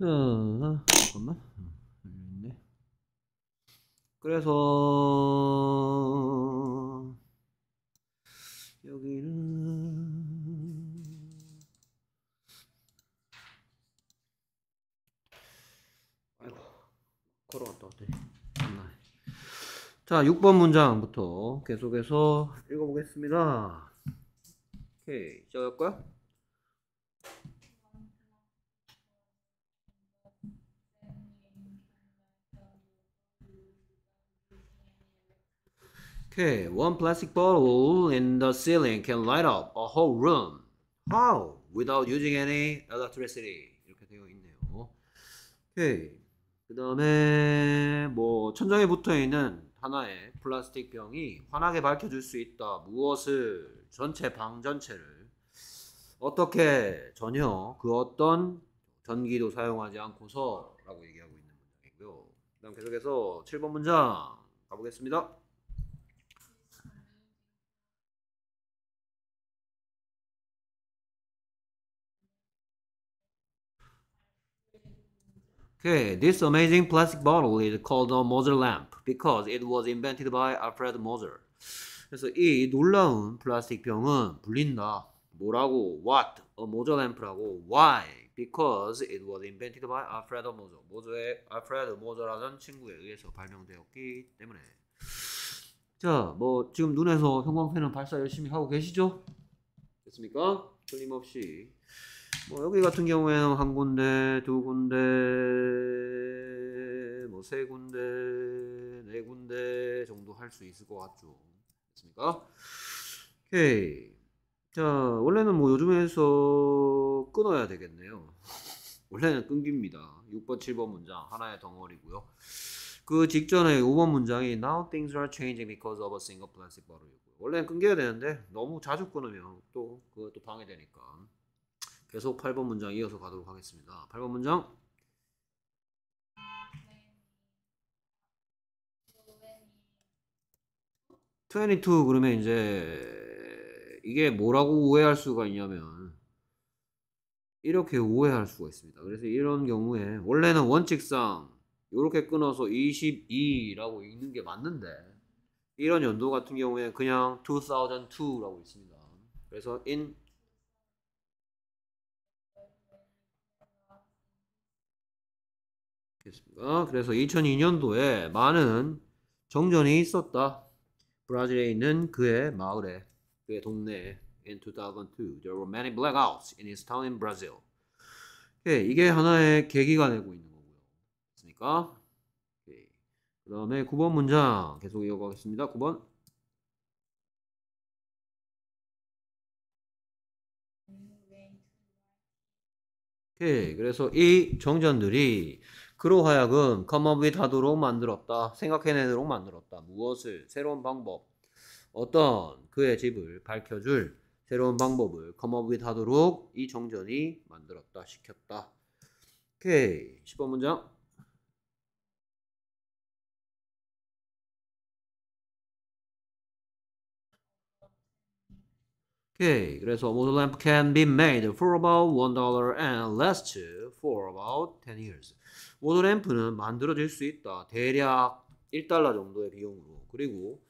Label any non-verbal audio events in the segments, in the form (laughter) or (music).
자, 어, 잠깐만. 열려있네. 음, 그래서, 여기는, 아이고, 걸어갔다 어때? 자, 6번 문장부터 계속해서 읽어보겠습니다. 오케이, 시작할까요? Okay, one plastic bottle in the ceiling can light up a whole room. How? Without using any electricity. 이렇게 되어 있네요. Okay. 그 다음에 뭐 천장에 붙어 있는 하나의 플라스틱 병이 환하게 밝혀줄 수 있다. 무엇을 전체 방 전체를 어떻게 전혀 그 어떤 전기도 사용하지 않고서라고 얘기하고 있는 문장이고요. 그다음 계속해서 7번 문장 가보겠습니다. Okay, this amazing plastic bottle is called a Moser lamp because it was invented by Alfred Moser. 그래서 이 놀라운 플라스틱 병은 불린다. 뭐라고? What? A Moser lamp라고. Why? Because it was invented by Alfred Moser. 모저의 Alfred Moser라는 친구에 의해서 발명되었기 때문에. 자, 뭐 지금 눈에서 형광펜은 발사 열심히 하고 계시죠? 됐습니까? 틀림없이 뭐 여기 같은 경우에는 한 군데, 두 군데, 뭐 세 군데, 네 군데 정도 할 수 있을 것 같죠. 됐습니까? 오케이. 자, 원래는 뭐 요즘에서 끊어야 되겠네요. (laughs) 원래는 끊깁니다. 6번, 7번 문장 하나의 덩어리고요. 그 직전에 5번 문장이 Now things are changing because of a single plastic bottle. 원래는 끊겨야 되는데 너무 자주 끊으면 또 그것도 방해되니까. 계속 8번 문장 이어서 가도록 하겠습니다. 8번 문장. 2웬티투 그러면 이제 이게 뭐라고 오해할 수가 있냐면 이렇게 오해할 수가 있습니다. 그래서 이런 경우에 원래는 원칙상 이렇게 끊어서 22라고 읽는 게 맞는데 이런 연도 같은 경우에 그냥 2002라고 있습니다. 그래서 in 않 어? 그래서 2002년도에 많은 정전이 있었다. 브라질에 있는 그의 마을에, 그의 동네에. In 2002, there were many blackouts in his town in Brazil. 오이게 예, 하나의 계기가 되고 있는 거고요. 맞습니까? 예. 그 다음에 9번 문장 계속 이어가겠습니다. 9번. 오케이. 예, 그래서 이 정전들이 그로 하여금 come up 하도록 만들었다. 생각해내도록 만들었다. 무엇을? 새로운 방법. 어떤 그의 집을 밝혀줄 새로운 방법을 come up 하도록 이 정전이 만들었다. 시켰다. 오케이. 10번 문장. 오케이. 그래서 모tor can be made for about $1 and l a s t for about 10 years. 오더램프는 만들어질 수 있다. 대략 1달러 정도의 비용으로. 그리고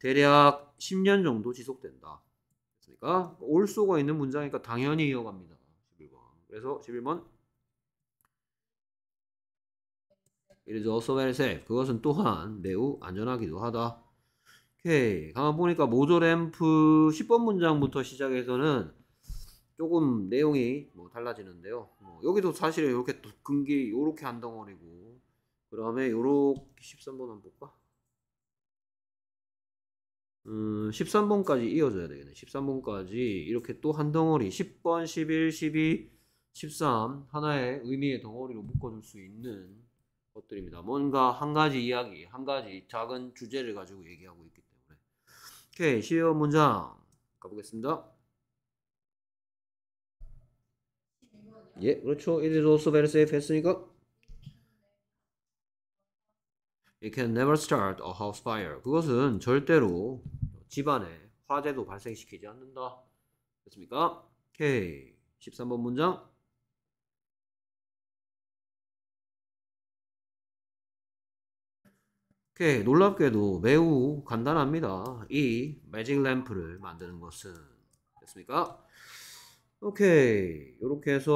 대략 10년 정도 지속된다. 그 됐습니까? 올소가 있는 문장이니까 당연히 이어갑니다. 11번. 그래서 11번. It is also very safe. 그것은 또한 매우 안전하기도 하다. 오케이. 가만 보니까 모조램프 10번 문장부터 시작해서는 조금 내용이 뭐 달라지는데요. 뭐 여기도 사실 이렇게 또 근기 이렇게한 덩어리고 그 다음에 요렇게 13번 한번 볼까? 음, 13번까지 이어져야 되겠네. 13번까지 이렇게 또 한 덩어리 10번, 11, 12, 13 하나의 의미의 덩어리로 묶어줄 수 있는 것들입니다. 뭔가 한 가지 이야기, 한 가지 작은 주제를 가지고 얘기하고 있기 때문에. 오케이, 시험 문장 가보겠습니다. 예, 그렇죠. It is also very safe 했으니까 It can never start a house fire. 그것은 절대로 집안에 화재도 발생시키지 않는다. 됐습니까? 오케이. 13번 문장. 오케이. 놀랍게도 매우 간단합니다. 이 매직 램프를 만드는 것은. 됐습니까? 오케이. 이렇게 해서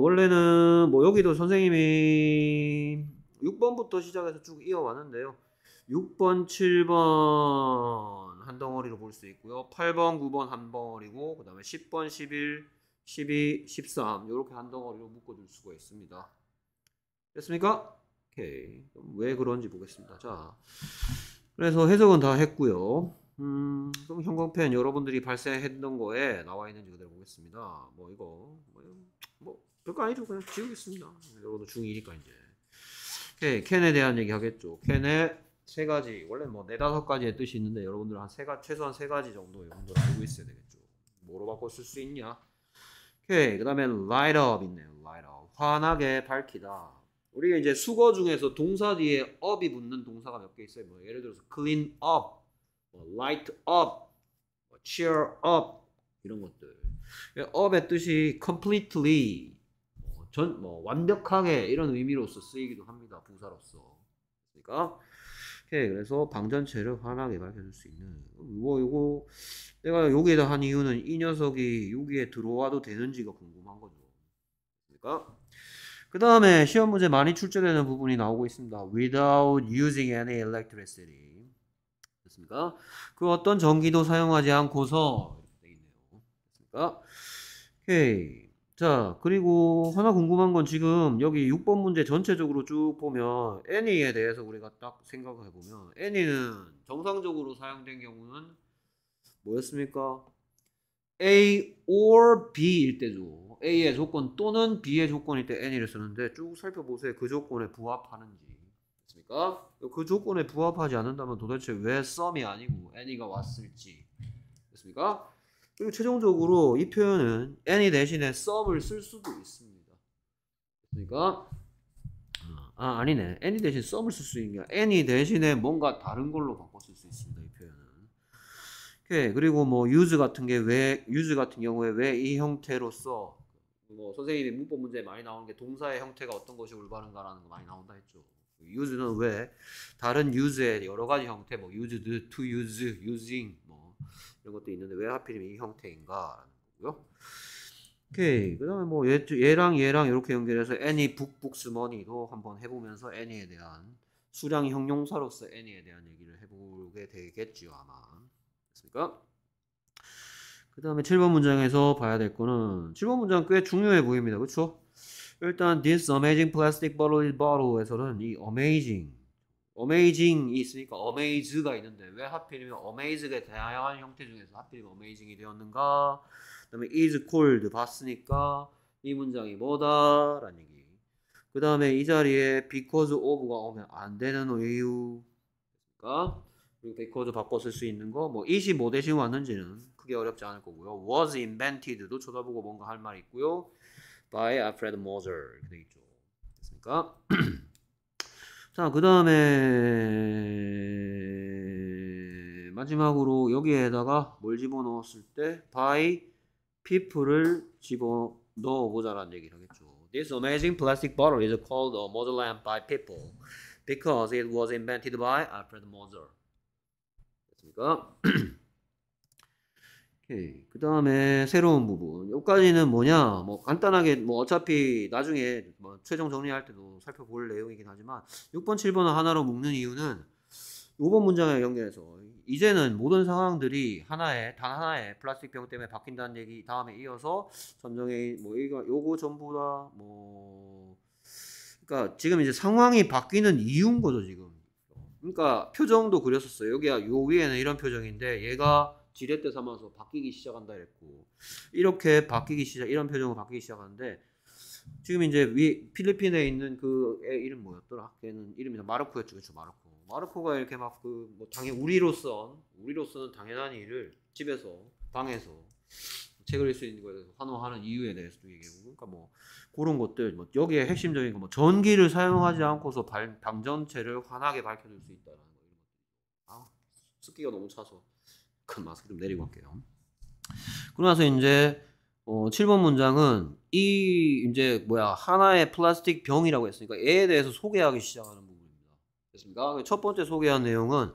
원래는 뭐 여기도 선생님이 6번부터 시작해서 쭉 이어왔는데요. 6번, 7번 한 덩어리로 볼 수 있고요. 8번, 9번 한 덩어리고 그 다음에 10번, 11, 12, 13 이렇게 한 덩어리로 묶어줄 수가 있습니다. 됐습니까? 오케이. 왜 그런지 보겠습니다. 자, 그래서 해석은 다 했고요. 음, 그럼 형광펜 여러분들이 발생했던 거에 나와 있는지 그대로 보겠습니다. 뭐 이거 뭐, 뭐 별거 아니죠. 그냥 지우겠습니다. 여러분도 중2니까 이제. 오케이. 캔에 대한 얘기 하겠죠. 캔에 세 가지 원래 뭐 네다섯 가지의 뜻이 있는데 여러분들 한 세 가 최소한 세 가지 정도 여러분들 알고 있어야 되겠죠. 뭐로 바꿔 쓸 수 있냐? 오케이. 그다음에 light up 있네요. light up. 환하게 밝히다. 우리가 이제 수거 중에서 동사 뒤에 up이 붙는 동사가 몇 개 있어요. 뭐 예를 들어서 clean up 뭐 light up, 뭐 cheer up 이런 것들. 예, up의 뜻이 completely 뭐 전, 뭐 완벽하게 이런 의미로서 쓰이기도 합니다. 부사로서. 그러니까 오케이 그래서 방전체를 환하게밝혀줄수 있는 이거 이거 내가 여기에다 한 이유는 이 녀석이 여기에 들어와도 되는지가 궁금한 거죠. 그러니까 그 다음에 시험 문제 많이 출제되는 부분이 나오고 있습니다. Without using any electricity. 됐습니까? 그 어떤 전기도 사용하지 않고서 됐습니까? 오케이. 자, 그리고 하나 궁금한 건 지금 여기 6번 문제 전체적으로 쭉 보면 N이에 대해서 우리가 딱 생각해 을 보면 N이는 정상적으로 사용된 경우는 뭐였습니까? A or B일 때죠. A의 조건 또는 B의 조건일 때 N이를 쓰는데 쭉 살펴보세요. 그 조건에 부합하는지. 됐습니까? 그 조건에 부합하지 않는다면 도대체 왜 썸이 아니고 애니가 왔을지 됐습니까? 그리고 최종적으로 이 표현은 a n 대신에 썸을 쓸 수도 있습니다. 됐습니까? 아, 아 아니네 a n 대신 썸을 쓸 수 있는 게 any 대신에 뭔가 다른 걸로 바꿔 쓸수 있습니다. 이 표현은. 오케이 그리고 뭐 u s 같은 게 왜 u s 같은 경우에 왜 이 형태로 써뭐 선생님이 문법 문제에 많이 나오는 게 동사의 형태가 어떤 것이 올바른가라는 거 많이 나온다 했죠. 뭐 유즈는 왜 다른 유즈의 여러 가지 형태 뭐 유즈드 투 유즈 유징 뭐 이런 것도 있는데 왜 하필이면 이 형태인가라는 거고요. 오케이. 그다음에 뭐 얘, 얘랑 얘랑 이렇게 연결해서 any book books money도 한번 해보면서 any에 대한 수량 형용사로서 any에 대한 얘기를 해보게 되겠지 아마. 됐습니까? 그 다음에 7번 문장에서 봐야 될 거는 7번 문장 꽤 중요해 보입니다. 그렇죠? 일단 this amazing plastic bottle is bottle에서는 이 amazing amazing이 있으니까 amaze가 있는데 왜 하필이면 amaze에 다양한 형태 중에서 하필이면 amazing이 되었는가? 그다음에 is cold 봤으니까 이 문장이 뭐다라는 얘기. 그다음에 이 자리에 because of가 오면 안 되는 이유. 그러니까 그리고 because 바꿔 쓸 수 있는 거뭐 it이 뭐 대신 왔는지는 크게 어렵지 않을 거고요. was invented도 쳐다보고 뭔가 할 말이 있고요. by Alfred Moser 이렇게 돼있죠 됐습니까? 자, 그 다음에 마지막으로 여기에다가 뭘 집어넣었을 때 by people을 집어넣어보자라는 얘기를 하겠죠. This amazing plastic bottle is called a Moser lamp by people because it was invented by Alfred Moser. 됐습니까? 그 다음에 새로운 부분. 여기까지는 뭐냐? 뭐 간단하게 뭐 어차피 나중에 뭐 최종 정리할 때도 살펴볼 내용이긴 하지만 6번, 7번을 하나로 묶는 이유는 5번 문장에 연결해서 이제는 모든 상황들이 하나의 단 하나의 플라스틱 병 때문에 바뀐다는 얘기 다음에 이어서 전정의 뭐 이거 요거 전부 다뭐 그러니까 지금 이제 상황이 바뀌는 이유인 거죠 지금. 그러니까 표정도 그렸었어요. 여기야 요 위에는 이런 표정인데 얘가 지렛대 삼아서 바뀌기 시작한다 그랬고 이렇게 바뀌기 시작 이런 표정으로 바뀌기 시작하는데 지금 이제 위 필리핀에 있는 그 애 이름 뭐였더라? 걔는 이름이 마르코였죠, 그쵸 마르코. 마르코가 이렇게 막 그 뭐 당연 히 우리로선 우리로서는 당연한 일을 집에서 방에서 책을 읽을 수 있는 거에 대해서 환호하는 이유에 대해서도 얘기하고 그러니까 뭐 그런 것들 뭐 여기에 핵심적인 거 뭐 전기를 사용하지 않고서 발, 방전체를 환하게 밝혀줄 수 있다라는 거 이런 것들. 아 습기가 너무 차서. 큰 마스크 좀 내리고 할게요. 음. 그러고 나서 이제 어, 7번 문장은 이 이제 뭐야 하나의 플라스틱 병이라고 했으니까 얘에 대해서 소개하기 시작하는 부분입니다. 됐습니까? 첫 번째 소개한 내용은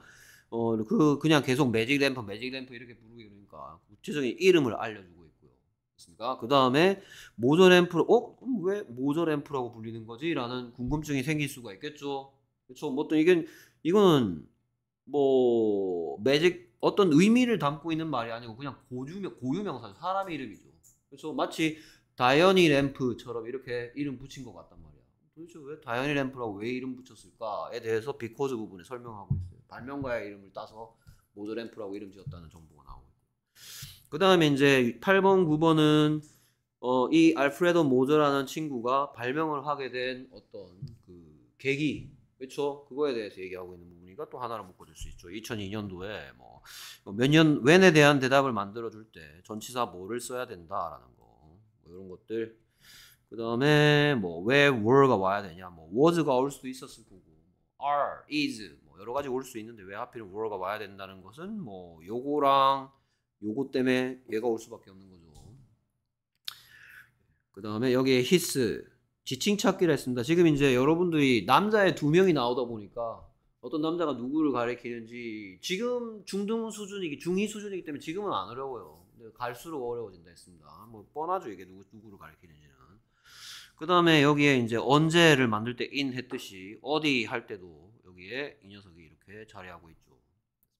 어, 그 그냥 계속 매직 램프 매직 램프 이렇게 부르기 그러니까 구체적인 이름을 알려주고 있고요. 됐습니까? 그 다음에 모저 램프 어? 왜 모저 램프라고 불리는 거지? 라는 궁금증이 생길 수가 있겠죠. 그렇죠. 뭐또 이건 이거는 뭐 매직 어떤 의미를 담고 있는 말이 아니고 그냥 고유명, 고유명사, 사람의 이름이죠. 그래서 마치 다이어니 램프처럼 이렇게 이름 붙인 것 같단 말이야. 도대체 왜 다이어니 램프라고 왜 이름 붙였을까에 대해서 비코즈 부분에 설명하고 있어요. 발명가의 이름을 따서 모드 램프라고 이름 지었다는 정보가 나오고 있고. 그 다음에 이제 8번, 9번은 어, 이 알프레도 모저라는 친구가 발명을 하게 된 어떤 그 계기, 그렇죠? 그거에 대해서 얘기하고 있는 부분. 얘기가 또 하나로 묶어질 수 있죠. 2002년도에 뭐몇년 뭐 웬에 대한 대답을 만들어 줄 때 전치사 뭐를 써야 된다라는 거. 뭐 이런 것들. 그다음에 뭐왜 were가 와야 되냐? 뭐 was가 올 수도 있었을 거고. 뭐 are, is 뭐 여러 가지 올 수 있는데 왜 하필 were가 와야 된다는 것은 뭐 요거랑 요거 때문에 얘가 올 수밖에 없는 거죠. 그 다음에 여기에 히스 지칭 찾기를 했습니다. 지금 이제 여러분들이 남자의 두 명이 나오다 보니까 어떤 남자가 누구를 가리키는지 지금 중등 수준이기 중위 수준이기 때문에 지금은 안 어려워요. 근데 갈수록 어려워진다 했습니다. 뭐 뻔하죠 이게 누구 누구를 가리키는지는. 그 다음에 여기에 이제 언제를 만들 때 인 했듯이 어디 할 때도 여기에 이 녀석이 이렇게 자리하고 있죠.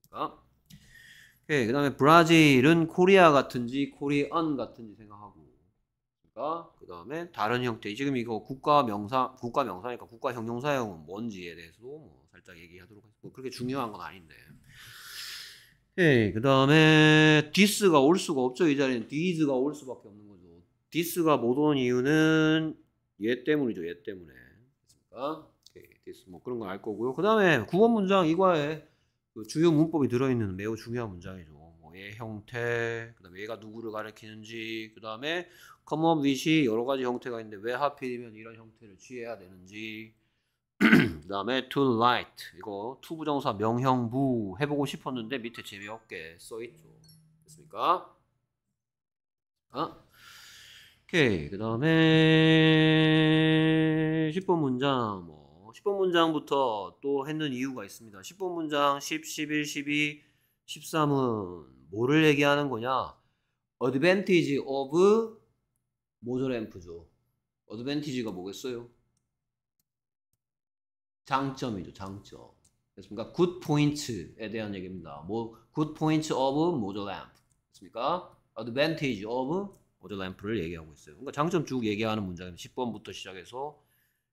그러니까 예, 그 다음에 브라질은 코리아 같은지 코리안 같은지 생각하고 그러니까 그 다음에 다른 형태 지금 이거 국가 명사 국가 명사니까 국가 형용사형은 뭔지에 대해서도 뭐 살짝 얘기하도록 하겠뭐 그렇게 중요한 건 아닌데. 예, 그 다음에 디스가 올 수가 없죠. 이 자리는 디즈가 올 수밖에 없는 거죠. 디스가 못 온 이유는 얘 때문이죠. 얘 때문에. 됐습니까? 디스 뭐 그런 거알 거고요. 그 다음에 구번 문장 이과에 그 주요 문법이 들어있는 매우 중요한 문장이죠. 뭐얘 형태, 그 다음에 얘가 누구를 가리키는지, 그 다음에 커먼 위시 여러 가지 형태가 있는데 왜 하필이면 이런 형태를 취해야 되는지 (clears throat) 다음에 to light 이거 to 부정사 명형부 해보고 싶었는데 밑에 재미없게 써있죠. 됐습니까? 아? 오케이 그 다음에 10번 문장 뭐 10번 문장부터 또 했는 이유가 있습니다. 10번 문장 10, 11, 12, 13은 뭐를 얘기하는 거냐? advantage of 모조램프죠. advantage가 뭐겠어요? 장점이죠. 장점. 됐습니까? good point에 대한 얘기입니다. 뭐 good point of model lamp. 됐습니까? advantage of model lamp를 얘기하고 있어요. 그러니까 장점 쭉 얘기하는 문장입니다. 10번부터 시작해서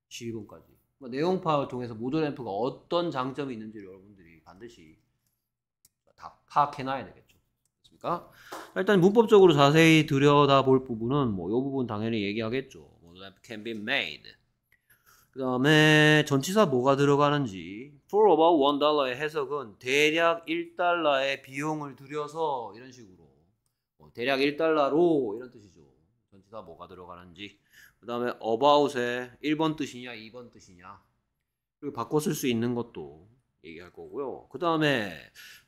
12번까지. 그러니까 내용 파악을 통해서 모델 램프가 어떤 장점이 있는지 여러분들이 반드시 다 파악해놔야 되겠죠. 그렇습니까? 일단 문법적으로 자세히 들여다볼 부분은 뭐 이 부분 당연히 얘기하겠죠. 모델 램프 can be made. 그 다음에 전치사 뭐가 들어가는지 for about o 의 해석은 대략 1달러의 비용을 들여서 이런 식으로 뭐 대략 1달러로 이런 뜻이죠. 전치사 뭐가 들어가는지 그 다음에 about의 1번 뜻이냐 2번 뜻이냐 그리고 바꿔 쓸 수 있는 것도 얘기할 거고요. 그 다음에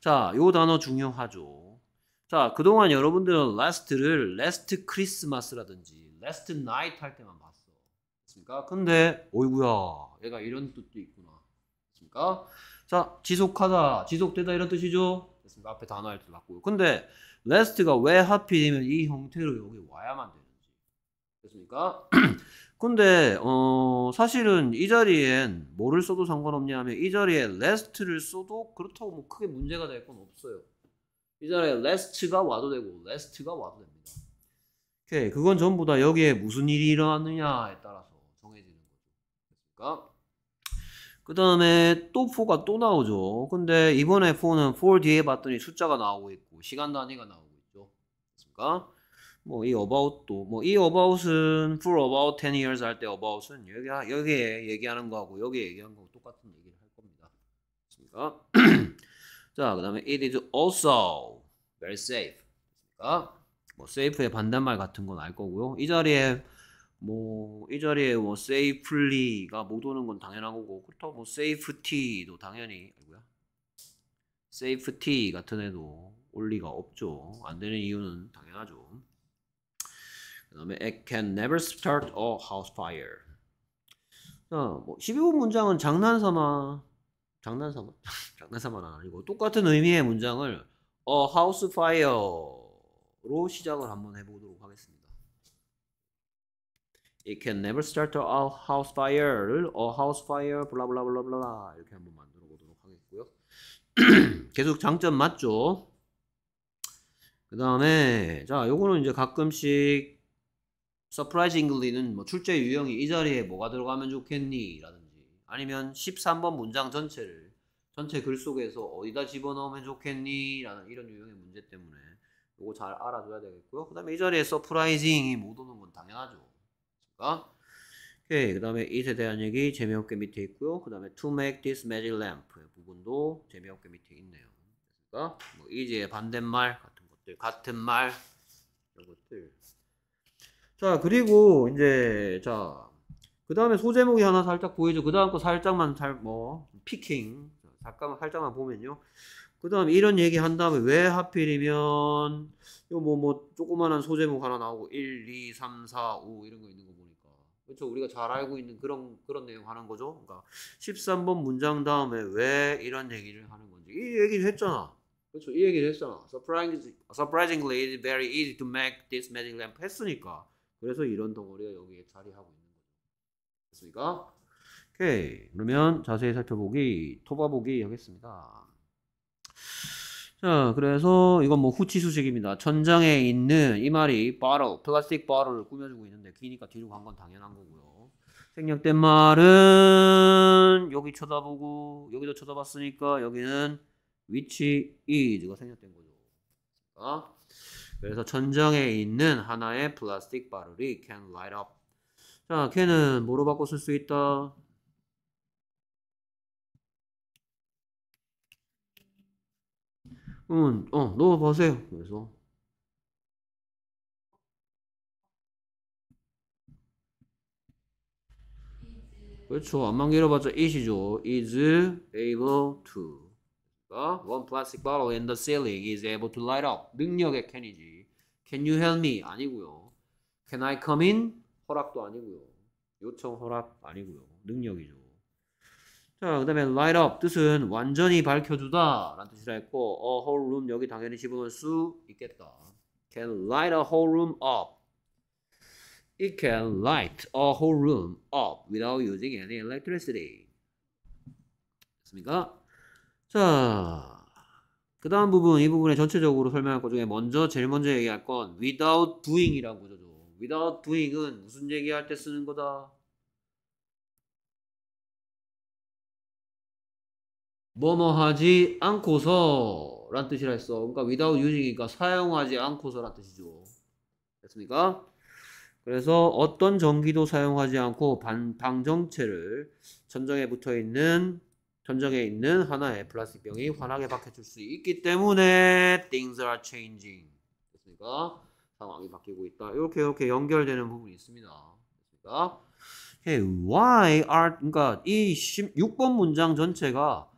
자요 단어 중요하죠. 자 그동안 여러분들은 last를 last Christmas라든지 last night 할 때만 봤 그습니까 근데 어이구야 얘가 이런 뜻도 있구나. 그습니까자 지속하다 지속되다 이런 뜻이죠. 됐습니까? 앞에 단어를 들어고요 근데 last가 왜 하필이면 이 형태로 여기 와야만 되는지 됐습니까? (clears throat) 근데 어 사실은 이 자리엔 뭐를 써도 상관없냐 하면 이 자리에 last를 써도 그렇다고 뭐 크게 문제가 될 건 없어요. 이 자리에 last가 와도 되고 last가 와도 됩니다. 오케이 그건 전부 다 여기에 무슨 일이 일어났느냐에 따라서 되니까 그 다음에 또 4가 또 나오죠 근데 이번에 4는 4 뒤에 봤더니 숫자가 나오고 있고 시간 단위가 나오고 있죠 그니까뭐이 about도 뭐이 about은 for about 10 years 할 때 about은 여기, 여기에 얘기하는 거하고 여기에 얘기하는 거하고 똑같은 얘기를 할 겁니다 그니까자그 (clears throat) 다음에 it is also very safe 그렇습니까? 뭐 safe의 반대말 같은 건 알 거고요 이 자리에 뭐이 자리에 뭐 safely가 못 오는 건 당연한 거고 그렇다고 뭐 safety도 당연히 아이고야 safety 같은 애도 올 리가 없죠. 안 되는 이유는 당연하죠. 그 다음에 it can never start a house fire. 자, 뭐 12번 문장은 장난삼아 장난삼아 (laughs) 장난삼아는 아니고 똑같은 의미의 문장을 a house fire로 시작을 한번 해보도록 It can never start a house f i r e a house fire 블라블라블라블라 이렇게 한번 만들어 보도록 하겠고요. (clears throat) 계속 장점 맞죠? 그 다음에 자 요거는 이제 가끔씩 surprisingly는 뭐 출제 유형이 이 자리에 뭐가 들어가면 좋겠니? 라든지 아니면 13번 문장 전체를 전체 글 속에서 어디다 집어넣으면 좋겠니? 라는 이런 유형의 문제 때문에 요거 잘 알아줘야 되겠고요. 그 다음에 이 자리에 surprising이 못 오는 건 당연하죠. 됐니까 오케이. 그 다음에 it에 대한 얘기 재미없게 밑에 있고요. 그 다음에 to make this magic lamp 부분도 재미없게 밑에 있네요. 됐습니까? 뭐 i s 반대말 같은 것들, 같은 말 이런 것들. 자, 그리고 이제 자. 그 다음에 소제목이 하나 살짝 보이죠. 그 다음 거 살짝만 잘, 뭐, 피킹. 잠깐만, 살짝만 보면요. 그 다음에 이런 얘기 한 다음에 왜 하필이면, 요 뭐, 뭐, 조그만한 소제목 하나 나오고, 1, 2, 3, 4, 5 이런 거 있는 거 보면. 그렇죠. 우리가 잘 알고 있는 그런 그런 내용 하는 거죠. 그러니까 13번 문장 다음에 왜 이런 얘기를 하는 건지 이 얘기를 했잖아. 그렇죠. 이 얘기를 했잖아. s u r p r i s i n g surprisingly it's very easy to make this magic lamp 했으니까. 그래서 이런 덩어리가 여기에 자리하고 있는 거죠. 됐습니까? 오케이. 그러면 자세히 살펴보기, 토바보기 하겠습니다. 자, 어, 그래서 이건 뭐 후치 수식입니다. 천장에 있는 이 말이 바로 플라스틱 바로를 꾸며주고 있는데 귀니까 뒤로 간 건 당연한 거고요. 생략된 말은 여기 쳐다보고 여기도 쳐다봤으니까 여기는 위치 is가 생략된 거죠. 어? 그래서 천장에 있는 하나의 플라스틱 바르이 can light up. 자, can은 뭐로 바꿔 쓸 수 있다? 응, 어, 넣어보세요. 그래서 그렇죠. 안만 길어봤자 is이죠. is able to. 그러니까 one plastic bottle in the ceiling is able to light up. 능력의 can이지. Can you help me? 아니고요. Can I come in? 허락도 아니고요. 요청 허락 아니고요. 능력이죠. 자, 그 다음에 light up 뜻은 완전히 밝혀주다 라는 뜻이라 했고 a whole room 여기 당연히 집어넣을 수 있겠다. can light a whole room up. It can light a whole room up without using any electricity. 됐습니까? 자, 그 다음 부분 이 부분에 전체적으로 설명할 것 중에 먼저 제일 먼저 얘기할 건 without doing이라고 그러죠. without doing은 무슨 얘기할 때 쓰는 거다? 뭐뭐 하지 않고서 란 뜻이라 했어. 그러니까 without using이니까 그러니까 사용하지 않고서 란 뜻이죠. 됐습니까? 그래서 어떤 전기도 사용하지 않고 반, 방정체를 전정에 붙어 있는 전정에 있는 하나의 플라스틱 병이 환하게 바뀌줄수 있기 때문에 things are changing 됐습니까? 상황이 바뀌고 있다. 이렇게 이렇게 연결되는 부분이 있습니다. 됐습니까? Hey, why are 그러니까 이 6번 문장 전체가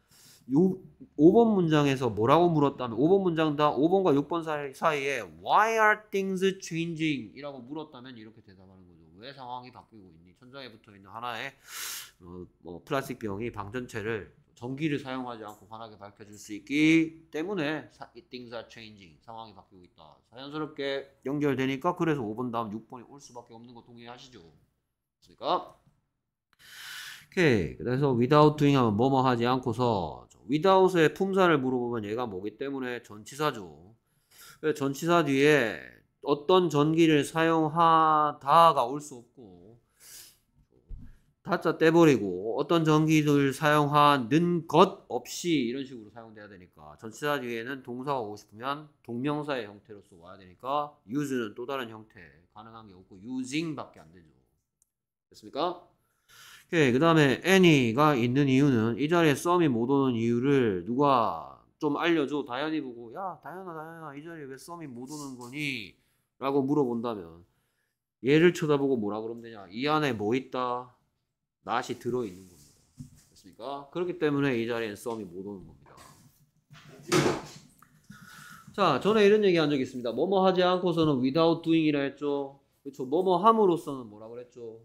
요 5번 문장에서 뭐라고 물었다면 5번 문장당 5번과 6번 사이, 사이에 why are things changing 이라고 물었다면 이렇게 대답하는 거죠. 왜 상황이 바뀌고 있니? 천장에 붙어 있는 하나의 어, 뭐 플라스틱 병이 방전체를 전기를 사용하지 않고 환하게 밝혀줄 수 있기 때문에 things are changing 상황이 바뀌고 있다. 자연스럽게 연결되니까 그래서 5번 다음 6번이 올 수밖에 없는 거 동의하시죠? 그러니까 오케이. 그래서 without doing 하면 뭐뭐 하지 않고서 without의 품사를 물어보면 얘가 뭐기 때문에 전치사죠. 그 전치사 뒤에 어떤 전기를 사용하다가 올 수 없고 다짜 떼버리고 어떤 전기를 사용하는 것 없이 이런 식으로 사용돼야 되니까 전치사 뒤에는 동사가 오고 싶으면 동명사의 형태로써 와야 되니까 use는 또 다른 형태 가능한 게 없고 using밖에 안 되죠. 됐습니까? 예, 그 다음에 any가 있는 이유는 이 자리에 썸이 못 오는 이유를 누가 좀 알려줘. 다현이 보고 야 다현아 다현아 이 자리에 왜 썸이 못 오는 거니? 라고 물어본다면 얘를 쳐다보고 뭐라 그러면 되냐. 이 안에 뭐 있다? 낫이 들어있는 겁니다. 됐습니까? 그렇기 때문에 이 자리엔 썸이 못 오는 겁니다. 자, 전에 이런 얘기 한적 있습니다. 뭐뭐 하지 않고서는 without doing이라 했죠. 그렇죠. 뭐뭐 함으로써는 뭐라 그랬죠?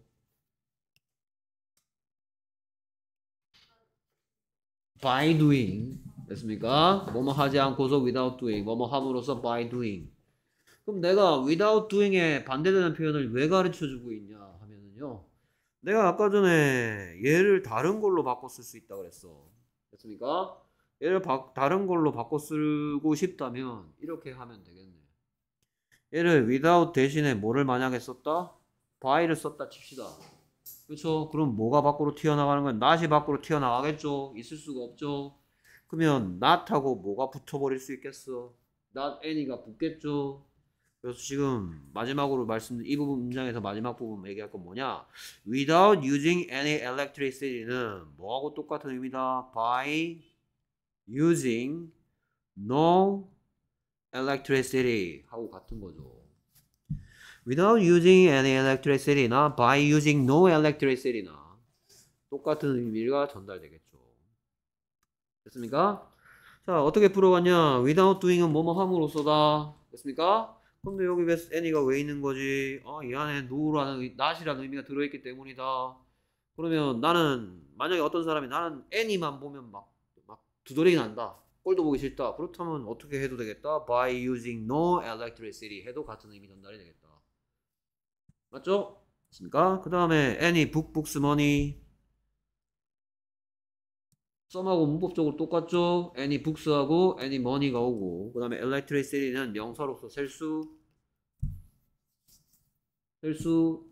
by doing 됐습니까? 뭐뭐 하지 않고서 without doing 뭐뭐 함으로써 by doing 그럼 내가 without doing에 반대되는 표현을 왜 가르쳐주고 있냐 하면은요 내가 아까 전에 얘를 다른 걸로 바꿔 쓸수 있다 그랬어 됐습니까? 얘를 바, 다른 걸로 바꿔 쓰고 싶다면 이렇게 하면 되겠네 얘를 without 대신에 뭐를 만약에 썼다? by를 썼다 칩시다 그렇죠? 그럼 뭐가 밖으로 튀어나가는 건 n o 이 밖으로 튀어나가겠죠. 있을 수가 없죠. 그러면 n 하고 뭐가 붙어버릴 수 있겠어? n 애니가 붙겠죠. 그래서 지금 마지막으로 말씀드린 이 부분 문장에서 마지막 부분 얘기할 건 뭐냐? Without using any electricity는 뭐하고 똑같은 의미다. By using no electricity 하고 같은 거죠. without using any electricity나 by using no electricity나 똑같은 의미가 전달되겠죠. 됐습니까? 자, 어떻게 풀어봤냐? without doing은 뭐뭐 함으로써다. 됐습니까? 근데 여기 왜 any가 왜 있는 거지? 아, 이 안에 no라는, not이라는 의미가 들어있기 때문이다. 그러면 나는, 만약에 어떤 사람이 나는 any만 보면 막, 막 두드러기 난다. 꼴도 보기 싫다. 그렇다면 어떻게 해도 되겠다? By using no electricity 해도 같은 의미 전달이 되겠다. 맞죠? 그러니까 그 다음에 any book books money 썸하고 문법적으로 똑같죠? any books하고 any money가 오고 그 다음에 electricity는 명사로서 셀 수 셀 수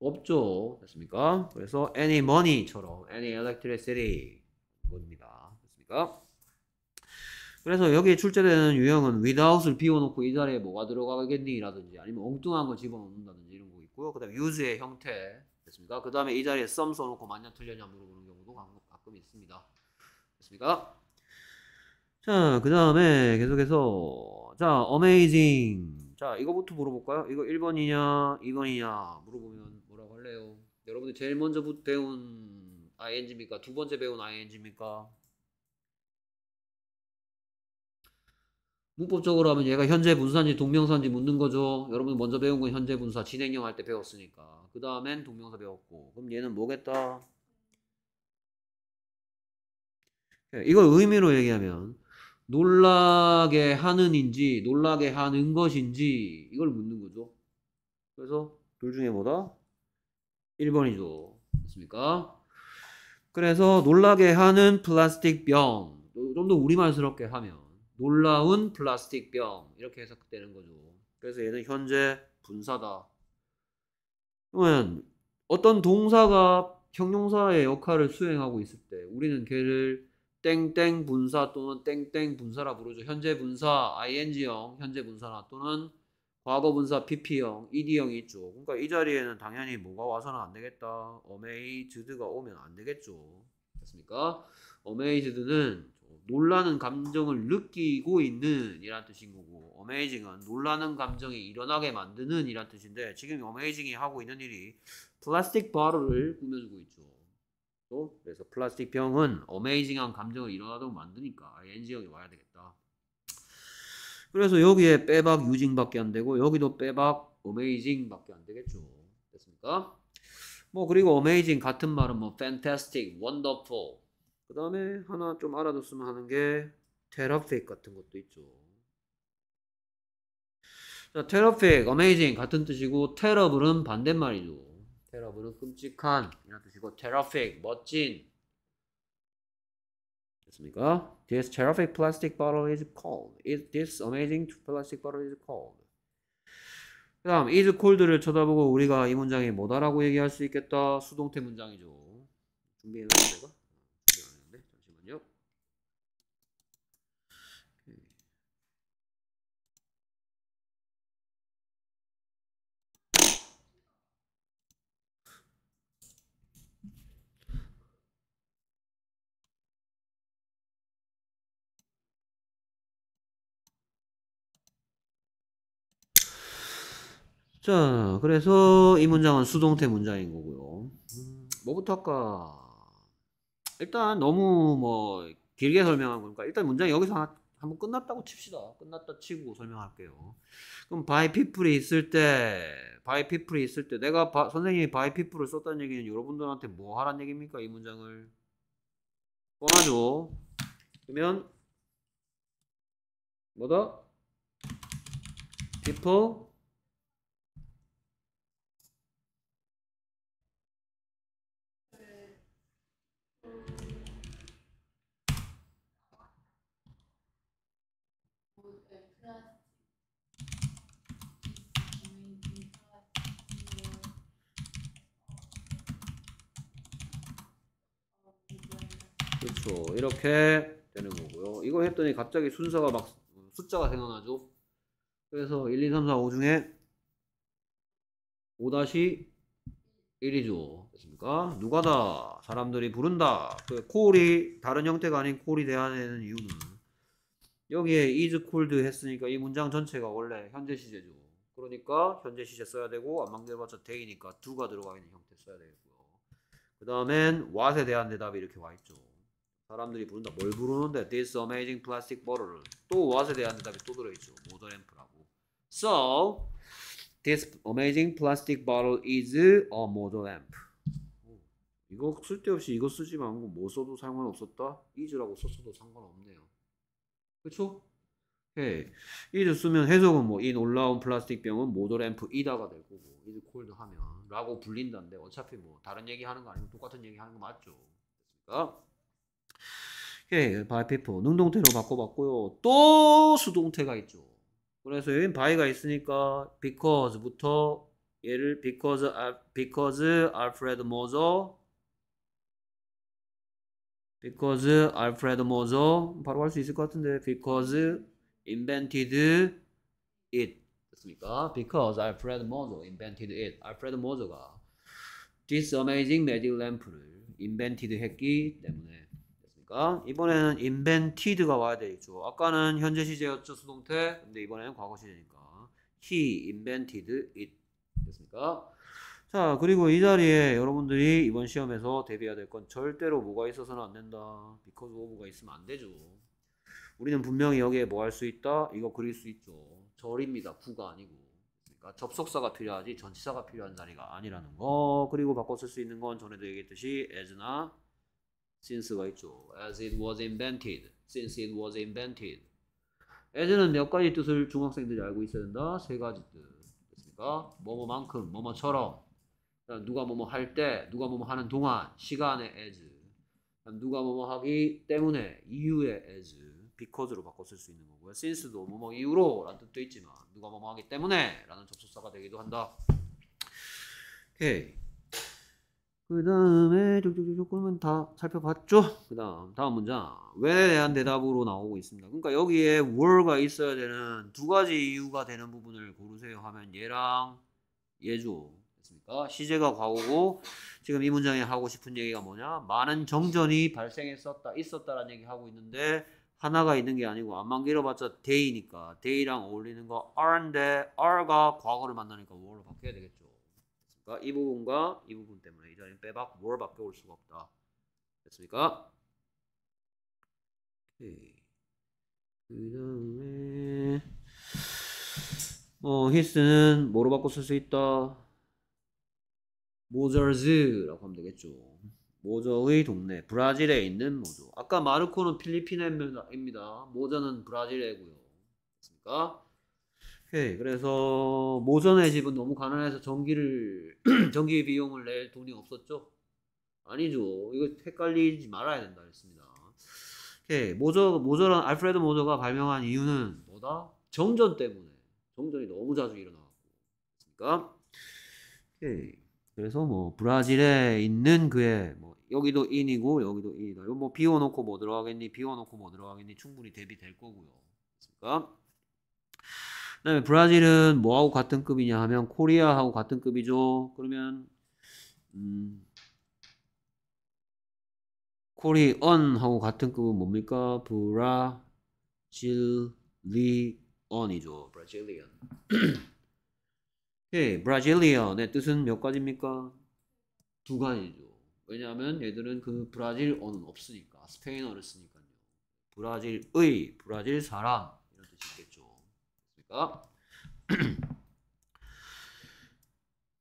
없죠. 됐습니까? 그래서 any money처럼 any electricity 겁니다. 됐습니까? 그래서 여기에 출제되는 유형은 without을 비워놓고 이 자리에 뭐가 들어가겠니? 라든지 아니면 엉뚱한 거 집어넣는다든지 있고요. 그 다음에 유즈의 형태. 됐습니까? 그 다음에 이 자리에 썸 써놓고 만년 틀렸냐 물어보는 경우도 가끔 있습니다. 됐습니까? 자, 그 다음에 계속해서, 자, amazing. 자, 이거부터 물어볼까요? 이거 1번이냐, 2번이냐 물어보면 뭐라고 할래요? 여러분들 제일 먼저 배운 ing입니까? 두 번째 배운 ing입니까? 문법적으로 하면 얘가 현재 분사인지 동명사인지 묻는 거죠. 여러분 먼저 배운 건 현재 분사 진행형 할 때 배웠으니까. 그 다음엔 동명사 배웠고. 그럼 얘는 뭐겠다? 예, 이걸 의미로 얘기하면 놀라게 하는인지 놀라게 하는 것인지 이걸 묻는 거죠. 그래서 둘 중에 뭐다? 1번이죠. 됐습니까? 그래서 놀라게 하는 플라스틱 병. 좀 더 우리말스럽게 하면 놀라운 플라스틱 병 이렇게 해석되는 거죠. 그래서 얘는 현재 분사다. 그러면 어떤 동사가 형용사의 역할을 수행하고 있을 때 우리는 걔를 땡땡 분사 또는 땡땡 분사라 부르죠. 현재 분사 ing형, 현재 분사나 또는 과거 분사 pp형, ed형이 있죠. 그러니까 이 자리에는 당연히 뭐가 와서는 안 되겠다. amazed가 오면 안 되겠죠. 됐습니까? amazed는 놀라는 감정을 느끼고 있는 이란 뜻인 거고 어메이징은 놀라는 감정이 일어나게 만드는 이란 뜻인데 지금 어메이징이 하고 있는 일이 플라스틱 바로를 꾸며주고 있죠. 그래서 플라스틱 병은 어메이징한 감정을 일어나도록 만드니까 NG형이 와야 되겠다. 그래서 여기에 빼박 유징밖에 안 되고 여기도 빼박 어메이징밖에 안 되겠죠. 됐습니까? 뭐 그리고 어메이징 같은 말은 뭐 fantastic, wonderful 그 다음에 하나 좀 알아뒀으면 하는 게 테라팩 같은 것도 있죠. 자, 테라팩, 어메이징 같은 뜻이고 테러블은 반대말이죠. 테러블은 끔찍한 이런 뜻이고 테라팩, 멋진 됐습니까? This terrific plastic bottle is cold. Is this amazing plastic bottle is cold. 그 다음 is cold를 쳐다보고 우리가 이 문장이 뭐다라고 얘기할 수 있겠다. 수동태 문장이죠. 준비해놨어요. 자, 그래서 이 문장은 수동태 문장인 거고요. 음, 뭐부터 할까? 일단 너무 뭐 길게 설명한 거니까 일단 문장 이 여기서 하나, 한번 끝났다고 칩시다. 끝났다 치고 설명할게요. 그럼 by people이 있을 때 by people이 있을 때 내가 바, 선생님이 by people을 썼다는 얘기는 여러분들한테 뭐 하란 얘기입니까? 이 문장을 뻔하죠. 그러면 뭐다? people 6초 이렇게 되는 거고요 이거 했더니 갑자기 순서가 막 숫자가 생각나죠 그래서 1, 2, 3, 4, 5 중에 5-1이죠 됐습니까? 누가다 사람들이 부른다 그 콜이 다른 형태가 아닌 콜이 대안되는 이유는 여기에 is called 했으니까 이 문장 전체가 원래 현재 시제죠 그러니까 현재 시제 써야 되고 안만들어봤자 대이니까 두가 들어가 있는 형태 써야 되겠고요 그 다음엔 what에 대한 대답이 이렇게 와있죠 사람들이 부른다. 뭘 부르는데? This amazing plastic bottle를 또 what에 대한 대답이 또 들어있죠. 모더램프라고. So this amazing plastic bottle is a model a m p 이거 쓸데없이 이거 쓰지 말고 뭐 써도 상관없었다. is라고 썼어도 상관없네요. 그쵸죠 예. 이를 쓰면 해석은 뭐 이 놀라운 플라스틱 병은 모더램프 이다가 될 거고 이즈 콜드 하면 라고 불린다는데 어차피 뭐 다른 얘기 하는 거 아니고 똑같은 얘기 하는 거 맞죠? 됐습니까? 예, 바이 페퍼 능동태로 바꿔봤고요. 또 수동태가 있죠. 그래서 여긴 바이가 있으니까 because부터 얘를 because because Alfred Moser because Alfred Moser 바로 할 수 있을 것 같은데 because invented it 됐습니까? because Alfred Moser invented it Alfred Moser가 this amazing magic lamp를 invented 했기 때문에 되니까 이번에는 invented가 와야 되겠죠. 아까는 현재 시제였죠 수동태. 근데 이번에는 과거 시제니까 he invented it 됐습니까? 자 그리고 이 자리에 여러분들이 이번 시험에서 대비해야 될 건 절대로 뭐가 있어서는 안 된다. because of가 있으면 안 되죠. 우리는 분명히 여기에 뭐 할 수 있다? 이거 그릴 수 있죠. 절입니다. 구가 아니고. 그러니까 접속사가 필요하지 전치사가 필요한 자리가 아니라는 거. 그리고 바꿔 쓸 수 있는 건 전에도 얘기했듯이 as나 since 가 있죠. as it was invented, since it was invented. as는 몇 가지 뜻을 중학생들이 알고 있어야 된다. 세 가지 뜻. 됐니까 뭐뭐만큼, 뭐뭐처럼. 누가 뭐뭐 할 때, 누가 뭐뭐 하는 동안, 시간에 as. 누가 뭐뭐 하기 때문에, 이유에 as. because로 바꿔 쓸수 있는 거고요. since도 뭐뭐 이유로 라는 뜻도 있지만, 누가 뭐뭐 하기 때문에 라는 접속사가 되기도 한다. 오케이. 그 다음에 쭉쭉쭉 그러면 다 살펴봤죠? 그 다음 다음 문장 왜에 대한 대답으로 나오고 있습니다. 그러니까 여기에 were가 있어야 되는 두 가지 이유가 되는 부분을 고르세요 하면 얘랑 얘죠. 됐습니까? 시제가 과거고 지금 이 문장에 하고 싶은 얘기가 뭐냐? 많은 정전이 발생했었다 있었다라는 얘기 하고 있는데 하나가 있는 게 아니고 안만 길어봤자 day니까 day랑 어울리는 거 are인데 are가 과거를 만나니까 were로 바뀌어야 되겠죠. 됐습니까? 그러니까 이 부분과 이 부분 때문에 이 자리는 빼박 w 밖에 올 수가 없다. 됐습니까? 오케이. 그 다음에 어, 히스는 뭐로 바꿔 쓸 수 있다? 모저즈라고 하면 되겠죠. 모저의 동네, 브라질에 있는 모조. 아까 마르코는 필리핀입니다. 모저는 브라질에고요. 됐습니까? 오케이. 그래서 모전의 집은 너무 가난해서 전기를 (clears throat) 전기 비용을 낼 돈이 없었죠? 아니죠. 이거 헷갈리지 말아야 된다 했습니다. 오케이. 모저 모저란 알프레드 모저가 발명한 이유는 뭐다? 정전 때문에. 정전이 너무 자주 일어나고 그러니까 오케이. 그래서 뭐 브라질에 있는 그의 뭐 여기도 인이고 여기도 인이다. 이거 뭐 비워놓고 뭐 들어가겠니? 비워놓고 뭐 들어가겠니? 충분히 대비될 거고요. 그러니까 그 다음에 브라질은 뭐하고 같은 급이냐 하면 코리아하고 같은 급이죠. 그러면 음, 코리언하고 같은 급은 뭡니까? 브라질리언이죠. 브라질리언. 오케이, (clears throat) 예, 브라질리언의 뜻은 몇 가지입니까? 두 가지죠. 왜냐하면 얘들은 그 브라질언은 없으니까 스페인어를 쓰니까요. 브라질의, 브라질 사람 이런 뜻이 겠죠 않습니까? 어? (clears throat)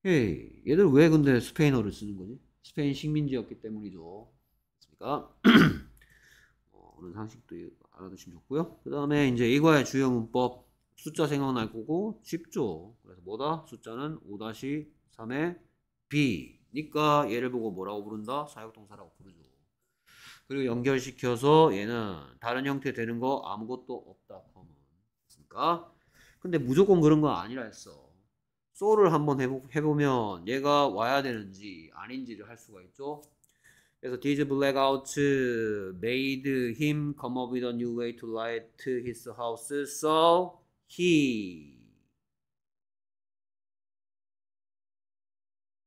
예, 얘들 왜 근데 스페인어를 쓰는 거지? 스페인 식민지였기 때문이죠. 그러니까 (clears throat) 어, 그런 상식도 알아두시면 좋고요. 그 다음에 이제 이과의 주요 문법 숫자 생각날 거고 쉽죠. 그래서 뭐다? 숫자는 5-3의 b니까 얘를 보고 뭐라고 부른다? 사역동사라고 부르죠. 그리고 연결시켜서 얘는 다른 형태 되는 거 아무것도 없다. 그러니까 근데 무조건 그런 건 아니라 했어. 소를 한번 해보, 면 얘가 와야 되는지 아닌지를 할 수가 있죠. 그래서 these blackouts made him come up with a new way to light his house, so he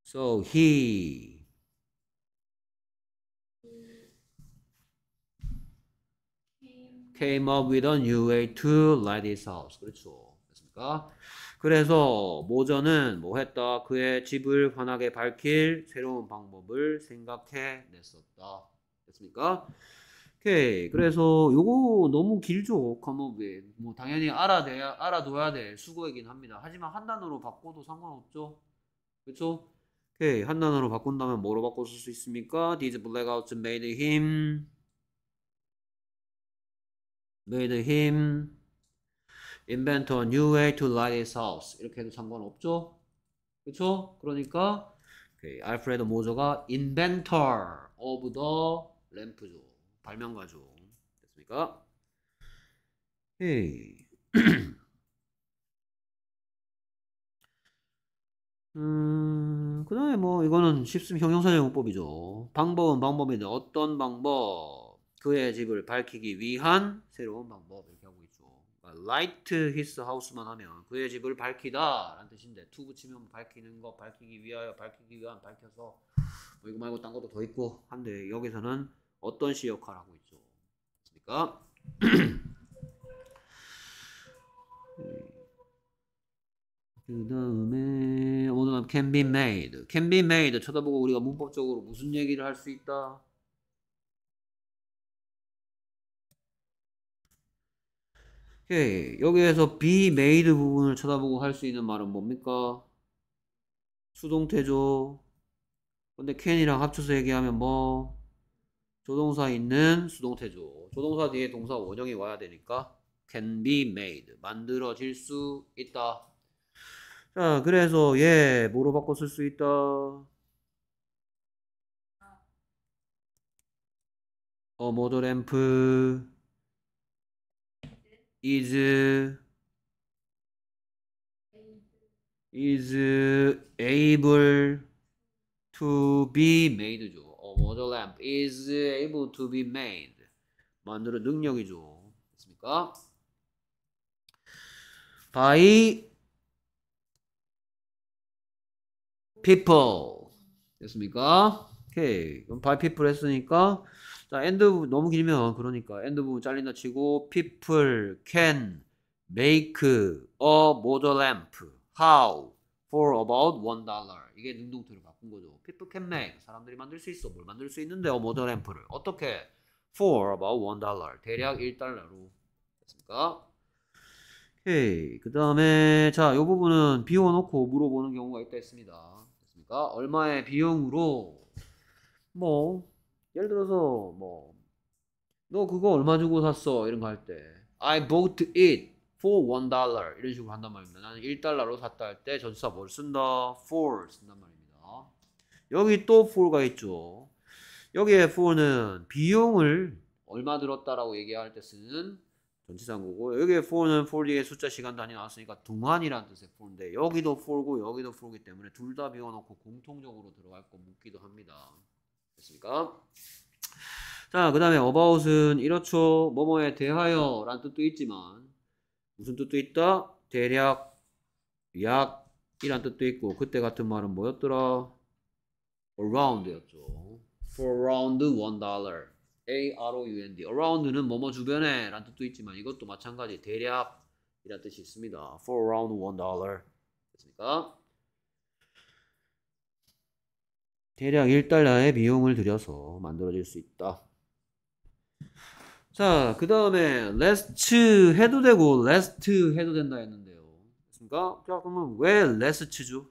so he came up with a new way to light his house. 그렇죠. 않습니까? 그래서 모저는 뭐 했다? 그의 집을 환하게 밝힐 새로운 방법을 생각해 냈었다. 됐습니까? 오케이. 그래서 요거 너무 길죠. 컴업이. 뭐 당연히 알아야 알아둬야 될 수고이긴 합니다. 하지만 한 단어로 바꿔도 상관없죠. 그렇 오케이. 한 단어로 바꾼다면 뭐로 바꿔 쓸수 있습니까? These blackouts made him made him invent a new way to light his house. 이렇게 해도 상관없죠? 그렇죠? 그러니까 알프레드 모저가 inventor of the lamp죠. 발명가죠. 됐습니까? 헤이. (clears throat) 음, 그 다음에 뭐, 이거는 쉽습니 형용사제공법이죠. 방법은 방법인데, 어떤 방법? 그의 집을 밝히기 위한 새로운 방법. 이렇게 하고 아, light his house만 하면 그의 집을 밝히다 라는 뜻인데 to 붙이면 밝히는 거 밝히기 위하여 밝히기 위한 밝혀서 뭐 이거 말고 딴 것도 더 있고 한데 여기서는 어떤 시 역할을 하고 있죠 그러니까 (clears throat) 그 다음에 오늘은 can be made can be made 쳐다보고 우리가 문법적으로 무슨 얘기를 할 수 있다 오케이. 예, 여기에서 be made 부분을 쳐다보고 할 수 있는 말은 뭡니까? 수동태죠. 근데 can이랑 합쳐서 얘기하면 뭐? 조동사 있는 수동태죠. 조동사 뒤에 동사 원형이 와야 되니까 can be made. 만들어질 수 있다. 자, 그래서 예, 뭐로 바꿔 쓸 수 있다. 어모더 램프 is is able to be made죠. 어머저 lamp is able to be made. 만드는 능력이죠. 됐습니까? by people 됐습니까? 오케이. 그럼 by people 했으니까 자, 엔드 부분 너무 길면 그러니까 엔드 부분 잘린다 치고 people can make a model lamp how for about one dollar 이게 능동태로 바꾼 거죠. people can make 사람들이 만들 수 있어 뭘 만들 수 있는데 a 어, model lamp를 어떻게 for about one dollar 대략 1달러로 됐습니까? 오케이 그 다음에 자이 부분은 비워놓고 물어보는 경우가 있다 했습니다. 됐습니까? 얼마의 비용으로 뭐 예를 들어서 뭐 너 그거 얼마 주고 샀어 이런 거 할 때 I bought it for one dollar 이런 식으로 한단 말입니다. 나는 1달러로 샀다 할 때 전치사 뭘 쓴다? for 쓴단 말입니다. 여기 또 for가 있죠. 여기에 for는 비용을 얼마 들었다라고 얘기할 때 쓰는 전치사인 거고 여기에 for는 for 뒤 숫자 시간 단위 나왔으니까 동안이라는 뜻의 for인데 여기도 for고 여기도 for기 때문에 둘 다 비워놓고 공통적으로 들어갈 거 묻기도 합니다. 됐습니까? 자, 그 다음에 about은 이렇죠. 뭐뭐에 대하여 라는 뜻도 있지만, 무슨 뜻도 있다? 대략, 약, 이란 뜻도 있고, 그때 같은 말은 뭐였더라? around 였죠. for around one dollar. AROUND. around는 뭐뭐 주변에 라는 뜻도 있지만, 이것도 마찬가지 대략 이란 뜻이 있습니다. for around one dollar. 됐습니까? 대략 1달러의 비용을 들여서 만들어질 수 있다. 자, 그 다음에 lest 해도 되고 lest 해도 된다 했는데요. 그러니까 자, 그러면 왜 lest죠?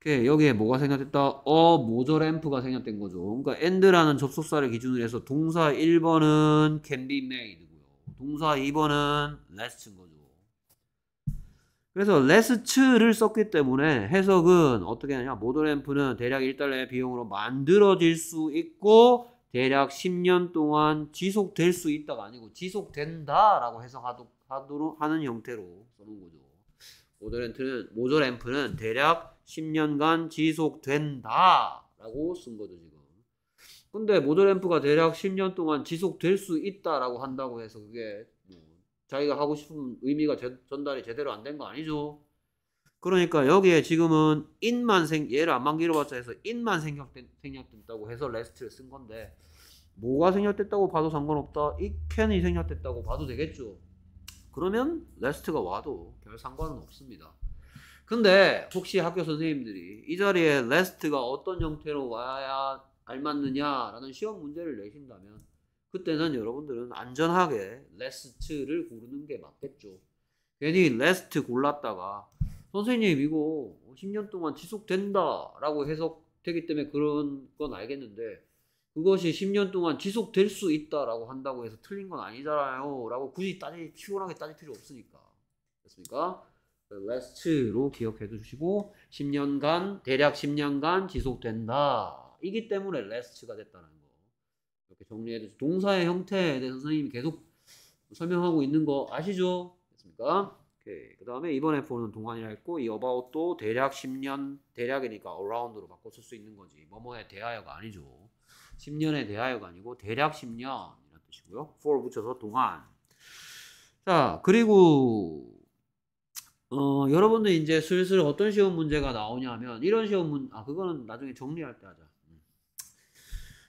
오케이, 여기에 뭐가 생략됐다? 어, 모저 램프가 생략된 거죠. 그러니까 end라는 접속사를 기준으로 해서 동사 1번은 can be made고요. 동사 2번은 lest인 거죠. 그래서 레스츠를 썼기 때문에 해석은 어떻게 하냐 모더램프는 대략 1달러의 비용으로 만들어질 수 있고 대략 10년 동안 지속될 수 있다가 아니고 지속된다라고 해석하도록 하는 형태로 써놓은 거죠. 모더램프는 모더램프는 대략 10년간 지속된다라고 쓴 거죠 지금. 근데 모더램프가 대략 10년 동안 지속될 수 있다라고 한다고 해서 그게 자기가 하고 싶은 의미가 제, 전달이 제대로 안 된 거 아니죠. 그러니까 여기에 지금은 인만 생 얘를 안만 기로봤자 해서 인만 생략된, 생략됐다고 해서 레스트를 쓴 건데 뭐가 생략됐다고 봐도 상관없다. 이 캔이 생략됐다고 봐도 되겠죠. 그러면 레스트가 와도 별 상관은 없습니다. 근데 혹시 학교 선생님들이 이 자리에 레스트가 어떤 형태로 와야 알맞느냐라는 시험 문제를 내신다면 그때는 여러분들은 안전하게 레스트를 고르는 게 맞겠죠. 괜히 레스트 골랐다가 선생님 이거 10년 동안 지속된다라고 해석되기 때문에 그런 건 알겠는데 그것이 10년 동안 지속될 수 있다라고 한다고 해서 틀린 건 아니잖아요라고 굳이 따질 피곤하게 따질 필요 없으니까 됐습니까? 레스트로 기억해 주시고 10년간 대략 10년간 지속된다 이기 때문에 레스트가 됐다는 이렇게 정리해서 동사의 형태에 대해서 선생님이 계속 설명하고 있는 거 아시죠? 됐습니까? 그 다음에 이번에 보는 동안이라 했고 이 about도 대략 10년 대략이니까 around로 바꿔 쓸 수 있는 거지 뭐뭐에 대하여가 아니죠. 10년에 대하여가 아니고 대략 10년 이런 뜻이고요. for 붙여서 동안 자 그리고 어, 여러분들 이제 슬슬 어떤 시험 문제가 나오냐면 이런 시험 문, 아 그거는 나중에 정리할 때 하자.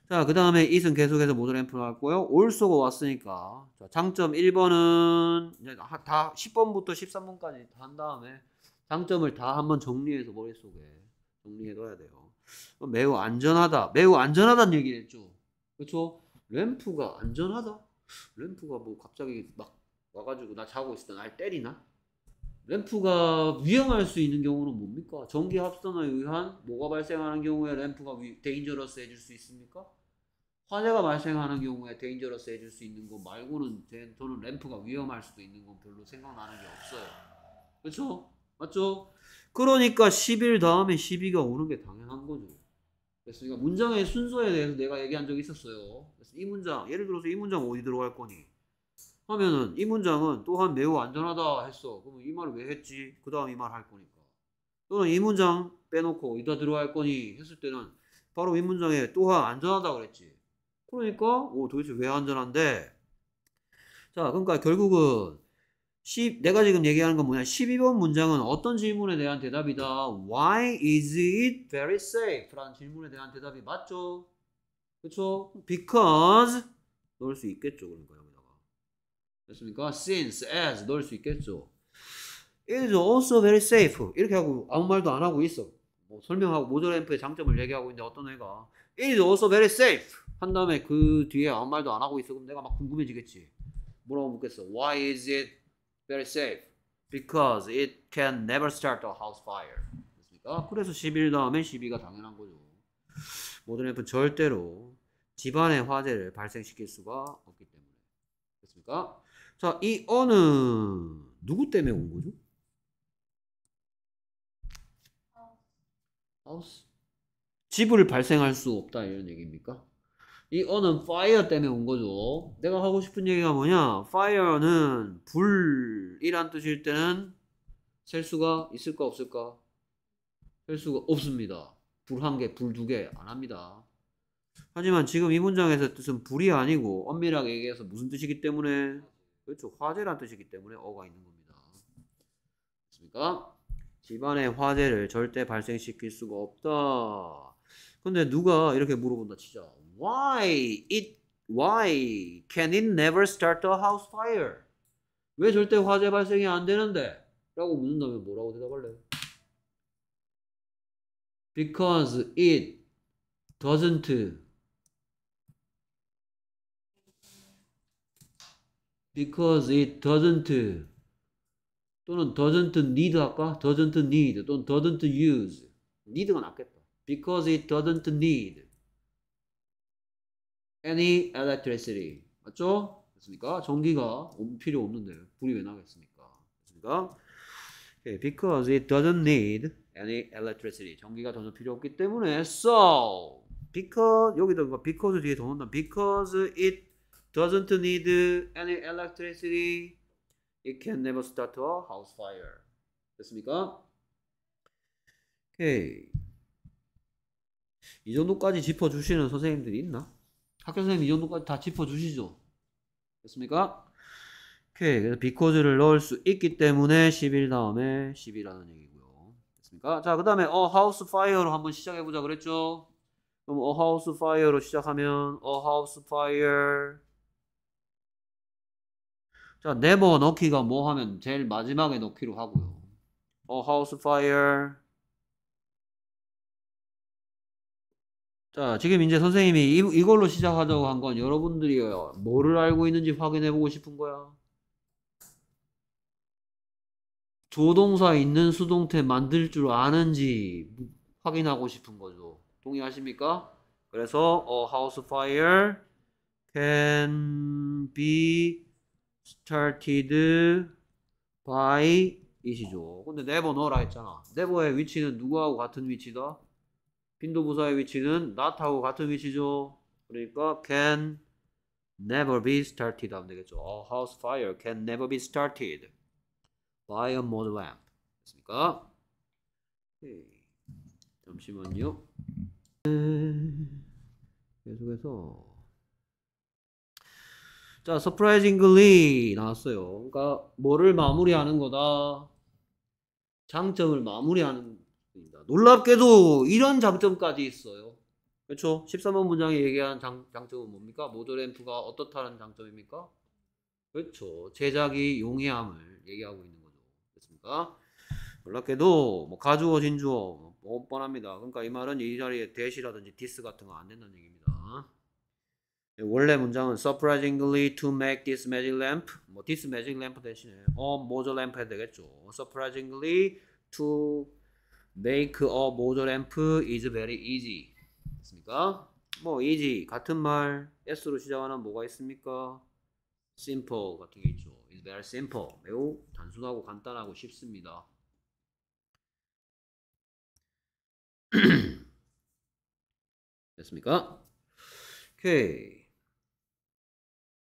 자, 그 다음에 이승 계속해서 모든 앰프로 할거요 올쏘가 왔으니까. 자, 장점 1번은 이제 다 10번부터 13번까지 다 한 다음에 장점을 다 한번 정리해서 머릿속에 정리해 둬야 돼요. 매우 안전하다. 매우 안전하다는 얘기를 했죠. 그렇죠? 램프가 안전하다? 램프가 뭐 갑자기 막 와가지고 나 자고 있을 때 날 때리나? 램프가 위험할 수 있는 경우는 뭡니까? 전기 합선에 의한 뭐가 발생하는 경우에 램프가 위, 데인저러스 해줄 수 있습니까? 화재가 발생하는 경우에 데인저러스 해줄 수 있는 거 말고는 저는 램프가 위험할 수도 있는 건 별로 생각나는 게 없어요. 그렇죠? 맞죠? 그러니까 10일 다음에 12가 오는 게 당연한 거죠. 그래서 그러 문장의 순서에 대해서 내가 얘기한 적이 있었어요. 그래서 이 문장, 예를 들어서 이 문장 어디 들어갈 거니? 하면은 이 문장은 또한 매우 안전하다 했어. 그러면 이 말을 왜 했지? 그 다음 이 말 할 거니까. 또는 이 문장 빼놓고 이다 들어갈 거니 했을 때는 바로 이 문장에 또한 안전하다 그랬지. 그러니까 오 도대체 왜 안전한데? 자 그러니까 결국은 10, 내가 지금 얘기하는 건 뭐냐 12번 문장은 어떤 질문에 대한 대답이다 Why is it very safe? 라는 질문에 대한 대답이 맞죠? 그쵸? Because 넣을 수 있겠죠 그러니까 여기다가 됐습니까? Since, as 넣을 수 있겠죠 It is also very safe 이렇게 하고 아무 말도 안 하고 있어 뭐 설명하고 모델 램프의 장점을 얘기하고 있는데 어떤 애가 It is also very safe 한 다음에 그 뒤에 아무 말도 안 하고 있어 그럼 내가 막 궁금해지겠지 뭐라고 묻겠어 Why is it very safe? Because it can never start a house fire 됐습니까? 그래서 11 다음에 12가 당연한 거죠 모든 앰프 절대로 집안의 화재를 발생시킬 수가 없기 때문에 됐습니까? 자, 이 어는 누구 때문에 온 거죠? 하우스 집을 발생할 수 없다 이런 얘기입니까? 이 어는 은 fire 때문에 온 거죠. 내가 하고 싶은 얘기가 뭐냐? fire는 불이란 뜻일 때는 셀 수가 있을까 없을까? 셀 수가 없습니다. 불 한 개, 불 두 개 안 합니다. 하지만 지금 이 문장에서 뜻은 불이 아니고 엄밀하게 얘기해서 무슨 뜻이기 때문에 그렇죠. 화재란 뜻이기 때문에 어가 있는 겁니다. 맞습니까? 집안의 화재를 절대 발생시킬 수가 없다. 근데 누가 이렇게 물어본다 치자. Why it Why can it never start a house fire? 왜 절대 화재 발생이 안 되는데? 라고 묻는다면 뭐라고 대답할래요? Because it doesn't because it doesn't 또는 doesn't need 할까? doesn't need 또는 doesn't use need가 낫겠다 because it doesn't need any electricity 맞죠? 그습니까 전기가 필요 없는데 불이 왜 나겠습니까? 그습니까 Okay, because it doesn't need any electricity 전기가 전혀 필요 없기 때문에 so because 여기다 because 뒤에 더 넣는다 because it doesn't need any electricity it can never start a house fire 됐습니까? 오케이 이 정도까지 짚어주시는 선생님들이 있나? 학교 선생님 이 정도까지 다 짚어주시죠. 됐습니까? 오케이. 그래서 비코즈를 넣을 수 있기 때문에 10일 다음에 10이라는 얘기고요. 됐습니까? 자, 그 다음에 어 하우스 파이어로 한번 시작해보자 그랬죠? 그럼 어 하우스 파이어로 시작하면 어 하우스 파이어 자, 네버 넣기가 뭐 하면 제일 마지막에 넣기로 하고요. 어 하우스 파이어 자, 지금 이제 선생님이 이, 이걸로 시작하자고 한 건 여러분들이 뭐를 알고 있는지 확인해 보고 싶은 거야. 조동사 있는 수동태 만들 줄 아는지 확인하고 싶은 거죠. 동의하십니까? 그래서 a house fire can be started by 이시죠. 근데 never 너라 했잖아. never의 위치는 누구하고 같은 위치다? 빈도 부사의 위치는 not하고 같은 위치죠. 그러니까 can never be started 하면 되겠죠. A house fire can never be started by a model lamp. 됐습니까? 오케이. 잠시만요. 계속해서 자, surprisingly 나왔어요. 그러니까 뭐를 마무리하는 거다. 장점을 마무리하는 것들니다 놀랍게도 이런 장점까지 있어요. 그렇죠? 13번 문장이 얘기한 장, 장점은 뭡니까? 모드램프가 어떻다는 장점입니까? 그렇죠. 제작이 용이함을 얘기하고 있는 거죠. 그렇습니까? 놀랍게도 뭐 가주어 진주어 뭐 뻔합니다. 그러니까 이 말은 이 자리에 대시라든지 디스 같은 거안 된다는 얘기입니다. 원래 문장은 surprisingly to make this magic lamp 뭐 this magic lamp 대신에 어 모조 램프 해야 되겠죠. surprisingly to Make a model amp is very easy. 됐습니까? 뭐 easy 같은 말 s로 시작하는 뭐가 있습니까? simple 같은 게 있죠. is very simple. 매우 단순하고 간단하고 쉽습니다. (clears throat) 됐습니까? 오케이.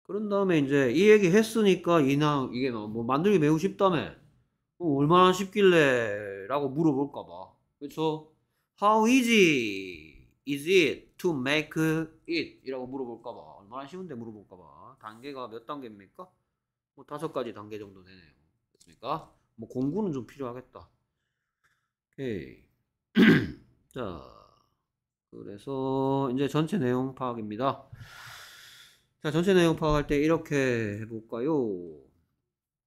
그런 다음에 이제 이 얘기 했으니까 이나 이게 뭐 만들기 매우 쉽다며. 어, 얼마나 쉽길래? 라고 물어볼까봐. 그쵸? How easy is it to make it? 이라고 물어볼까봐. 얼마나 쉬운데 물어볼까봐. 단계가 몇 단계입니까? 뭐 다섯 가지 단계 정도 되네요. 됐습니까? 뭐 공부는 좀 필요하겠다. 오케이. (clears throat) 자. 그래서 이제 전체 내용 파악입니다. 자, 전체 내용 파악할 때 이렇게 해볼까요?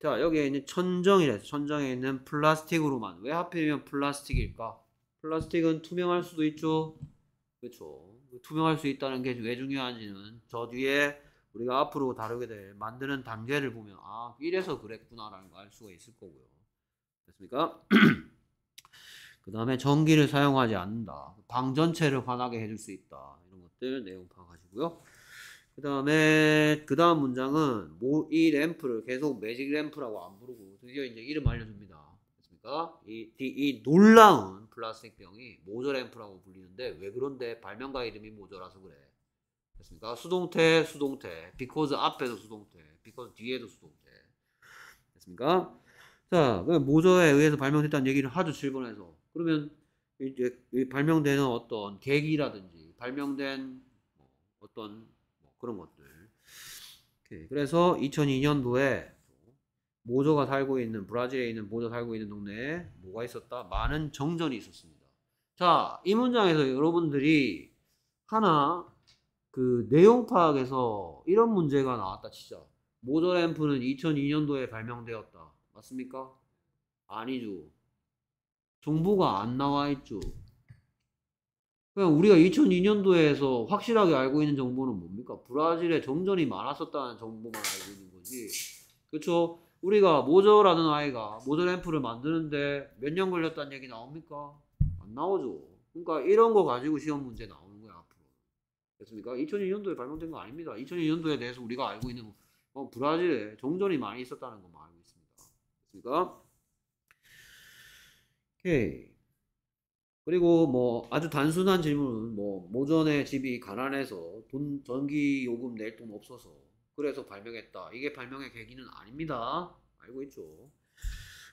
자 여기에 있는 천정이래서 천정에 있는 플라스틱으로만 왜 하필이면 플라스틱일까? 플라스틱은 투명할 수도 있죠. 그렇죠. 그 투명할 수 있다는 게 왜 중요한지는 저 뒤에 우리가 앞으로 다루게 될 만드는 단계를 보면 아 이래서 그랬구나라는 걸 알 수가 있을 거고요. 됐습니까? (clears throat) 그 다음에 전기를 사용하지 않는다. 방 전체를 환하게 해줄 수 있다. 이런 것들 내용 파가지고요 그 다음에 그 다음 문장은 뭐이 램프를 계속 매직 램프라고 안 부르고 드디어 이제 이름 알려줍니다. 그렇니까 이, 이, 놀라운 플라스틱 병이 모조 램프라고 불리는데 왜 그런데 발명가 이름이 모조라서 그래. 됐습니까? 수동태, 수동태. because 앞에도 수동태, because 뒤에도 수동태. 됐습니까? 자, 그 모조에 의해서 발명됐다는 얘기를 하죠, 7번에서. 그러면 이제 발명되는 어떤 계기라든지 발명된 뭐 어떤 그런 것들. 오케이. 그래서 2002년도에 모조가 살고 있는 브라질에 있는 모조 살고 있는 동네에 뭐가 있었다? 많은 정전이 있었습니다. 자, 이 문장에서 여러분들이 하나 그 내용 파악에서 이런 문제가 나왔다 치자. 모조 램프는 2002년도에 발명되었다. 맞습니까? 아니죠. 정보가 안 나와 있죠. 그냥 그러니까 우리가 2002년도에서 확실하게 알고 있는 정보는 뭡니까? 브라질에 정전이 많았었다는 정보만 알고 있는 거지. 그렇죠? 우리가 모저라는 아이가 모저 램프를 만드는데 몇 년 걸렸다는 얘기 나옵니까? 안 나오죠. 그러니까 이런 거 가지고 시험 문제 나오는 거야 앞으로. 됐습니까? 2002년도에 발명된 거 아닙니다. 2002년도에 대해서 우리가 알고 있는 어, 브라질에 정전이 많이 있었다는 것만 알고 있습니다. 됐습니까? 오케이. 그리고 뭐 아주 단순한 질문, 은뭐 모전에 집이 가난해서 돈 전기 요금 낼 돈 없어서 그래서 발명했다. 이게 발명의 계기는 아닙니다. 알고 있죠.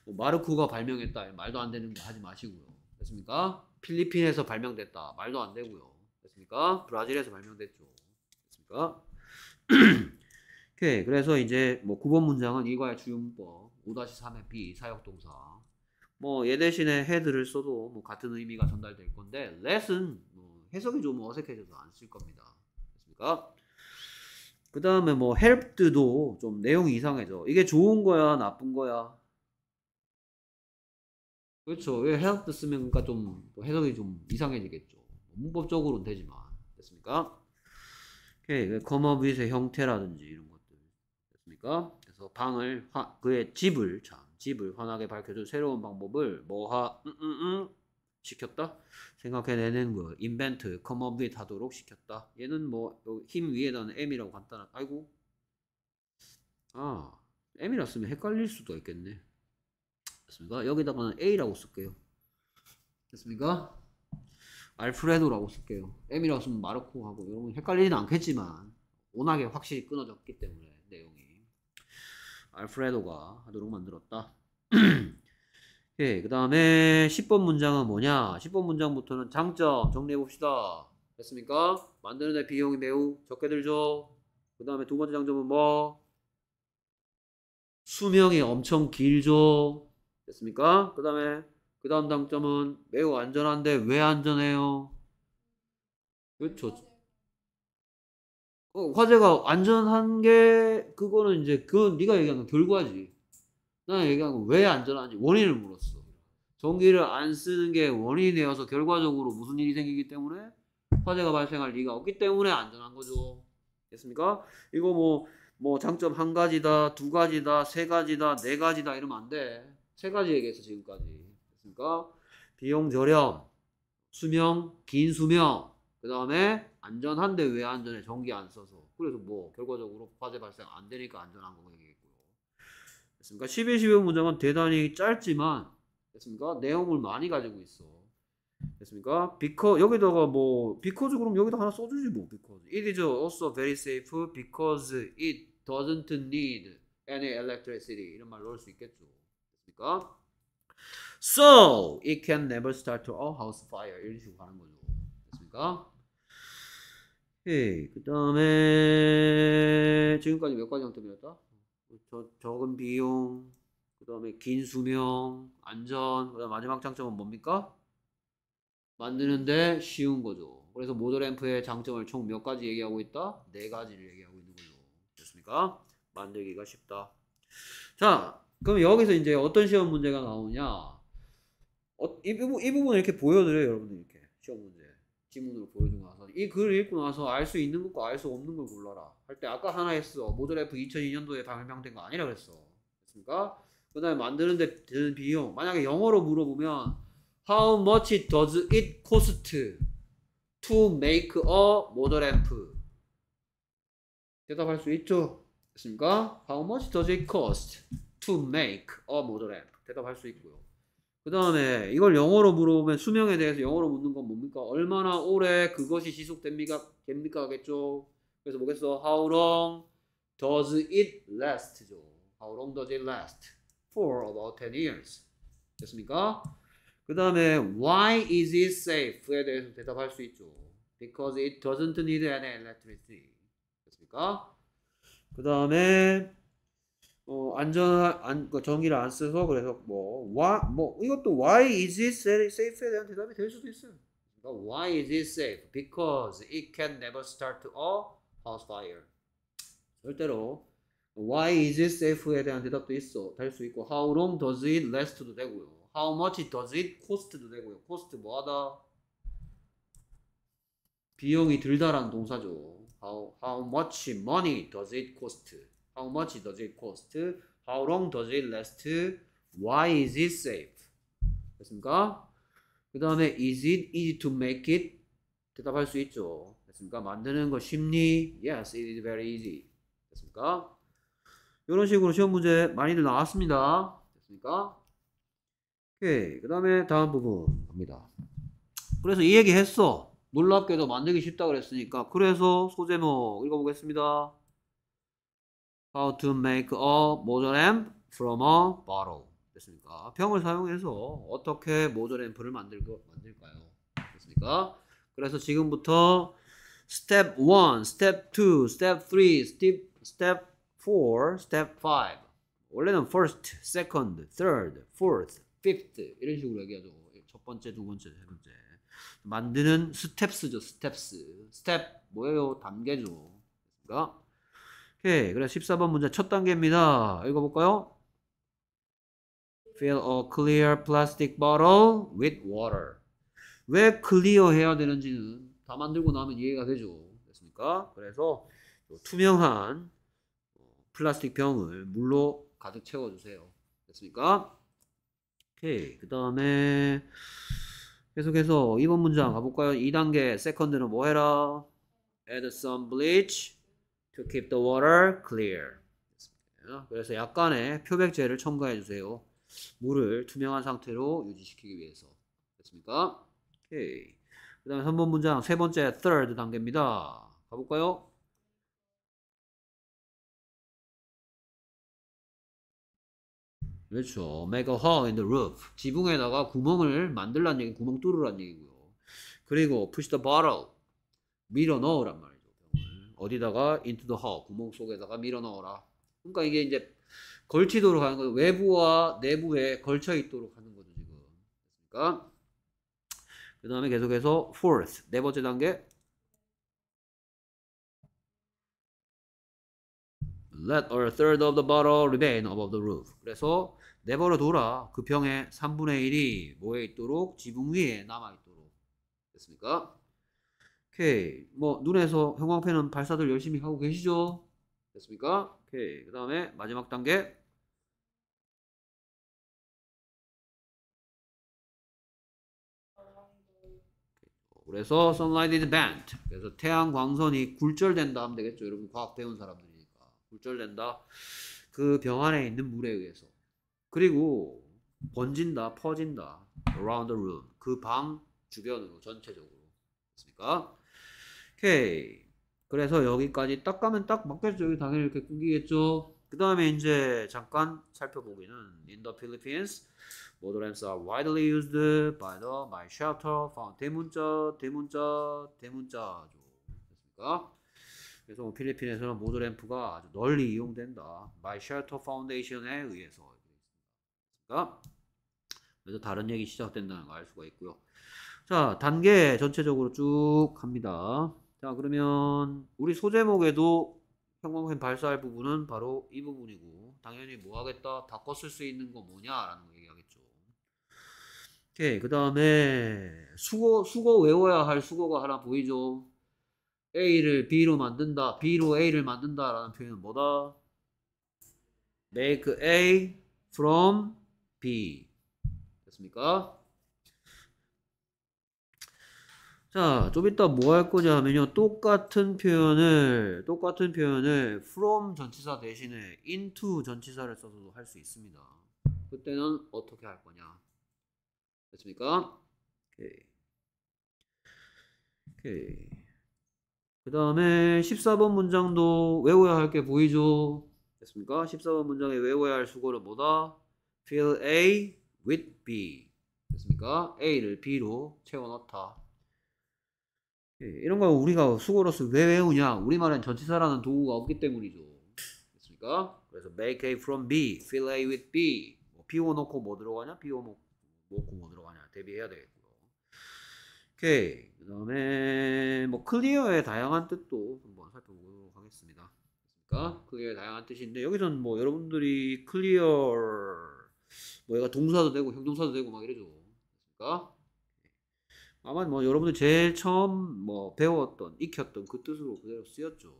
뭐 마르쿠가 발명했다. 말도 안 되는 거 하지 마시고요. 됐습니까? 필리핀에서 발명됐다. 말도 안 되고요. 됐습니까? 브라질에서 발명됐죠. 됐습니까? (clears throat) 오케이. 그래서 이제 뭐 9번 문장은 이과의 주요문법 5-3의 B 사역동사 뭐얘 대신에 head를 써도 뭐 같은 의미가 전달될 건데 let은 뭐 해석이 좀 어색해져서 안 쓸 겁니다. 됐습니까? 그 다음에 뭐 helped도 좀 내용이 이상해져. 이게 좋은 거야, 나쁜 거야? 그렇죠. 왜 helped 쓰면 그러니까 좀 뭐 해석이 좀 이상해지겠죠. 문법적으로는 되지만 됐습니까? 오케이, 커머빗의 그 형태라든지 이런 것들 됐습니까? 그래서 방을 화, 그의 집을 자 집을 환하게 밝혀준 새로운 방법을 뭐하 음음음 음, 음, 시켰다 생각해내는 거 인벤트 컴업 및 하도록 시켰다 얘는 뭐 힘 위에다는 m이라고 간단한 아이고 아 m이라 쓰면 헷갈릴 수도 있겠네 됐습니까 여기다가는 a라고 쓸게요 됐습니까 알프레도라고 쓸게요 m이라고 쓰면 마르코하고 여러분 헷갈리진 않겠지만 워낙에 확실히 끊어졌기 때문에 내용이 알프레도가 하도록 만들었다. 그 다음에 10번 문장은 뭐냐? 10번 문장부터는 장점 정리해 봅시다. 됐습니까? 만드는 데 비용이 매우 적게 들죠. 그 다음에 두 번째 장점은 뭐? 수명이 엄청 길죠. 됐습니까? 그 다음에 그 다음 장점은 매우 안전한데 왜 안전해요? 그렇죠. 어, 화재가 안전한 게 그거는 이제 그건 네가 얘기한 건 결과지. 나 얘기한 건 왜 안전한지 원인을 물었어. 전기를 안 쓰는 게 원인이어서 결과적으로 무슨 일이 생기기 때문에 화재가 발생할 리가 없기 때문에 안전한 거죠. 됐습니까? 이거 뭐, 뭐 장점 한 가지다, 두 가지다, 세 가지다, 네 가지다 이러면 안 돼. 세 가지 얘기했어, 지금까지. 됐습니까? 비용 저렴, 수명, 긴 수명, 그 다음에 안전한데 왜 안전해? 전기 안 써서. 그래서 뭐 결과적으로 화재 발생 안 되니까 안전한 거 얘기했고요. 됐습니까? 11, 12 문장은 대단히 짧지만 됐습니까? 내용을 많이 가지고 있어. 됐습니까? 비커 여기다가 뭐 비커즈 그럼 여기다 하나 써주지 뭐 비커즈. It is also very safe because it doesn't need any electricity 이런 말 넣을 수 있겠죠. 됐습니까? So it can never start a house fire 이런 식으로 하는 거죠. 됐습니까? 예, 그 다음에 지금까지 몇 가지 형태 배웠다? 저, 적은 비용 그 다음에 긴 수명 안전 그 다음 마지막 장점은 뭡니까? 만드는데 쉬운 거죠 그래서 모더램프의 장점을 총 몇 가지 얘기하고 있다? 네 가지를 얘기하고 있는 걸로 됐습니까? 만들기가 쉽다 자 그럼 여기서 이제 어떤 시험 문제가 나오냐 어, 이, 이, 부, 이 부분 이렇게 보여드려요 여러분들 이렇게 시험 문제 지문으로 보여준 거 나서 이 글을 읽고 나서 알 수 있는 것과 알 수 없는 걸 골라라 할 때 아까 하나 했어 모델 F 2002년도에 발명된 거 아니라 그랬어 그랬습니까? 그 다음에 만드는데 드는 비용 만약에 영어로 물어보면 How much does it cost to make a model amp? 대답할 수 있죠 됐습니까? How much does it cost to make a model amp? 대답할 수 있고요 그 다음에 이걸 영어로 물어보면 수명에 대해서 영어로 묻는 건 뭡니까? 얼마나 오래 그것이 지속됩니까? 됩니까? 하겠죠. 그래서 뭐겠어? How long does it l a s t How long does it last? For about 10 years. 됐습니까? 그 다음에 why is it safe?에 대해서 대답할 수 있죠. Because it doesn't need any electricity. 됐습니까? 그 다음에 어, 안전한 안, 그 전기를 안 써서 그래서 뭐 why 뭐 이것도 why is it safe에 대한 대답이 될 수도 있어요. Why is it safe? Because it can never start a house fire. 절대로 why is it safe에 대한 대답도 있어 될 수 있고 how long does it last도 되고요. How much does it cost도 되고요. cost 뭐하다 비용이 들다란 동사죠. How how much money does it cost? How much does it cost? How long does it last? Why is it safe? 됐습니까? 그 다음에 is it easy to make it? 대답할 수 있죠. 됐습니까? 만드는 거 쉽니? Yes, it is very easy. 됐습니까? 이런 식으로 시험 문제 많이들 나왔습니다. 됐습니까? 오케이. 그 다음에 다음 부분 갑니다. 그래서 이 얘기 했어. 놀랍게도 만들기 쉽다 그랬으니까. 그래서 소제목 읽어보겠습니다. How to make a motor lamp from a bottle. 됐습니까? 병을 사용해서 어떻게 모조램프를 만들 만들까요? 됐습니까? 그래서 지금부터 step 1, step 2, step 3, step, step 4, step 5. 원래는 first, second, third, fourth, fifth 이런 식으로 얘기하죠. 첫 번째, 두 번째, 세 번째. 만드는 스텝스죠, 스텝스. 스텝 뭐예요? 단계죠. 그러니까 오케이. 그래서 14번 문제 첫 단계입니다. 읽어볼까요? Fill a clear plastic bottle with water. 왜 clear 해야 되는지는 다 만들고 나면 이해가 되죠. 됐습니까? 그래서 투명한 플라스틱 병을 물로 가득 채워주세요. 됐습니까? 오케이. 그 다음에 계속해서 2번 문장 가볼까요? 2단계 세컨드는 뭐 해라? Add some bleach to keep the water clear. 그래서 약간의 표백제를 첨가해 주세요. 물을 투명한 상태로 유지시키기 위해서. 됐습니까? 오케이. 그 다음에 3번 문장 세 번째 third 단계입니다. 가볼까요? 그렇죠. Make a hole in the roof. 지붕에다가 구멍을 만들란 얘기, 구멍 뚫으란 얘기고요. 그리고 push the bottle. 밀어 넣으란 말이에요. 어디다가 into the hole 구멍 속에다가 밀어 넣어라. 그러니까 이게 이제 걸치도록 하는 거죠. 외부와 내부에 걸쳐 있도록 하는 거죠 지금. 그러니까 그 다음에 계속해서 fourth 네 번째 단계 Let or a third of the bottle remain above the roof. 그래서 내버려 둬라. 그평의 3분의 1이 뭐에 있도록 지붕 위에 남아 있도록 됐습니까? 오케이. 뭐 눈에서 형광펜은 발사들 열심히 하고 계시죠? 됐습니까? 오케이. 그 다음에 마지막 단계. 그래서 sunlight is bent. 그래서 태양 광선이 굴절된다 하면 되겠죠. 여러분 과학 배운 사람들이니까 굴절된다. 그 병 안에 있는 물에 의해서 그리고 번진다, 퍼진다. around the room. 그 방 주변으로 전체적으로. 됐습니까? 오케이. 그래서 여기까지 딱 가면 딱 맞겠죠. 여기 당연히 이렇게 끊기겠죠. 그 다음에 이제 잠깐 살펴보기는 In the Philippines, modal lamps are widely used by the my shelter found 대문자, 대문자, 대문자죠. 됐습니까? 그래서 뭐 필리핀에서는 모드 램프가 아주 널리 이용된다. My Shelter Foundation에 의해서 그러니까 그래서 다른 얘기 시작된다는 걸 알 수가 있고요. 자 단계 전체적으로 쭉 갑니다. 자 그러면 우리 소제목에도 평범편 발사할 부분은 바로 이 부분이고 당연히 뭐 하겠다? 바꿨을 수 있는 거 뭐냐라는 거 얘기하겠죠. 오케이 그 다음에 수거 수거 외워야 할 수거가 하나 보이죠. A를 B로 만든다, B로 A를 만든다라는 표현은 뭐다? Make A from B 됐습니까? 자, 좀 이따 뭐 할 거냐 하면요. 똑같은 표현을, 똑같은 표현을 from 전치사 대신에 into 전치사를 써서도 할 수 있습니다. 그때는 어떻게 할 거냐. 됐습니까? 오케이. 오케이. 그 다음에 14번 문장도 외워야 할 게 보이죠? 됐습니까? 14번 문장에 외워야 할 수고는 뭐다? fill A with B. 됐습니까? A를 B로 채워넣다. 예, 이런 걸 우리가 수고로서 왜 외우냐? 우리말엔 전치사라는 도구가 없기 때문이죠. 그습니까 그래서 make A from B, fill A with B. 뭐 비워 놓고 뭐 들어가냐? 비워 놓고 뭐 들어가냐? 대비해야 되겠고요. 오케이. 그 다음에 뭐 클리어의 다양한 뜻도 한번 살펴보도록 하겠습니다. 그러니까 클리어의 다양한 뜻인데 여기서는 뭐 여러분들이 클리어 뭐 얘가 동사도 되고 형용사도 되고 막 이러죠. 그러니까 아마 뭐 여러분들 제일 처음 뭐 배웠던 익혔던 그 뜻으로 그대로 쓰였죠.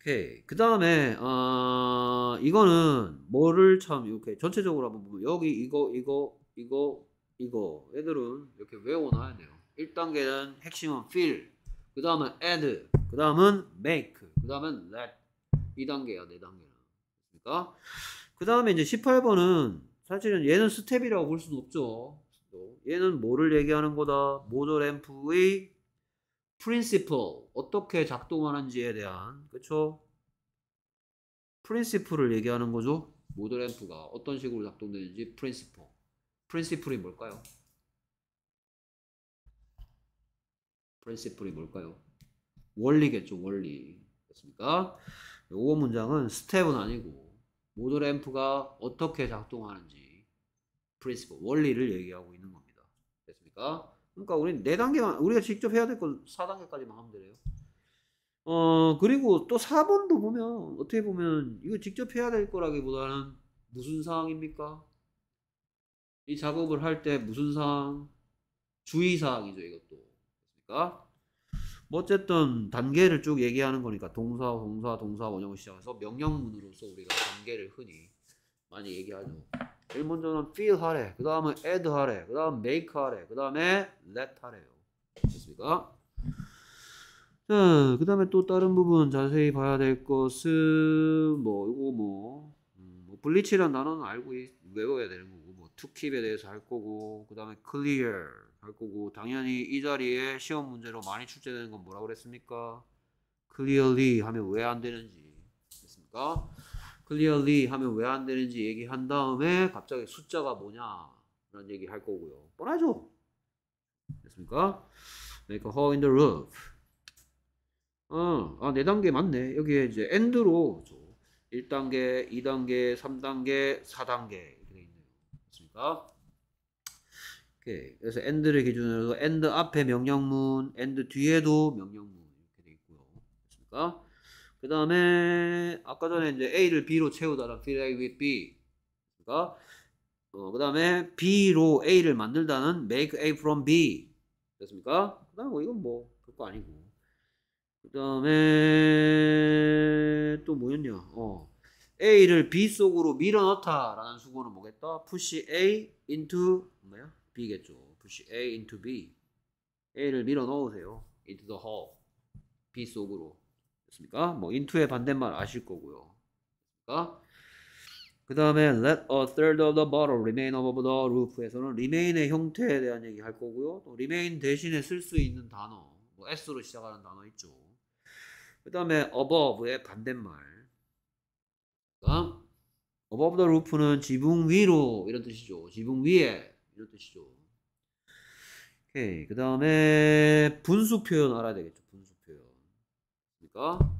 오케이 그 다음에 어, 이거는 뭐를 참 이렇게 전체적으로 한번 보면 여기 이거 이거 이거 이거 얘들은 이렇게 외워놔야 돼요. 1단계는 핵심은 fill, 그 다음은 add, 그 다음은 make, 그 다음은 let. 2단계야 4단계는. 그러니까 그 다음에 이제 18번은 사실은 얘는 스텝이라고 볼 수는 없죠. 수 얘는 뭐를 얘기하는 거다? 모더 램프의 프린 i n c 어떻게 작동하는지에 대한 그쵸? 프린 i n c i 을 얘기하는 거죠. 모더 램프가 어떤 식으로 작동되는지 프린 i n c i p l e 이 뭘까요? 프린 i n 이 뭘까요? 원리겠죠, 원리. 됐습니까? 요거 문장은 스텝은 아니고 모더 램프가 어떻게 작동하는지 principle 원리를 얘기하고 있는 겁니다. 됐습니까? 그러니까 우리는 네 단계만 우리가 직접 해야 될 건 4단계까지만 하면 되네요. 어 그리고 또 4번도 보면 어떻게 보면 이거 직접 해야 될 거라기보다는 무슨 사항입니까? 이 작업을 할 때 무슨 사항? 주의사항이죠 이것도. 그러니까 뭐 어쨌든 단계를 쭉 얘기하는 거니까 동사, 동사, 동사 원형을 시작해서 명령문으로서 우리가 단계를 흔히 많이 얘기하죠. 제일 먼저는 feel 하래. 그 다음은 add 하래. 그 다음 make 하래. 그 다음에 let 하래요. 됐습니까? 자, 그 다음에 또 다른 부분 자세히 봐야 될 것은 뭐 이거 뭐, 음, 뭐 블리치란 단어는 알고 있, 외워야 되는 거고 뭐 to keep에 대해서 할 거고 그 다음에 clear 할 거고 당연히 이 자리에 시험 문제로 많이 출제되는 건 뭐라고 그랬습니까? clearly 하면 왜 안 되는지 됐습니까? clearly 하면 왜 안 되는지 얘기한 다음에 갑자기 숫자가 뭐냐라는 얘기 할 거고요. 뻔하죠? 됐습니까? Make a hole in the roof. 어, 아, 네 단계 맞네. 여기에 이제 end로 1단계, 2단계, 3단계, 4단계 이렇게 돼 있네요. 됐습니까? 그래서 end를 기준으로 end 앞에 명령문, end 뒤에도 명령문 이렇게 돼 있고요. 됐습니까? 그 다음에 아까 전에 이제 A를 B로 채우다라 fill A with B 그러니까 어, 그 다음에 B로 A를 만들다는 make A from B 됐습니까? 그 다음에 뭐 이건 뭐 별거 아니고 그 다음에 또 뭐였냐 어. A를 B 속으로 밀어넣다 라는 수고는 뭐겠다? push A into 뭐야? B겠죠 push A into B A를 밀어넣으세요 into the hole B 속으로 됐습니까? 뭐 into의 반대말 아실 거고요. 됐습니까? 그 다음에 let a third of the bottle remain above the roof에서는 remain의 형태에 대한 얘기 할 거고요. 또 remain 대신에 쓸 수 있는 단어, 뭐 s로 시작하는 단어 있죠. 그 다음에 above의 반대말. 그러니까 above the roof는 지붕 위로 이런 뜻이죠. 지붕 위에 이런 뜻이죠. 오케이. 그 다음에 분수 표현 알아야 되겠죠. 되니까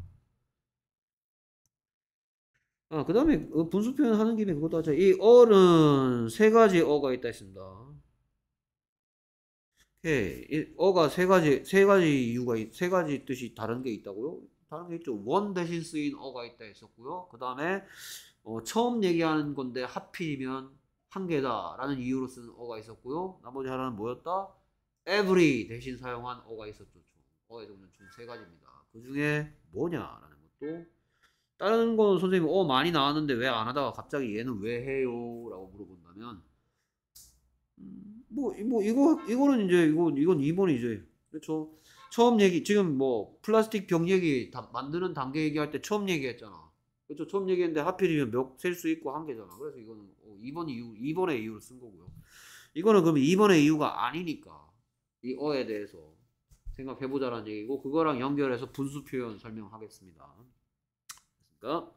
아, 그 다음에 어, 분수 표현하는 김에 그것도 하자이 어는 세 가지 어가 있다 했습니다. 오이 어가 세 가지, 세 가지 이유가, 세 가지 뜻이 다른 게 있다고요? 다른 게 있죠. 원 대신 쓰인 어가 있다 했었고요. 그 다음에 어, 처음 얘기하는 건데 하필이면 한 개다라는 이유로 쓰는 어가 있었고요. 나머지 하나는 뭐였다? every 대신 사용한 어가 있었죠. 어에 종류는 총세 가지입니다. 그 중에 뭐냐라는 것도 다른 건선생님어 많이 나왔는데 왜 안 하다가 갑자기 얘는 왜 해요라고 물어본다면 뭐뭐 음, 뭐 이거 이거는 이제 이건 이건 이번이 이제 그렇죠. 처음 얘기 지금 뭐 플라스틱 병 얘기 다, 만드는 단계 얘기할 때 처음 얘기했잖아. 그렇죠. 처음 얘기했는데 하필이면 몇 셀 수 있고 한 개잖아. 그래서 이거는 어, 이번 이유 이번의 이유로 쓴 거고요. 이거는 그럼 이번의 이유가 아니니까 이 어에 대해서 생각해보자라는 얘기고 그거랑 연결해서 분수 표현 설명하겠습니다. 그러니까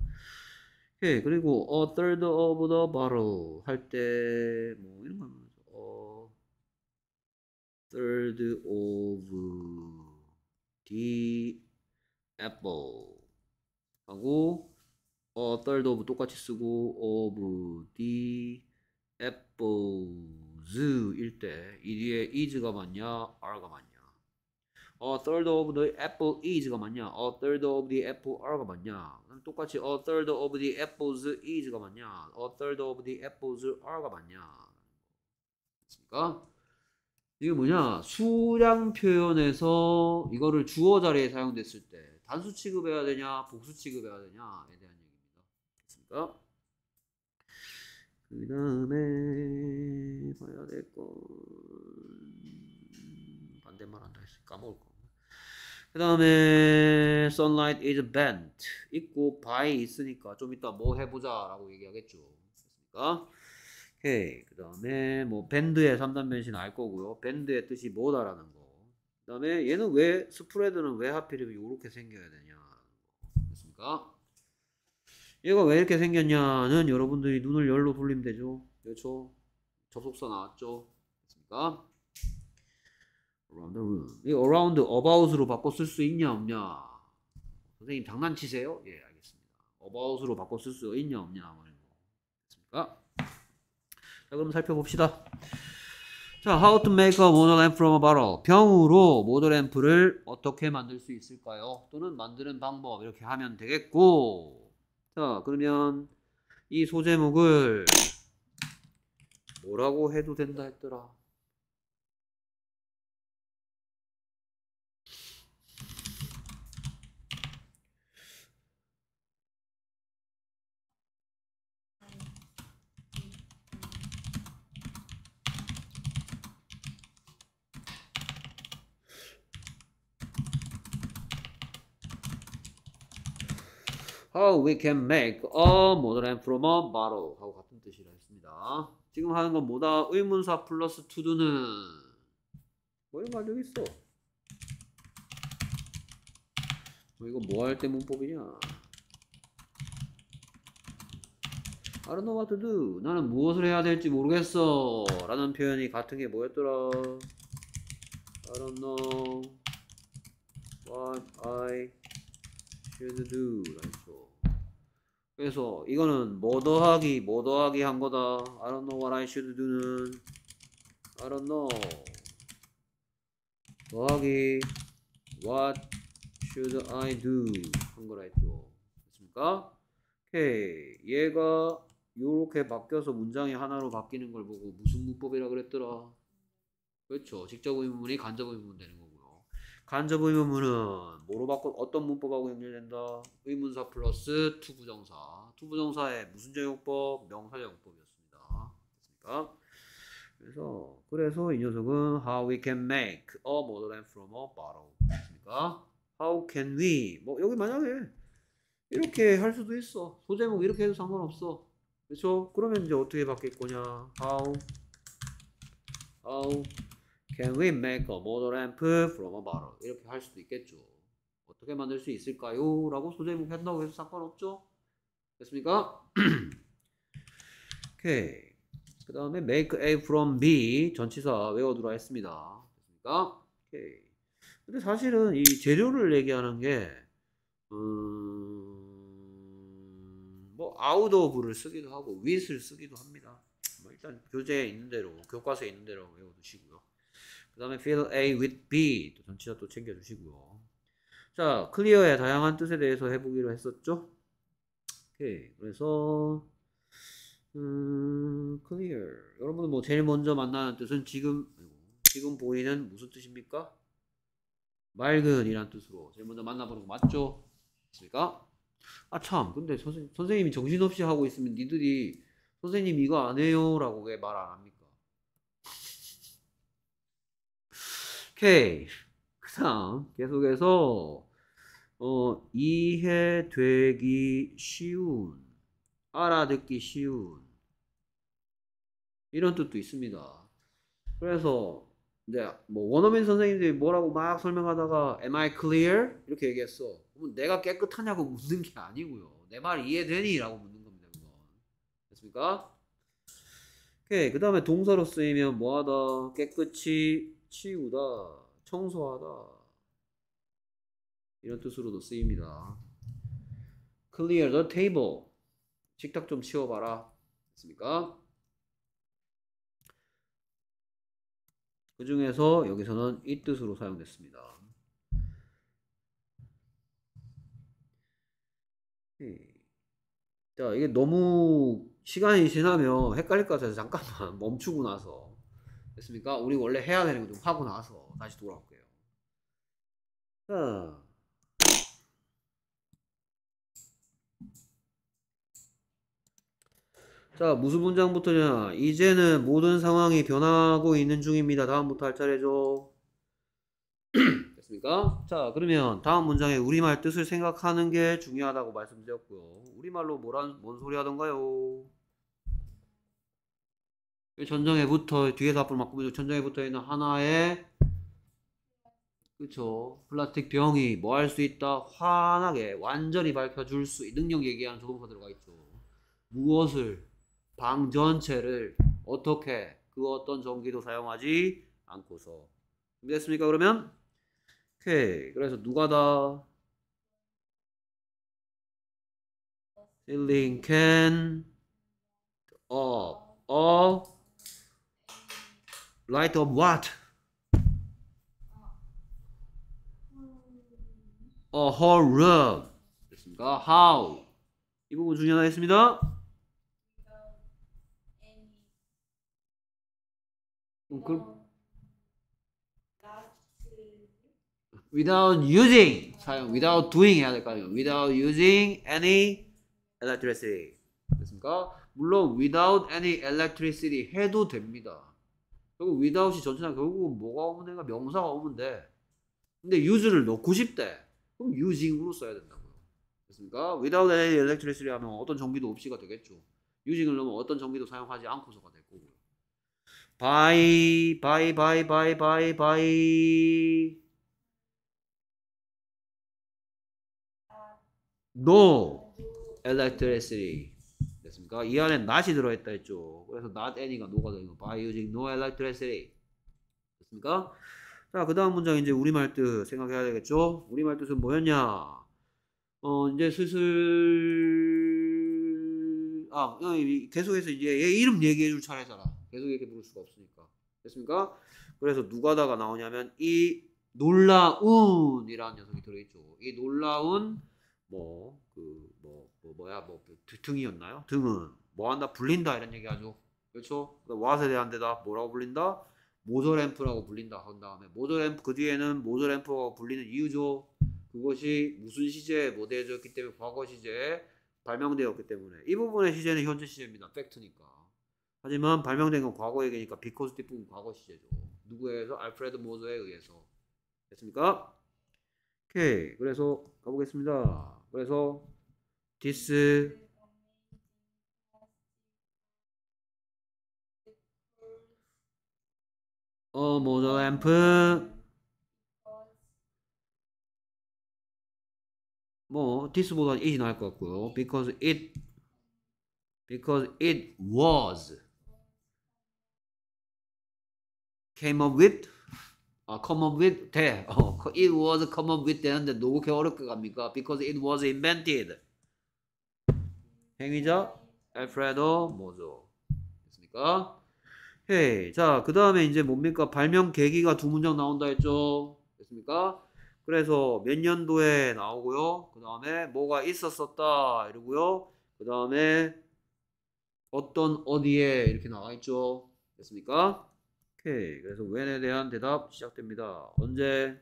예, 그리고 a third of the bottle 할때 뭐 이런 거 하면서 a third of the apple 하고 a third of 똑같이 쓰고 of the apples 일때 이 뒤에 is가 맞냐 are가 맞냐 a 어, third of the apple is가 맞냐? a 어, third of the apple are가 맞냐? 똑같이 a 어, third of the apples is가 맞냐? a third of the apples are가 맞냐? 그러니까 이게 뭐냐? 수량 표현에서 이거를 주어 자리에 사용됐을 때 단수 취급해야 되냐? 복수 취급해야 되냐에 대한 얘기입니다. 됐습니까? 그 다음에 봐야 될건 반대말 한다 했으니 까먹을 거. 그 다음에 sunlight is bent 있고 by 있으니까 좀 이따 뭐 해보자 라고 얘기하겠죠 그러니까 오케이 그 다음에 뭐 밴드의 3단 변신 알 거고요 밴드의 뜻이 뭐다라는 거그 다음에 얘는 왜 스프레드는 왜 하필이면 이렇게 생겨야 되냐 됐습니까 얘가 왜 이렇게 생겼냐는 여러분들이 눈을 열로 돌리면 되죠 그렇죠 접속사 나왔죠 됐습니까 around the room. 이 around, about으로 바꿔 쓸 수 있냐 없냐? 선생님 장난치세요? 예, 알겠습니다. about으로 바꿔 쓸 수 있냐 없냐 뭐 이런 거. 됐습니까? 자, 그럼 살펴봅시다. 자, how to make a model amp from a b a r r e 병으로 모델 램프를 어떻게 만들 수 있을까요? 또는 만드는 방법 이렇게 하면 되겠고. 자, 그러면 이 소제목을 뭐라고 해도 된다 했더라. How we can make a model and from a model 하고 같은 뜻이라 했습니다. 지금 하는 건 뭐다? 의문사 플러스 to do는 뭐에 가지고 있어? 뭐 이거 뭐 할 때 문법이냐? I don't know what to do. 나는 무엇을 해야 될지 모르겠어. 라는 표현이 같은 게 뭐였더라? I don't know what I should do. 라는 거. 그래서 이거는 뭐 더하기 뭐 더하기 한 거다 I don't know what I should do는 I don't know 더하기 what should I do 한 거라 했죠 됐습니까? 오케이 얘가 요렇게 바뀌어서 문장이 하나로 바뀌는 걸 보고 무슨 문법이라 그랬더라 그렇죠 직접 의문이 간접 의문 되는 거 간접 의문문은 뭐로 바꿔 어떤 문법하고 연결된다? 의문사 플러스 투부정사. 투부정사의 무슨 제용법명사제용법이었습니다 됐습니까? 그래서 그래서 이 녀석은 how we can make a m o d e r n from a bottle. 됐습니까? how can we 뭐 여기 만약에 이렇게 할 수도 있어. 소제목 이렇게 해도 상관없어. 그렇죠? 그러면 이제 어떻게 바뀔 거냐? how how Can we make a model amp from a bottle? 이렇게 할 수도 있겠죠. 어떻게 만들 수 있을까요? 라고 소제목 한다고 해서 상관없죠. 됐습니까? (clears throat) 오케이. 그 다음에 make A from B 전치사 외워두라 했습니다. 됐습니까? 오케이. 근데 사실은 이 재료를 얘기하는 게, 음, 뭐, out of를 쓰기도 하고, with를 쓰기도 합니다. 뭐 일단 교재에 있는 대로, 교과서에 있는 대로 외워두시고요. 그 다음에 fill A with B 또 전치사 또 챙겨주시고요 자 c l e 의 다양한 뜻에 대해서 해보기로 했었죠 오케이 그래서 음 clear 여러분 뭐 제일 먼저 만나는 뜻은 지금 지금 보이는 무슨 뜻입니까? 맑은이란 뜻으로 제일 먼저 만나보는 거 맞죠? 그러니까 아참 근데 선생, 선생님이 정신없이 하고 있으면 니들이 선생님 이거 안 해요 라고 말안 합니까? 오케이. 그 다음, 계속해서, 어, 이해되기 쉬운, 알아듣기 쉬운, 이런 뜻도 있습니다. 그래서, 네, 뭐, 원어민 선생님들이 뭐라고 막 설명하다가, am I clear? 이렇게 얘기했어. 그럼 내가 깨끗하냐고 묻는 게 아니고요. 내 말 이해되니? 라고 묻는 겁니다, 그건. 됐습니까? 오케이. 그 다음에 동사로 쓰이면 뭐하다, 깨끗이, 치우다, 청소하다 이런 뜻으로도 쓰입니다. Clear the table. 식탁 좀 치워봐라. 됐습니까? 그 중에서 여기서는 이 뜻으로 사용됐습니다. 자, 이게 너무 시간이 지나면 헷갈릴것같아서 잠깐만 (laughs) 멈추고 나서 됐습니까? 우리 원래 해야 되는 거 좀 하고 나서 다시 돌아올게요. 자. 무슨 문장부터냐. 이제는 모든 상황이 변하고 있는 중입니다. 다음부터 할 차례죠. (clears throat) 됐습니까? 자, 그러면 다음 문장에 우리말 뜻을 생각하는 게 중요하다고 말씀드렸고요. 우리말로 뭐란, 뭔 소리 하던가요? 전정에 그 붙어 뒤에서 앞으로 막고 전정에 붙어 있는 하나의 그쵸 플라스틱 병이 뭐 할 수 있다 환하게 완전히 밝혀줄 수 능력 얘기하는 조동사 들어가 있죠 무엇을 방 전체를 어떻게 그 어떤 전기도 사용하지 않고서 준비됐습니까 그러면 오케이 그래서 누가 다 f i l i n g can up up Light of what? A whole room. 됐습니까? How? 이 부분 중요하겠습니다. 음, 그 without using 사용 without doing 해야 될거 아니에요. without using any electricity. 됐습니까? 물론 without any electricity 해도 됩니다. 결국 without이 전체사 결국은 뭐가 오면 되가 명사가 오면 돼. 근데 use를 넣고 싶대. 그럼 using으로 써야 된다고요. 됐습니까? without any electricity 하면 어떤 전기도 없이가 되겠죠. using을 넣으면 어떤 전기도 사용하지 않고서가 될 거고요. by by by by by by no electricity 됐습니까? 이 안에 not이 들어있다 했죠. 그래서 not any가 녹아져 있는 by using no e l e t r i c y 됐습니까? 자, 그 다음 문장 이제 우리말 뜻 생각해야 되겠죠? 우리말 뜻은 뭐였냐? 어, 이제 슬슬, 아, 계속해서 이제 얘 이름 얘기해 줄 차례잖아. 계속 이렇게 부를 수가 없으니까. 됐습니까? 그래서 누가다가 나오냐면 이 놀라운이라는 녀석이 들어있죠. 이 놀라운 뭐 그뭐 뭐, 뭐야 뭐 등이었나요? 그 등은 뭐한다 불린다 이런 얘기 하죠. 그렇죠? 와세 대한데다 뭐라고 불린다? 모조램프라고 불린다 한 다음에 모조램프 그 뒤에는 모조램프가 불리는 이유죠. 그것이 무슨 시제에 모델해졌기 뭐 때문에 과거 시제에 발명되었기 때문에 이 부분의 시제는 현재 시제입니다. 팩트니까. 하지만 발명된 건 과거 얘기니까 그러니까 비코스 뒷부분 과거 시제죠. 누구에 서 알프레드 모조에 의해서. 됐습니까? 오케이. 그래서 가보겠습니다. 그래서 this 어 모더 램프 more this보다 it이 나을 것 같고요 because it because it was came up with 어, come up with 돼. 어, it was come up with 되는데 누구 그게 어렵게 갑니까? Because it was invented. 행위자 알프레도 모조. 됐습니까? 헤이. 자, 그 다음에 이제 뭡니까? 발명 계기가 두 문장 나온다 했죠? 됐습니까? 그래서 몇 년도에 나오고요. 그 다음에 뭐가 있었었다 이러고요. 그 다음에 어떤 어디에 이렇게 나와 있죠. 됐습니까? 오케이. 그래서 when에 대한 대답 시작됩니다. 언제?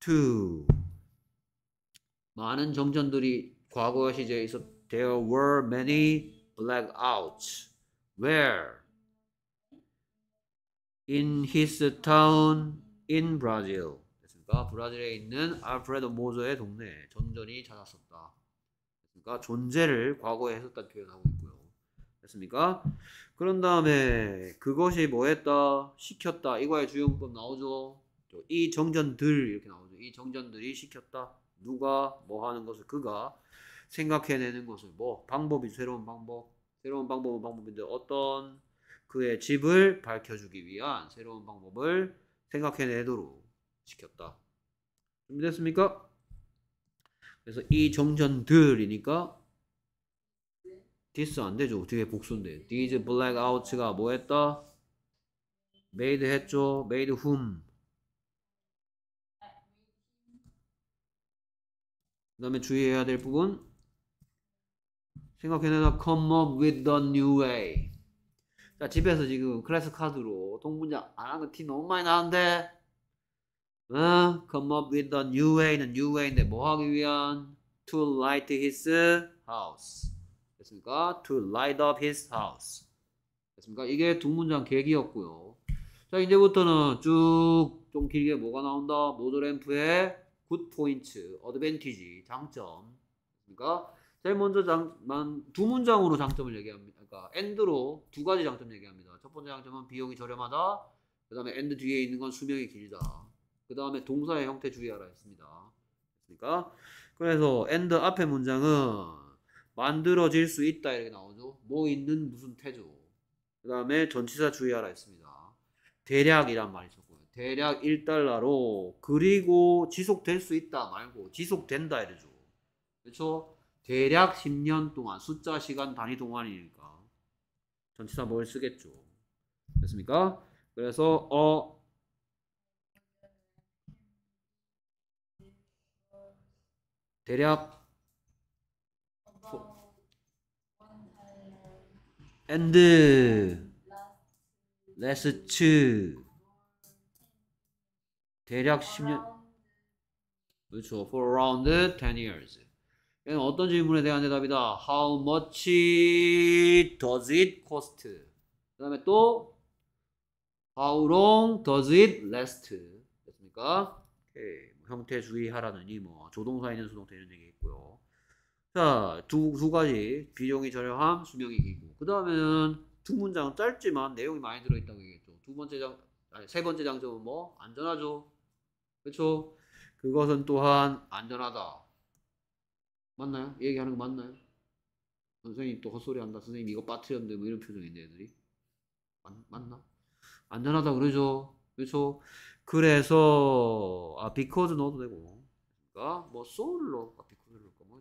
to 많은 정전들이 과거 시제에 있었 There were many blackouts. Where? In his town in Brazil. 됐습니까? 브라질에 있는 알프레도 모저의 동네 전전이 찾았었다. 그러니까 존재를 과거에 했었다는 표현하고 있고요. 됐습니까? 그런 다음에 그것이 뭐 했다? 시켰다. 이거의 주요문법 나오죠. 이 정전들 이렇게 나오죠. 이 정전들이 시켰다. 누가 뭐 하는 것을 그가 생각해내는 것을 뭐 방법이 새로운 방법. 새로운 방법은 방법인데 어떤 그의 집을 밝혀주기 위한 새로운 방법을 생각해내도록 시켰다. 준비됐습니까? 그래서 이 정전들이니까 this 안 되죠. 뒤에 복수인데. These blackouts가 뭐 했다? made 했죠. made whom? 그 다음에 주의해야 될 부분 생각해내서 come up with the new way 자 집에서 지금 클래스 카드로 동문장 안한거티 너무 많이 나는데 어? come up with the new way는 new way인데 뭐 하기 위한 to light his house 됐습니까? To light up his house. 됐습니까? 이게 두 문장 계기였고요. 자, 이제부터는 쭉 좀 길게 뭐가 나온다? 모드램프의 굿 포인트, 어드밴티지, 장점. 그습니까 제일 먼저 장만 두 문장으로 장점을 얘기합니다. 그러니까 엔드로 두 가지 장점 얘기합니다. 첫 번째 장점은 비용이 저렴하다. 그다음에 엔드 뒤에 있는 건 수명이 길다. 그다음에 동사의 형태 주의하라 했습니다. 그러니까 그래서 엔드 앞에 문장은 만들어질 수 있다 이렇게 나오죠. 뭐 있는 무슨 태죠. 그 다음에 전치사 주의하라 했습니다. 대략이란 말이 있었고요. 대략 1달러로 그리고 지속될 수 있다 말고 지속된다 이러죠. 그렇죠? 대략 10년 동안 숫자 시간 단위 동안이니까 전치사 뭘 쓰겠죠. 됐습니까? 그래서 어 대략 and last 대략 10년 그렇죠 for around 10 years 얘는 어떤 질문에 대한 대답이다 how much does it cost 그 다음에 또 how long does it last 됐습니까? 오케이. 뭐 형태 주의하라느니 뭐 조동사 있는 수동태 이런 얘기 있고요 자, 두, 두 가지. 비용이 저렴함, 수명이 길고. 그 다음에는 두 문장은 짧지만 내용이 많이 들어있다고 얘기했죠. 두 번째 장, 아니, 세 번째 장점은 뭐? 안전하죠. 그렇죠 그것은 또한 안전하다. 맞나요? 얘기하는 거 맞나요? 선생님 또 헛소리 한다. 선생님 이거 빠트렸는데 뭐 이런 표정인데 애들이. 맞, 맞나? 안전하다 그러죠. 그렇죠 그래서, 아, because 넣어도 되고. 그러니까, 뭐, so로.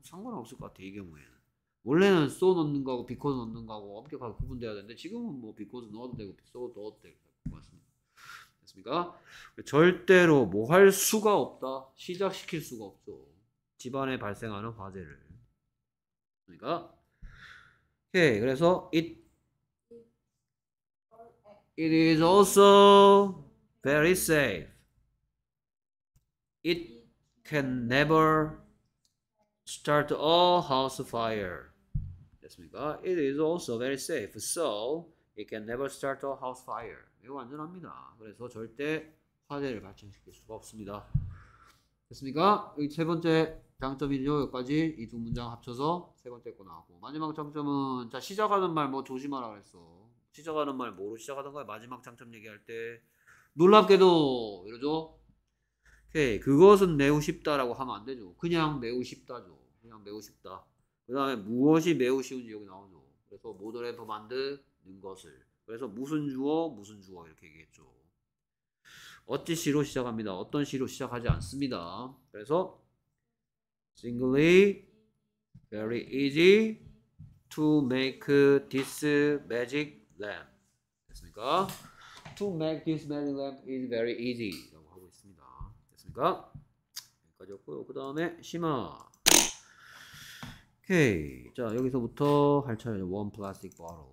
상관없을 것 같아 이 경우에는 원래는 쏘 넣는 거하고 비코드 넣는 거하고 엄격하게 구분돼야 되는데 지금은 뭐 비코드 넣어도 되고 쏘 넣어도 될것 같습니다. 됐습니까? 절대로 뭐 할 수가 없다. 시작시킬 수가 없죠. 집안에 발생하는 화재를. 그러니까 오케이 그래서 it it is also very safe. It can never start all house fire. 됐습니까? It is also very safe. So it can never start all house fire. 이거 예, 안전합니다. 그래서 절대 화재를 발생시킬 수가 없습니다. 됐습니까? 여기 세 번째 장점이죠. 여기까지 이 두 문장 합쳐서 세 번째 거 나왔고 마지막 장점은 자 시작하는 말 뭐 조심하라 그랬어. 시작하는 말 뭐로 시작하던 가야 마지막 장점 얘기할 때 놀랍게도 이러죠. 오케이 그것은 매우 쉽다라고 하면 안 되죠. 그냥 매우 쉽다죠. 그냥 매우 쉽다. 그 다음에 무엇이 매우 쉬운지 여기 나오죠. 그래서 모델램프 만드는 것을. 그래서 무슨 주어, 무슨 주어 이렇게 얘기했죠. 어찌 시로 시작합니다. 어떤 시로 시작하지 않습니다. 그래서 singly, very easy to make this magic lamp. 됐습니까? To make this magic lamp is very easy. 라고 하고 있습니다. 됐습니까? 여기까지였고요. 그 다음에 심화. 오케이. 자, 여기서부터 할 차례죠. 원 플라스틱 바로.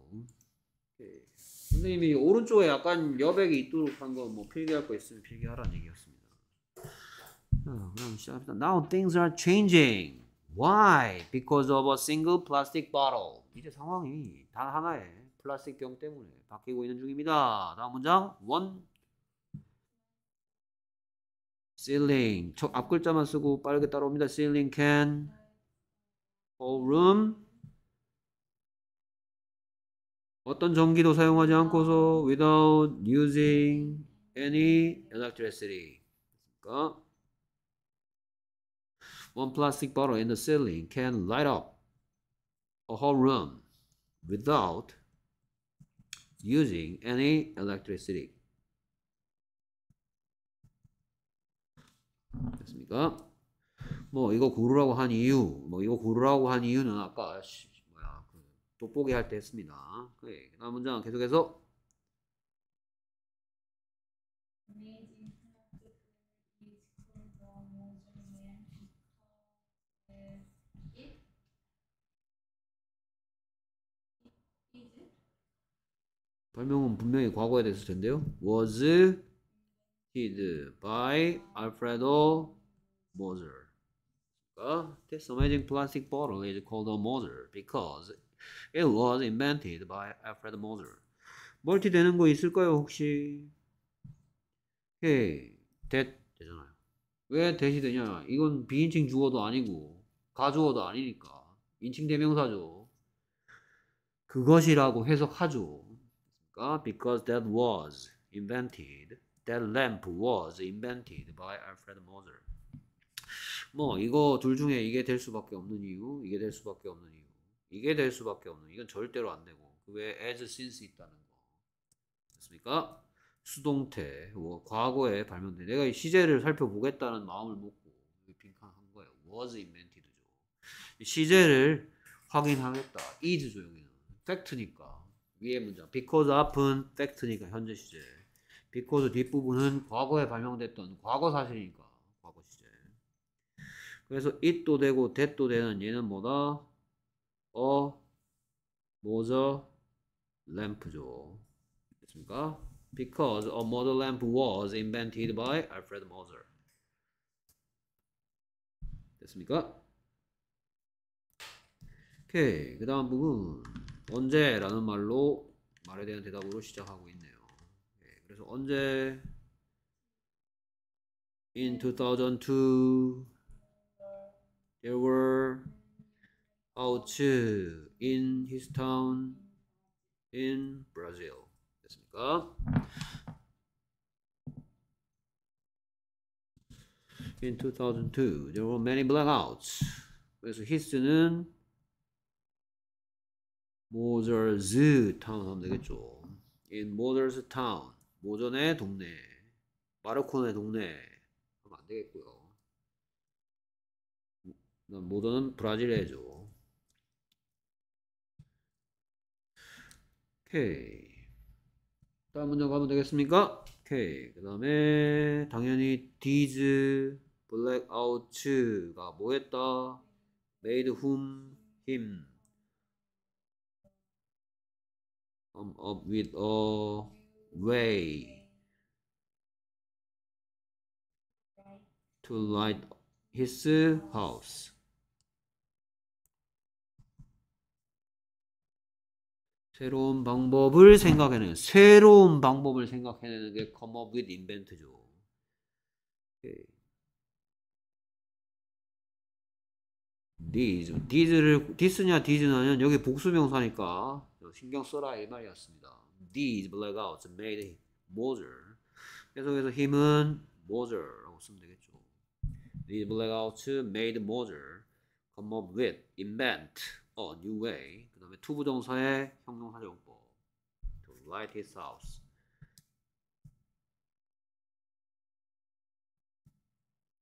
선생님이 오른쪽에 약간 여백이 있도록 한거뭐 필기할 거 있으면 필기하라는 얘기였습니다. 자, 그럼 시작합니다 Now things are changing. Why? Because of a single plastic bottle. 이제 상황이 단 하나의 플라스틱 병 때문에 바뀌고 있는 중입니다. 다음 문장 원 ceiling. 앞 글자만 쓰고 빠르게 따라옵니다. ceiling can whole room 어떤 전기도 사용하지 않고서 without using any electricity. 그러니까 one plastic bottle in the ceiling can light up a whole room without using any electricity. 됐습니까? 뭐 이거 고르라고 한 이유, 뭐 이거 고르라고 한 이유는 아까 씨, 뭐야 그 돋보기 할 때 했습니다. 그래. 다음 문장 계속해서 설명은 분명히 과거에 됐을 텐데요. Was hid by Alfredo Moser. This amazing plastic bottle is called a Moser because it was invented by Alfred Moser. 멀티 되는 거 있을까요 혹시? 헤이 that 되잖아요. 왜 대시 되냐? 이건 비인칭 주어도 아니고 가주어도 아니니까 인칭 대명사죠. 그것이라고 해석하죠. 그러니까 because that was invented, that lamp was invented by Alfred Moser. 뭐 이거 둘 중에 이게 될 수밖에 없는 이유, 이게 될 수밖에 없는 이유, 이게 될 수밖에 없는 이건 절대로 안 되고 그외 as since 있다는 거 됐습니까? 수동태, 뭐 과거에 발명된 내가 이 시제를 살펴보겠다는 마음을 먹고 빈칸한 거예요. was invented죠. 시제를 확인하겠다. is죠 여기는 팩트니까 위에 문장 because 앞은 팩트니까 현재 시제 because 뒷부분은 과거에 발명됐던 과거 사실이니까 그래서 it도 되고 that도 되는 얘는 뭐다? 어 뭐죠? 램프죠. 됐습니까? Because a model lamp was invented by Alfred Moser. 됐습니까? 오케이. 그 다음 부분. 언제? 라는 말로 말에 대한 대답으로 시작하고 있네요. 네, 그래서 언제? In 2002. There were a out o in his town in Brazil. 됐습니까? In 2002, there were many blackouts. 그래서 히스는 모저즈 타운 하면 되겠죠. In 모저즈 타운, 모전의 동네, 마르코네 동네 하면 안 되겠고요. 모더는 브라질에죠. 오케이. 다음 문장 가면 되겠습니까? 오케이. 그 다음에 당연히 these blackout가 뭐했다? made whom him come up with a way to light his house. 새로운 방법을 생각해내는 새로운 방법을 생각해내는 게 come up with invent죠. these, these를 thies냐 these냐는 여기 복수명사니까 신경 써라 이 말이었습니다. These blackouts made Moser. 계속해서 힘은 Moser라고 쓰면 되겠죠. These blackouts made Moser come up with invent 어, new way. 그 다음에 투부정서의 형용사정법. To write his house.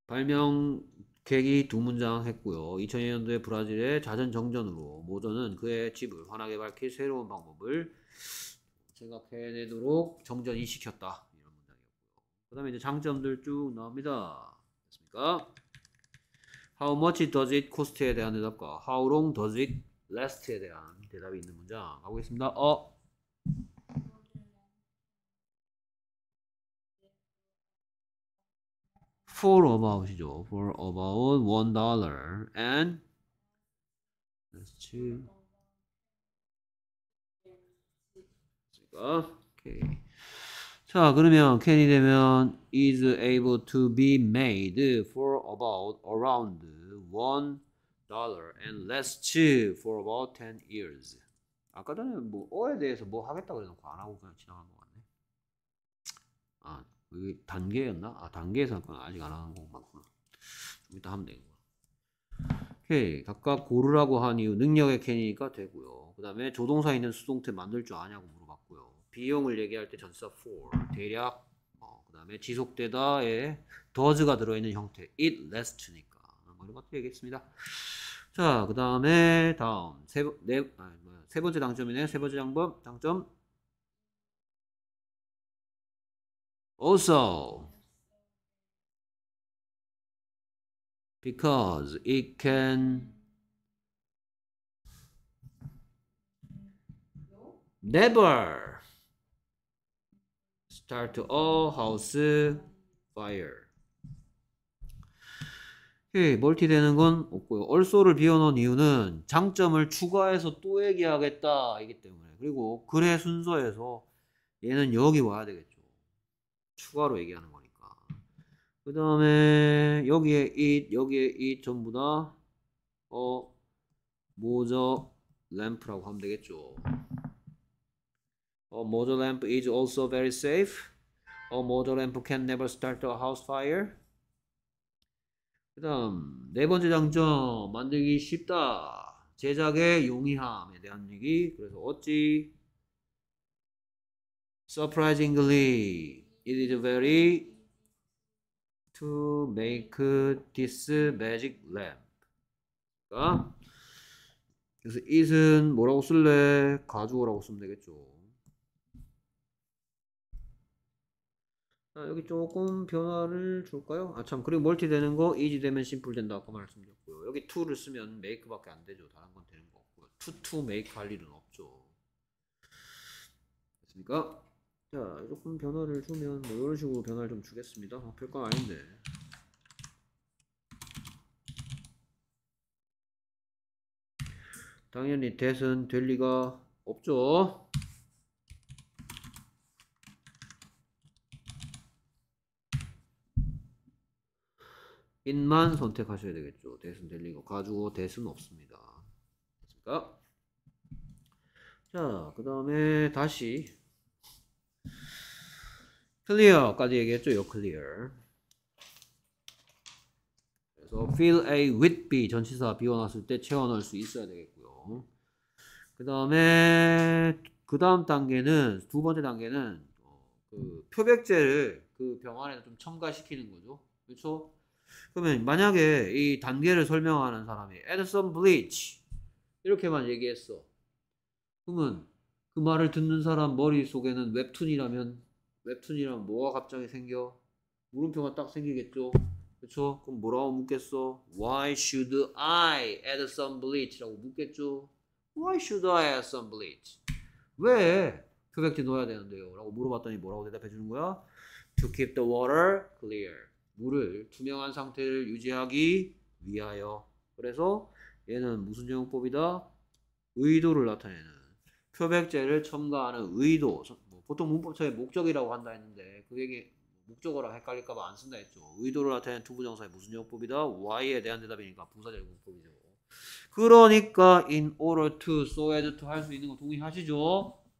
발명 계기 두 문장 했고요. 2002년도에 브라질의 자전정전으로 모전은 그의 집을 환하게 밝힐 새로운 방법을 생각해내도록 정전이 시켰다. 이런 문장이었고요. 그 다음에 이제 장점들 쭉 나옵니다. 됐습니까? How much does it cost에 대한 대답과 How long does it last에 대한 대답이 있는 문장 가보겠습니다. 어 for about이죠. for about one dollar and 그렇지. 그러니까 오케이. 자, 그러면 can이 되면 is able to be made for about around one dollar and less for about ten years. 아까 전에 뭐 어에 대해서 뭐 하겠다고 해놓고 안 하고 그냥 지나간 것 같네. 아, 이게 단계였나? 아, 단계에서 건 아직 안 하는 거 맞구나. 좀 이따 하면 되는구나 오케이. 각각 고르라고 한 이유 능력의 캔이니까 되고요. 그 다음에 조동사 있는 수동태 만들 줄 아냐고 물어 비용을 얘기할 때 전치사 for 대략 어, 그다음에 지속되다에 does가 예, 들어있는 형태 it l e s to니까 뭐 이런 것도 얘기했습니다. 자 그다음에 다음 세, 네, 아, 뭐세 번째 장점이네세 번째 장점 장점 also because it can never start a house fire. 오케이, 예, 멀티 되는 건 없고요. 얼소를 비워놓은 이유는 장점을 추가해서 또 얘기하겠다 이기 때문에 그리고 글의 순서에서 얘는 여기 와야 되겠죠. 추가로 얘기하는 거니까. 그 다음에 여기에 it, 여기에 it 전부 다 어, 모저 램프라고 하면 되겠죠. A model lamp is also very safe. A model lamp can never start a house fire. 그 다음 네 번째 장점 만들기 쉽다 제작의 용이함에 대한 얘기 그래서 어찌 surprisingly it is very to make this magic lamp 그러니까 그래서 it은 뭐라고 쓸래 가죽어라고 쓰면 되겠죠 아, 여기 조금 변화를 줄까요? 아 참 그리고 멀티 되는 거 이지 되면 심플 된다 아까 말씀드렸고요 여기 t 를 쓰면 메이크밖에안 되죠 다른 건 되는 거 없고요 t 투 메이크 할 일은 없죠 됐습니까? 자 조금 변화를 주면 뭐 이런 식으로 변화를 좀 주겠습니다 아, 별거 아닌데 당연히 대선 될 리가 없죠 인만 선택하셔야 되겠죠. 대수는 될리고 가지고 대수는 없습니다. 됐습니까? 자, 그 다음에 다시 클리어까지 얘기했죠. 요 클리어. 그래서 fill A with B 전치사 비워 놨을때 채워 넣을 수 있어야 되겠고요. 그 다음에 그 다음 단계는 두 번째 단계는 어, 그 표백제를 그 병 안에 좀 첨가시키는 거죠. 그렇죠? 그러면 만약에 이 단계를 설명하는 사람이 에드슨 블리치 이렇게만 얘기했어. 그러면 그 말을 듣는 사람 머릿속에는 웹툰이라면 웹툰이라면 뭐가 갑자기 생겨? 물음표가 딱 생기겠죠. 그쵸? 그럼 뭐라고 묻겠어? Why should I add some bleach? 라고 묻겠죠. Why should I add some bleach? 왜 표백제 넣어야 되는데요? 라고 물어봤더니 뭐라고 대답해 주는 거야? To keep the water clear. 물을 투명한 상태를 유지하기 위하여. 그래서 얘는 무슨 제공법이다? 의도를 나타내는 표백제를 첨가하는 의도. 뭐 보통 문법책에 목적이라고 한다 했는데 그게목적어라 헷갈릴까봐 안 쓴다 했죠. 의도를 나타내는 투부정사의 무슨 제공법이다? y에 대한 대답이니까 부사제 공법이죠. 그러니까 in order to, so as to 할 수 있는 거 동의하시죠?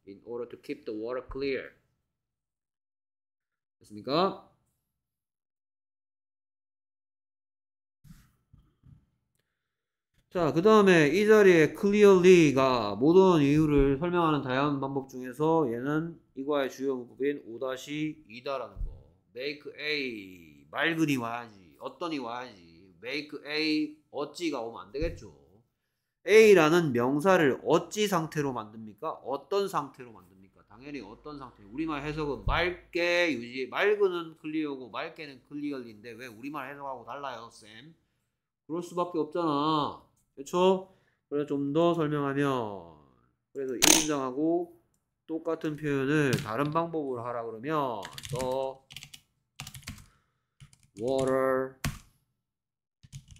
in order to keep the water clear. 됐습니까? 자, 그 다음에 이 자리에 clearly가 모든 이유를 설명하는 다양한 방법 중에서 얘는 이과의 주요 문법인 5-2다라는 거. make A, 맑은이 와야지, 어떤이 와야지, make A, 어찌가 오면 안 되겠죠. A라는 명사를 어찌 상태로 만듭니까? 어떤 상태로 만듭니까? 당연히 어떤 상태. 우리말 해석은 맑게 유지, 맑은은 클리어고 맑게는 클리얼인데 왜 우리말 해석하고 달라요, 쌤? 그럴 수밖에 없잖아. 그렇죠? 그래서 좀 더 설명하면 그래서 인장하고 똑같은 표현을 다른 방법으로 하라 그러면 the water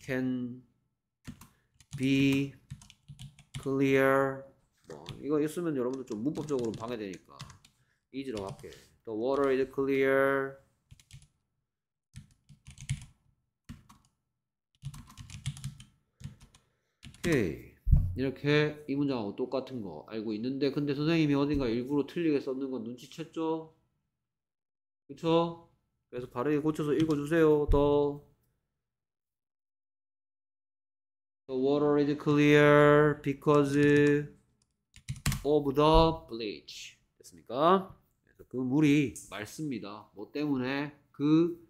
can be clear 뭐 이거 있으면 여러분들 좀 문법적으로 방해되니까 이지로 할게 the water is clear 오케이. 예. 이렇게 이 문장하고 똑같은 거 알고 있는데 근데 선생님이 어딘가 일부러 틀리게 썼는 건 눈치챘죠? 그쵸? 그래서 바르게 고쳐서 읽어주세요. 더 The water is clear because of the bleach. 됐습니까? 그래서 그 물이 맑습니다. 뭐 때문에? 그,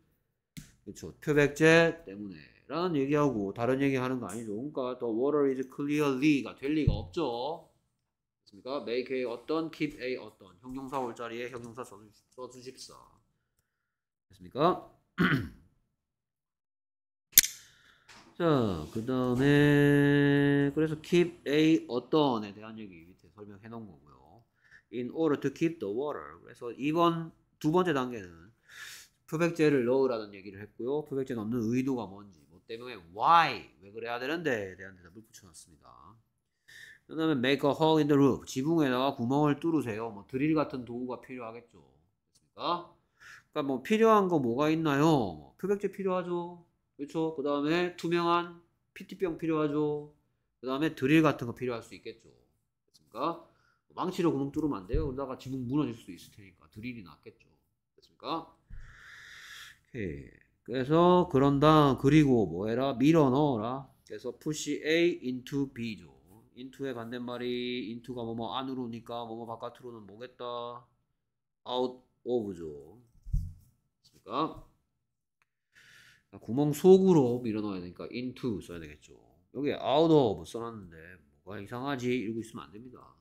그쵸. 표백제 때문에. 라는 얘기하고 다른 얘기하는 거 아니죠. 그러니까 the water is clearly가 될 리가 없죠. 그렇습니까? make a 어떤, keep a 어떤 형용사 올 자리에 형용사 써주십사. 됐습니까? (clears throat) 자, 그 다음에 그래서 keep a 어떤에 대한 얘기 밑에 설명해 놓은 거고요. In order to keep the water. 그래서 이번 두 번째 단계는 푸백제를 넣으라는 얘기를 했고요. 푸백제 넣는 의도가 뭔지. 때문에 why 왜 그래야 되는데 대한 대답을 붙여놨습니다. 그 다음에 make a hole in the roof 지붕에다가 구멍을 뚫으세요. 뭐 드릴 같은 도구가 필요하겠죠. 그러니까 뭐 필요한 거 뭐가 있나요? 뭐 표백제 필요하죠. 그렇죠. 그 다음에 투명한 PT병 필요하죠. 그 다음에 드릴 같은 거 필요할 수 있겠죠. 그렇습니까? 망치로 구멍 뚫으면 안 돼요. 그러다가 지붕 무너질 수도 있을 테니까 드릴이 낫겠죠. 그렇습니까? 오케이. 그래서 그런 다음 그리고 뭐 해라 밀어 넣어라 그래서 push A into B죠 into의 반대말이 into가 뭐 뭐 안으로니까 뭐 뭐 바깥으로는 뭐겠다 out of죠 그러니까 구멍 속으로 밀어 넣어야 되니까 into 써야 되겠죠 여기 out of 써놨는데 뭐가 이상하지 이러고 있으면 안됩니다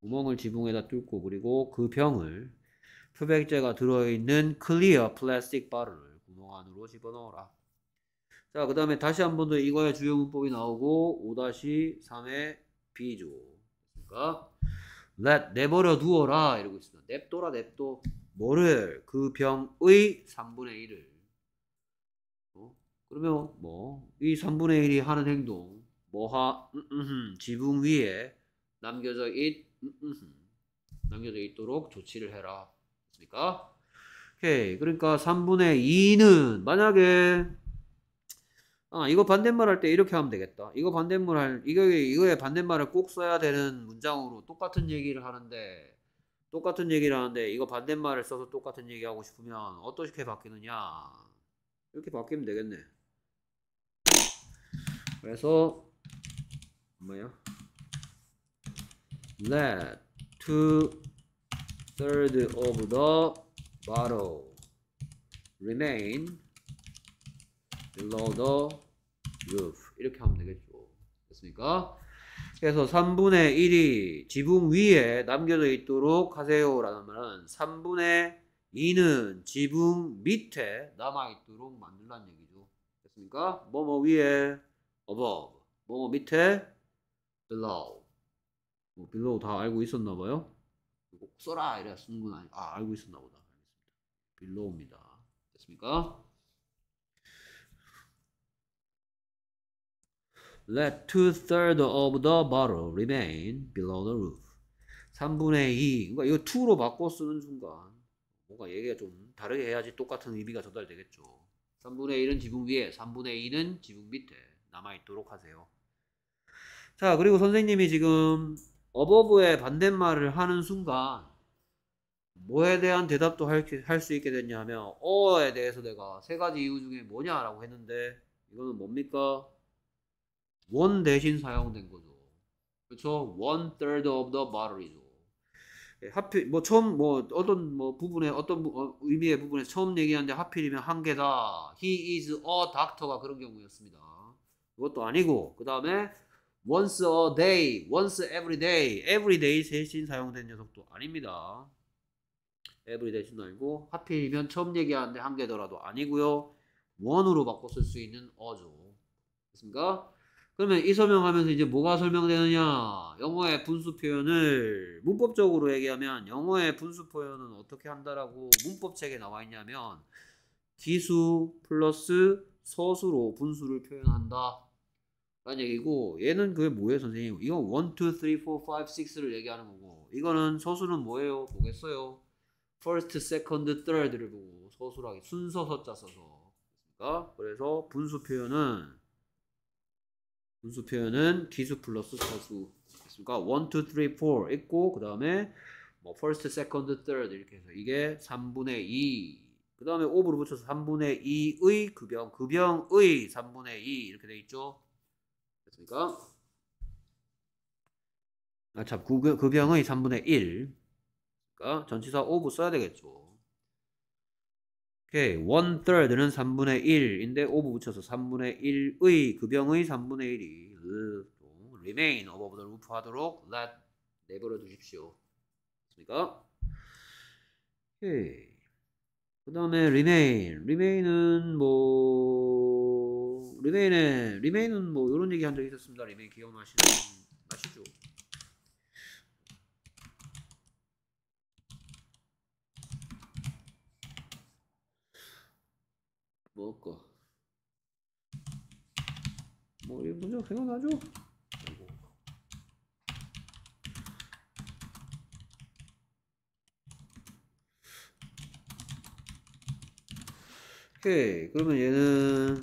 구멍을 지붕에다 뚫고 그리고 그 병을 표백제가 들어있는 클리어 플라스틱 바를 구멍 안으로 집어넣어라. 자, 그 다음에 다시 한 번 더 이거의 주요 문법이 나오고 5-3의 B죠. 그러니까 let 내버려 두어라 이러고 있습니다. 냅둬라 냅둬. 뭐를? 그 병의 3분의 1을. 어? 그러면 뭐이 3분의 1이 하는 행동 뭐하 음음, 지붕 위에 남겨져 있 음음, 남겨져 있도록 조치를 해라. 됐습니까? 오케이. 그러니까 3분의 2는 만약에 아, 이거 반대말 할 때 이렇게 하면 되겠다. 이거 반대말 할, 이거, 이거에 반대말을 꼭 써야 되는 문장으로 똑같은 얘기를 하는데, 똑같은 얘기를 하는데, 이거 반대말을 써서 똑같은 얘기하고 싶으면 어떻게 바뀌느냐. 이렇게 바뀌면 되겠네. 그래서, 뭐야? let to third of the bottle remain below the roof 이렇게 하면 되겠죠 됐습니까? 그래서 3분의 1이 지붕 위에 남겨져 있도록 하세요 라는 말은 3분의 2는 지붕 밑에 남아있도록 만들란 얘기죠 됐습니까? 뭐뭐 위에 above 뭐뭐 밑에 below 뭐 below 다 알고 있었나봐요 그 꼭 써라 이래야 쓰는구나. 아 알고 있었나 보다. 알겠습니다. 빌로우입니다. 됐습니까? Let two thirds of the bottle remain below the roof. 3분의 2. 그러니까 이거 2로 바꿔 쓰는 순간 뭔가 얘기가 좀 다르게 해야지 똑같은 의미가 전달되겠죠. 3분의 1은 지붕 위에, 3분의 2는 지붕 밑에 남아있도록 하세요. 자, 그리고 선생님이 지금 어버브의 반대말을 하는 순간 뭐에 대한 대답도 할 수 있게 됐냐면 어에 대해서 내가 세 가지 이유 중에 뭐냐라고 했는데 이거는 뭡니까? 원 대신 사용된 거죠. 그렇죠? One third of the battery죠. 예, 하필 뭐 처음 뭐 어떤 뭐 부분에 어떤 부, 어, 의미의 부분에 처음 얘기하는데 하필이면 한 개다. He is a doctor가 그런 경우였습니다. 그것도 아니고 그 다음에 once a day, once every day, every day 대신 사용된 녀석도 아닙니다. every 대신도 아니고 하필이면 처음 얘기하는데 한 개더라도 아니고요. 원으로 바꿔 쓸 수 있는 어죠. 됐습니까? 그러면 이 설명하면서 이제 뭐가 설명되느냐? 영어의 분수 표현을 문법적으로 얘기하면 영어의 분수 표현은 어떻게 한다라고 문법책에 나와 있냐면 기수 플러스 서수로 분수를 표현한다. 라는 얘기고 얘는 그게 뭐예요 선생님 이건 1, 2, 3, 4, 5, 6를 얘기하는 거고 이거는 서수는 뭐예요 보겠어요 first, second, third를 보고 서술하기 순서 서자 써서 그러니까 그래서 분수 표현은 분수 표현은 기수 플러스 서수 그러니까 1, 2, 3, 4 있고 그 다음에 뭐 first, second, third 이렇게 해서 이게 3분의 2 그 다음에 5부로 붙여서 3분의 2의 급형, 급형의 3분의 2 이렇게 돼 있죠. 그러니까 아참 구병의 그, 그 3분의 1 그러니까 전치사 오브 써야 되겠죠. 오케이. one third는 3분의 1인데 오브 붙여서 3분의 1의 급형의 그 3분의 1이 remain above the roof 하도록 let 내버려 두십시오. 됐습니까? 오케이. 그 다음에 remain. remain은 뭐 리메인에 리메인은 뭐 이런 얘기 한 적이 있었습니다. 리메인 기억나시는 아시죠? 먹거 뭐이 일본적 생각나죠? 아이고. 오케이 그러면 얘는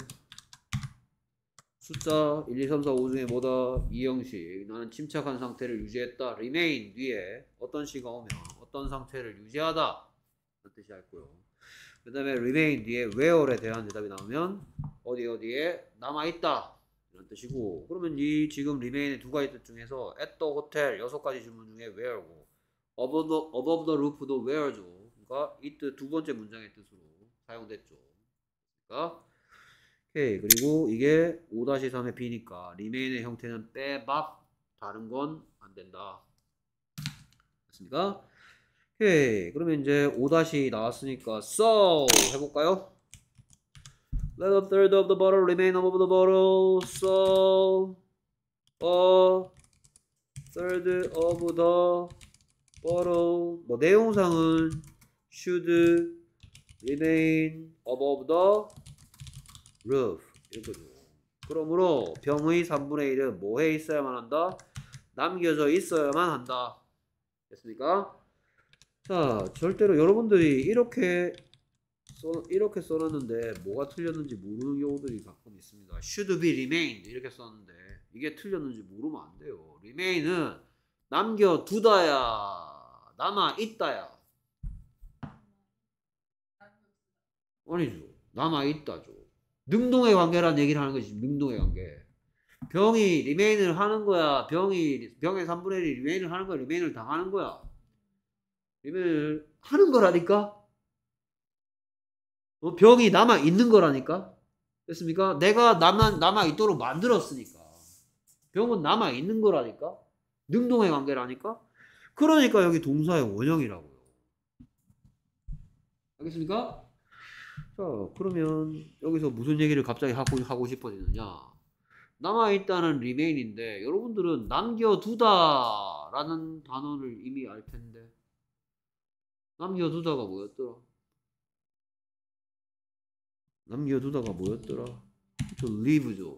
숫자 1, 2, 3, 4, 5 중에 뭐다? 2 형식. 나는 침착한 상태를 유지했다. remain 뒤에 어떤 시가 오면 어떤 상태를 유지하다. 라는 뜻이 할고요. 그 다음에 remain 뒤에 where에 대한 대답이 나오면 어디 어디에 남아있다. 이런 뜻이고 그러면 이 지금 remain의 두 가지 뜻 중에서 at the hotel 여섯 가지 질문 중에 where고 above the, above the roof도 where죠. 그러니까 이뜻두 번째 문장의 뜻으로 사용됐죠. 그러니까 오케이. 그리고 이게 5-3의 b니까 리메인의 형태는 빼박 다른 건 안 된다. 맞습니까? 오케이. 그러면 이제 5- 다시 나왔으니까 so 해볼까요? Let a third of the bottle remain above the bottle. So a third of the bottle. 뭐 내용상은 should remain above the roof 이렇거도 그러므로 병의 3분의 1은 뭐해 있어야만 한다? 남겨져 있어야만 한다 됐습니까? 자 절대로 여러분들이 이렇게 써, 이렇게 써놨는데 뭐가 틀렸는지 모르는 경우들이 가끔 있습니다 should be remain 이렇게 썼는데 이게 틀렸는지 모르면 안 돼요 remain은 남겨두다야 남아있다야 아니죠 남아있다죠 능동의 관계라는 얘기를 하는 거지. 능동의 관계. 병이 리메인을 하는 거야. 병이 병의 3분의 1이 리메인을 하는 거야. 리메인을 다하는 거야. 리메인을 하는 거라니까. 어, 병이 남아 있는 거라니까. 됐습니까? 내가 남아 남아 있도록 만들었으니까. 병은 남아 있는 거라니까. 능동의 관계라니까. 그러니까 여기 동사의 원형이라고요. 알겠습니까? 자, 그러면 여기서 무슨 얘기를 갑자기 하고, 하고 싶어지느냐. 남아있다는 리메인인데 여러분들은 남겨두다 라는 단어를 이미 알 텐데 남겨두다가 뭐였더라? 남겨두다가 뭐였더라? 그 leave죠.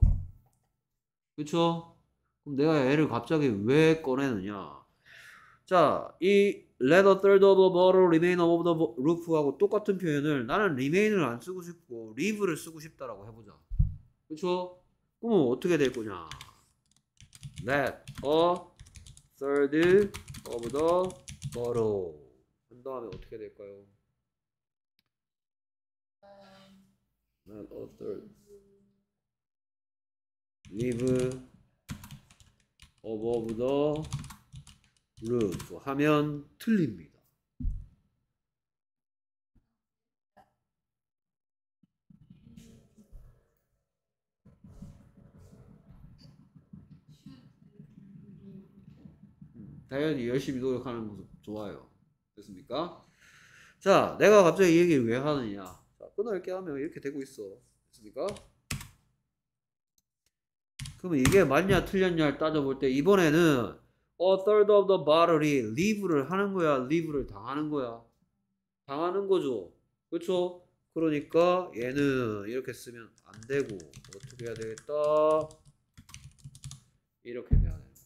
그쵸? 그럼 내가 애를 갑자기 왜 꺼내느냐? 자, 이 let a third of a bottle remain above the roof 하고 똑같은 표현을 나는 remain을 안 쓰고 싶고 leave를 쓰고 싶다라고 해보자. 그쵸? 그러면 어떻게 될 거냐? let a third of the bottle 한 다음에 어떻게 될까요? let a third leave above the 루프 하면 틀립니다. 당연히 열심히 노력하는 모습 좋아요. 됐습니까? 자, 내가 갑자기 이 얘기를 왜 하느냐. 자, 끊어읽기 하면 이렇게 되고 있어. 됐습니까? 그러면 이게 맞냐 틀렸냐를 따져볼 때 이번에는 a third of the battery leave를 하는 거야 leave를 당하는 거야 당하는 거죠 그렇죠 그러니까 얘는 이렇게 쓰면 안 되고 어떻게 해야 되겠다 이렇게 돼야 되는 거죠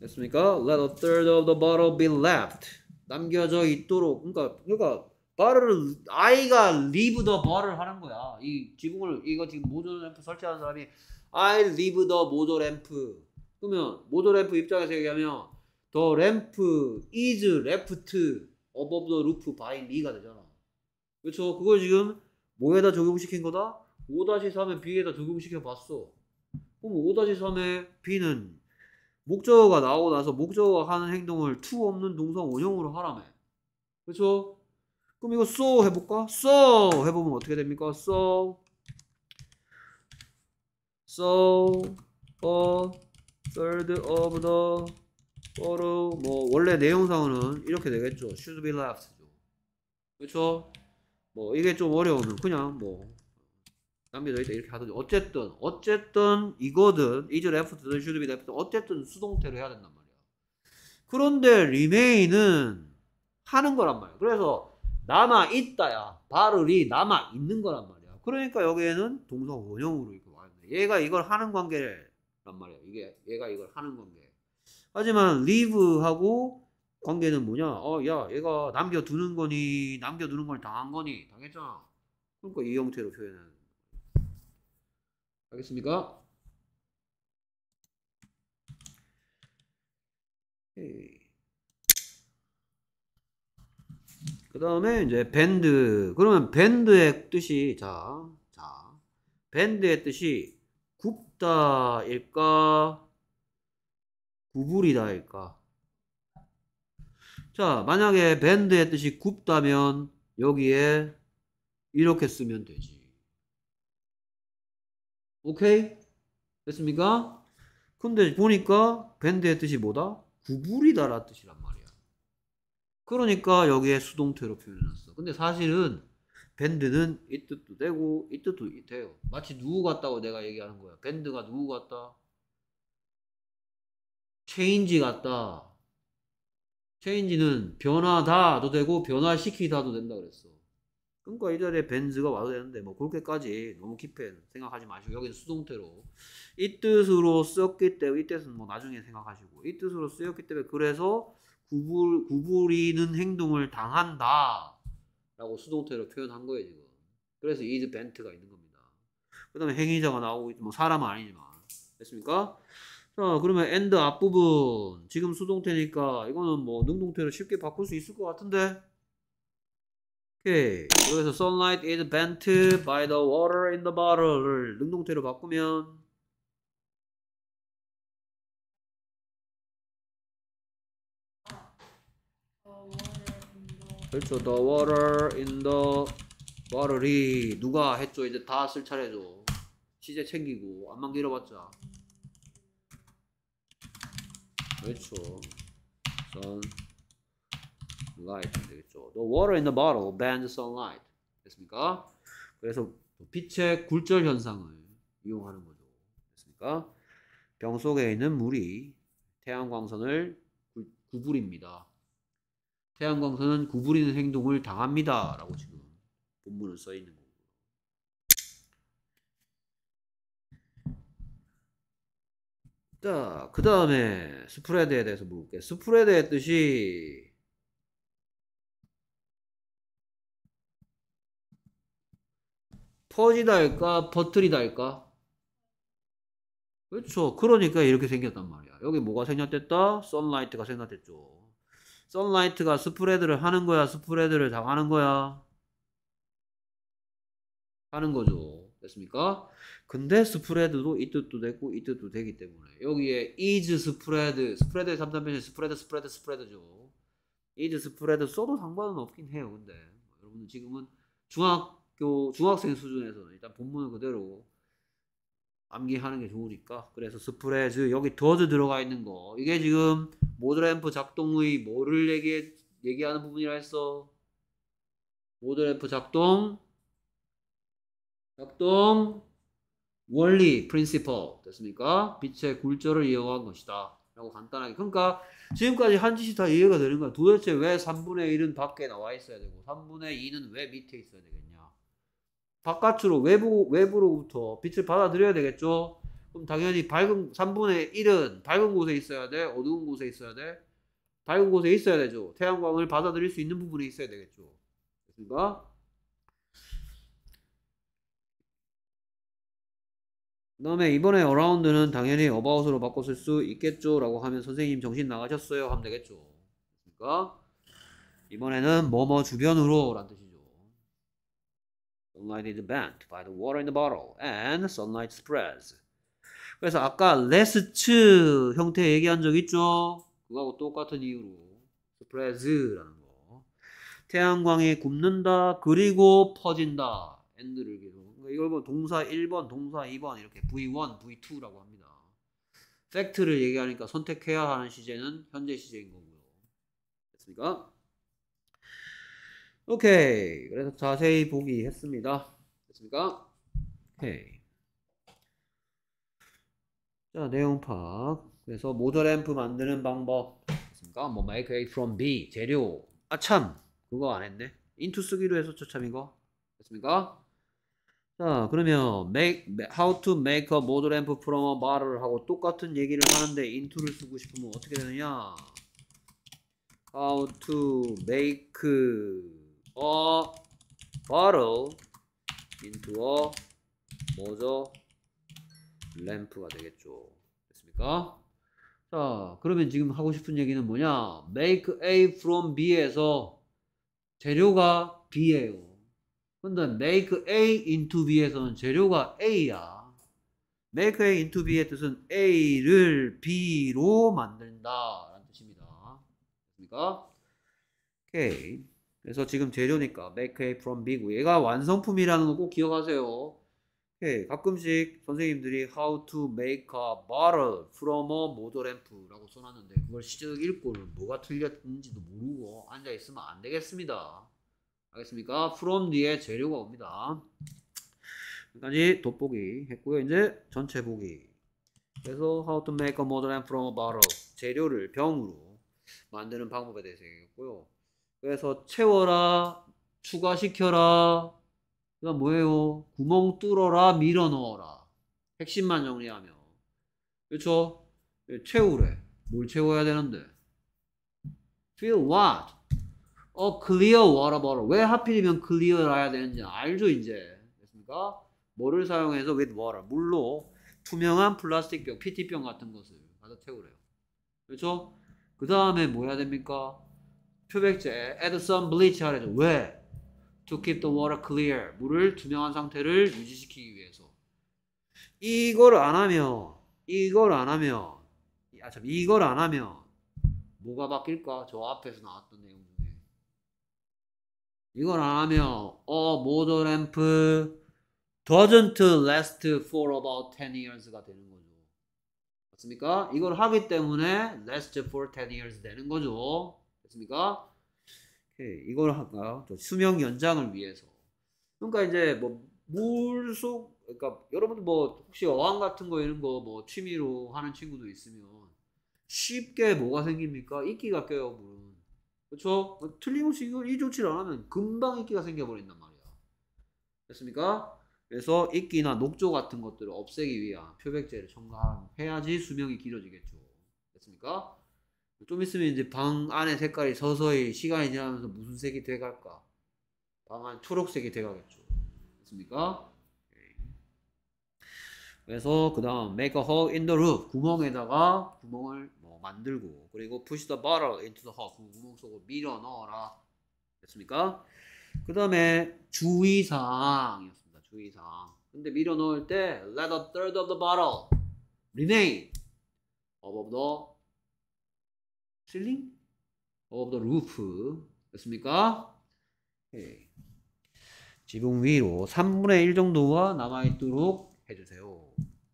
됐습니까? Let a third of the bottle be left 남겨져 있도록 그러니까 그러니까 버를 아이가 leave the 버를 하는 거야. 이 지붕을 이거 지금 모조 램프 설치하는 사람이 I leave the 모조 램프. 그러면 모조 램프 입장에서 얘기하면 the ramp is left above the roof by me가 되잖아. 그렇죠? 그걸 지금 뭐에다 적용시킨 거다? 5-3에 B에다 적용시켜 봤어. 그럼 5-3에 B는 목적어가 나오고 나서 목적어가 하는 행동을 to 없는 동사 원형으로 하라며. 그렇죠? 그럼 이거 so 해볼까? so 해보면 어떻게 됩니까? so so a third of the p o t o 뭐 원래 내용상으로는 이렇게 되겠죠. should be left 그렇죠? 뭐 이게 좀 어려우면 그냥 뭐 남겨져 있다 이렇게 하든지 어쨌든 어쨌든 이거든 이즈 레프트든 should be left든 어쨌든 수동태로 해야 된단 말이야. 그런데 remain은 하는 거란 말이야. 그래서 남아 있다야. 발을이 남아 있는 거란 말이야. 그러니까 여기에는 동사 원형으로 이거 왔네. 얘가 이걸 하는 관계란 말이야. 이게 얘가 이걸 하는 관계. 하지만 leave하고 관계는 뭐냐? 어, 야, 얘가 남겨두는 거니, 남겨두는 걸 당한 거니, 당했잖아. 그러니까 이 형태로 표현하는 거야. 알겠습니까? 오이 그 다음에 이제 밴드 그러면 밴드의 뜻이 자, 자 밴드의 뜻이 굽다일까 구부리다일까 자 만약에 밴드의 뜻이 굽다면 여기에 이렇게 쓰면 되지 오케이? 됐습니까? 근데 보니까 밴드의 뜻이 뭐다? 구부리다라 뜻이라 그러니까 여기에 수동태로 표현해놨어. 근데 사실은 밴드는 이 뜻도 되고 이 뜻도 돼요. 마치 누구 같다고 내가 얘기하는 거야. 밴드가 누구 같다? 체인지 같다. 체인지는 변화다도 되고 변화시키다도 된다 그랬어. 그러니까 이 자리에 밴드가 와도 되는데 뭐 그렇게까지 너무 깊게 생각하지 마시고 여기는 수동태로 이 뜻으로 쓰였기 때문에 이 뜻은 뭐 나중에 생각하시고 이 뜻으로 쓰였기 때문에 그래서 구불, 구부리는 행동을 당한다. 라고 수동태로 표현한 거예요, 지금. 그래서 이즈 벤트가 있는 겁니다. 그 다음에 행위자가 나오고, 뭐, 사람은 아니지만. 됐습니까? 자, 그러면 end 앞부분. 지금 수동태니까, 이거는 뭐, 능동태로 쉽게 바꿀 수 있을 것 같은데? 오케이. 여기서 sunlight is bent by the water in the bottle를 능동태로 바꾸면, 그렇죠. The water in the b u t t e r 누가 했죠? 이제 다 쓸 차례죠. 시제 챙기고 안만 길어봤자. 그렇죠. sunlight 되겠죠. The water in the bottle bends sunlight. 됐습니까? 그래서 빛의 굴절 현상을 이용하는 거죠. 됐습니까? 병 속에 있는 물이 태양광선을 구부립니다. 태양광선은 구부리는 행동을 당합니다. 라고 지금 본문은 써 있는 거고요. 자, 그 다음에 스프레드에 대해서 물어볼게요. 스프레드의 뜻이 퍼지다 일까퍼트리다일까 그렇죠. 그러니까 이렇게 생겼단 말이야. 여기 뭐가 생겼댔다 선라이트가 생겼댔죠 선라이트가 스프레드를 하는 거야 스프레드를 다 하는 거야 하는 거죠 됐습니까? 근데 스프레드도 이 뜻도 되고 이 뜻도 되기 때문에 여기에 is 스프레드 스프레드의 3단변이 스프레드 스프레드 스프레드죠 is 스프레드 써도 상관은 없긴 해요 근데 여러분들 지금은 중학교 중학생 수준에서는 일단 본문을 그대로 암기하는 게 좋으니까 그래서 스프레즈 여기 더즈 들어가 있는 거 이게 지금 모드램프 작동의 뭐를 얘기 얘기하는 부분이라 했어 모드램프 작동 작동 원리 프린시퍼 됐습니까? 빛의 굴절을 이용한 것이다 라고 간단하게 그러니까 지금까지 한 짓이 다 이해가 되는 거야 도대체 왜 3분의 1은 밖에 나와 있어야 되고 3분의 2는 왜 밑에 있어야 되겠냐 바깥으로 외부 외부로부터 빛을 받아들여야 되겠죠. 그럼 당연히 밝은 3분의 1은 밝은 곳에 있어야 돼. 어두운 곳에 있어야 돼. 밝은 곳에 있어야 되죠. 태양광을 받아들일 수 있는 부분에 있어야 되겠죠. 됐습니까? 그 다음에 이번에 어라운드는 당연히 어바웃으로 바꿔 쓸수 있겠죠 라고 하면 선생님 정신 나가셨어요 하면 되겠죠 그러니까 이번에는 뭐뭐 주변으로 라는 뜻이죠 Sunlight is bent by the water in the bottle and sunlight spreads. 그래서 아까 less to 형태 얘기한 적 있죠? 그거하고 똑같은 이유로 spreads라는 거. 태양광이 굽는다 그리고 퍼진다. and를 계속. 그러니까 이걸 보면 동사 1번, 동사 2번 이렇게 v1, v2라고 합니다. 팩트를 얘기하니까 선택해야 하는 시제는 현재 시제인 거고요. 됐습니까? 오케이. 그래서 자세히 보기 했습니다. 됐습니까? 오케이. 자, 내용 파악. 그래서 모델 램프 만드는 방법. 됐습니까? 뭐 make A from B 재료. 아 참. 그거 안 했네. into 쓰기로 해서 저참 이거. 됐습니까? 자, 그러면 make how to make a model amp from a bottle 하고 똑같은 얘기를 하는데 into를 쓰고 싶으면 어떻게 되느냐? how to make a 어, bottle into a 뭐죠? 램프가 되겠죠. 됐습니까? 자, 그러면 지금 하고 싶은 얘기는 뭐냐? make A from B에서 재료가 B예요. 근데 make A into B에서는 재료가 A야. make A into B의 뜻은 A를 B로 만든다. 라는 뜻입니다. 됐습니까 오케이. 그래서 지금 재료니까 make a from b i 얘가 완성품이라는 거 꼭 기억하세요 오 예, 가끔씩 선생님들이 how to make a bottle from a model amp 라고 써놨는데 그걸 시적 읽고 뭐가 틀렸는지도 모르고 앉아있으면 안 되겠습니다 알겠습니까? from 뒤에 재료가 옵니다 여기까지 돋보기 했고요 이제 전체 보기 그래서 how to make a model amp from a bottle 재료를 병으로 만드는 방법에 대해서 얘기했고요 그래서 채워라, 추가시켜라. 그건 뭐예요? 구멍 뚫어라, 밀어 넣어라. 핵심만 정리하면. 그렇죠? 예, 채우래. 뭘 채워야 되는데? Fill what? 어, clear water bottle. 왜 하필이면 clear해야 되는지 알죠, 이제. 됐습니까? 뭐를 사용해서 with water. 물로 투명한 플라스틱 병, PT병 같은 것을 가서 채우래요. 그렇죠? 그 다음에 뭐 해야 됩니까? 표백제 에드슨 블리처를 왜? To keep the water clear. 물을 투명한 상태를 유지시키기 위해서. 이걸 안 하면 이걸 안 하면 아 참 이걸 안 하면 뭐가 바뀔까? 저 앞에서 나왔던 내용 중에 이걸 안 하면 어 모더 램프 doesn't last for about 10 years가 되는 거죠. 맞습니까? 이걸 하기 때문에 last for 10 years 되는 거죠. 않습니까? 이걸 하나 수명 연장을 위해서. 그러니까 이제 뭐 물속 그러니까 여러분 뭐 혹시 어항 같은 거 이런 거 뭐 취미로 하는 친구도 있으면 쉽게 뭐가 생깁니까? 이끼가 껴요 물은. 그렇죠? 틀림없이 이 조치를 안 하면 금방 이끼가 생겨버린단 말이야. 됐습니까? 그래서 이끼나 녹조 같은 것들을 없애기 위한 표백제를 첨가해야지 수명이 길어지겠죠. 됐습니까? 좀 있으면 이제 방 안의 색깔이 서서히 시간이 지나면서 무슨 색이 돼갈까? 방 안 초록색이 돼가겠죠. 맞습니까? 예. 그래서 그 다음 make a hole in the roof 구멍에다가 구멍을 뭐 만들고 그리고 push the bottle into the hole 그 구멍 속으로 밀어 넣어라 됐습니까? 그 다음에 주의사항이었습니다 주의사항 근데 밀어 넣을 때 let a third of the bottle remain above the ceiling of the roof. 됐습니까? 예. 지붕 위로 3분의 1 정도가 남아있도록 해주세요.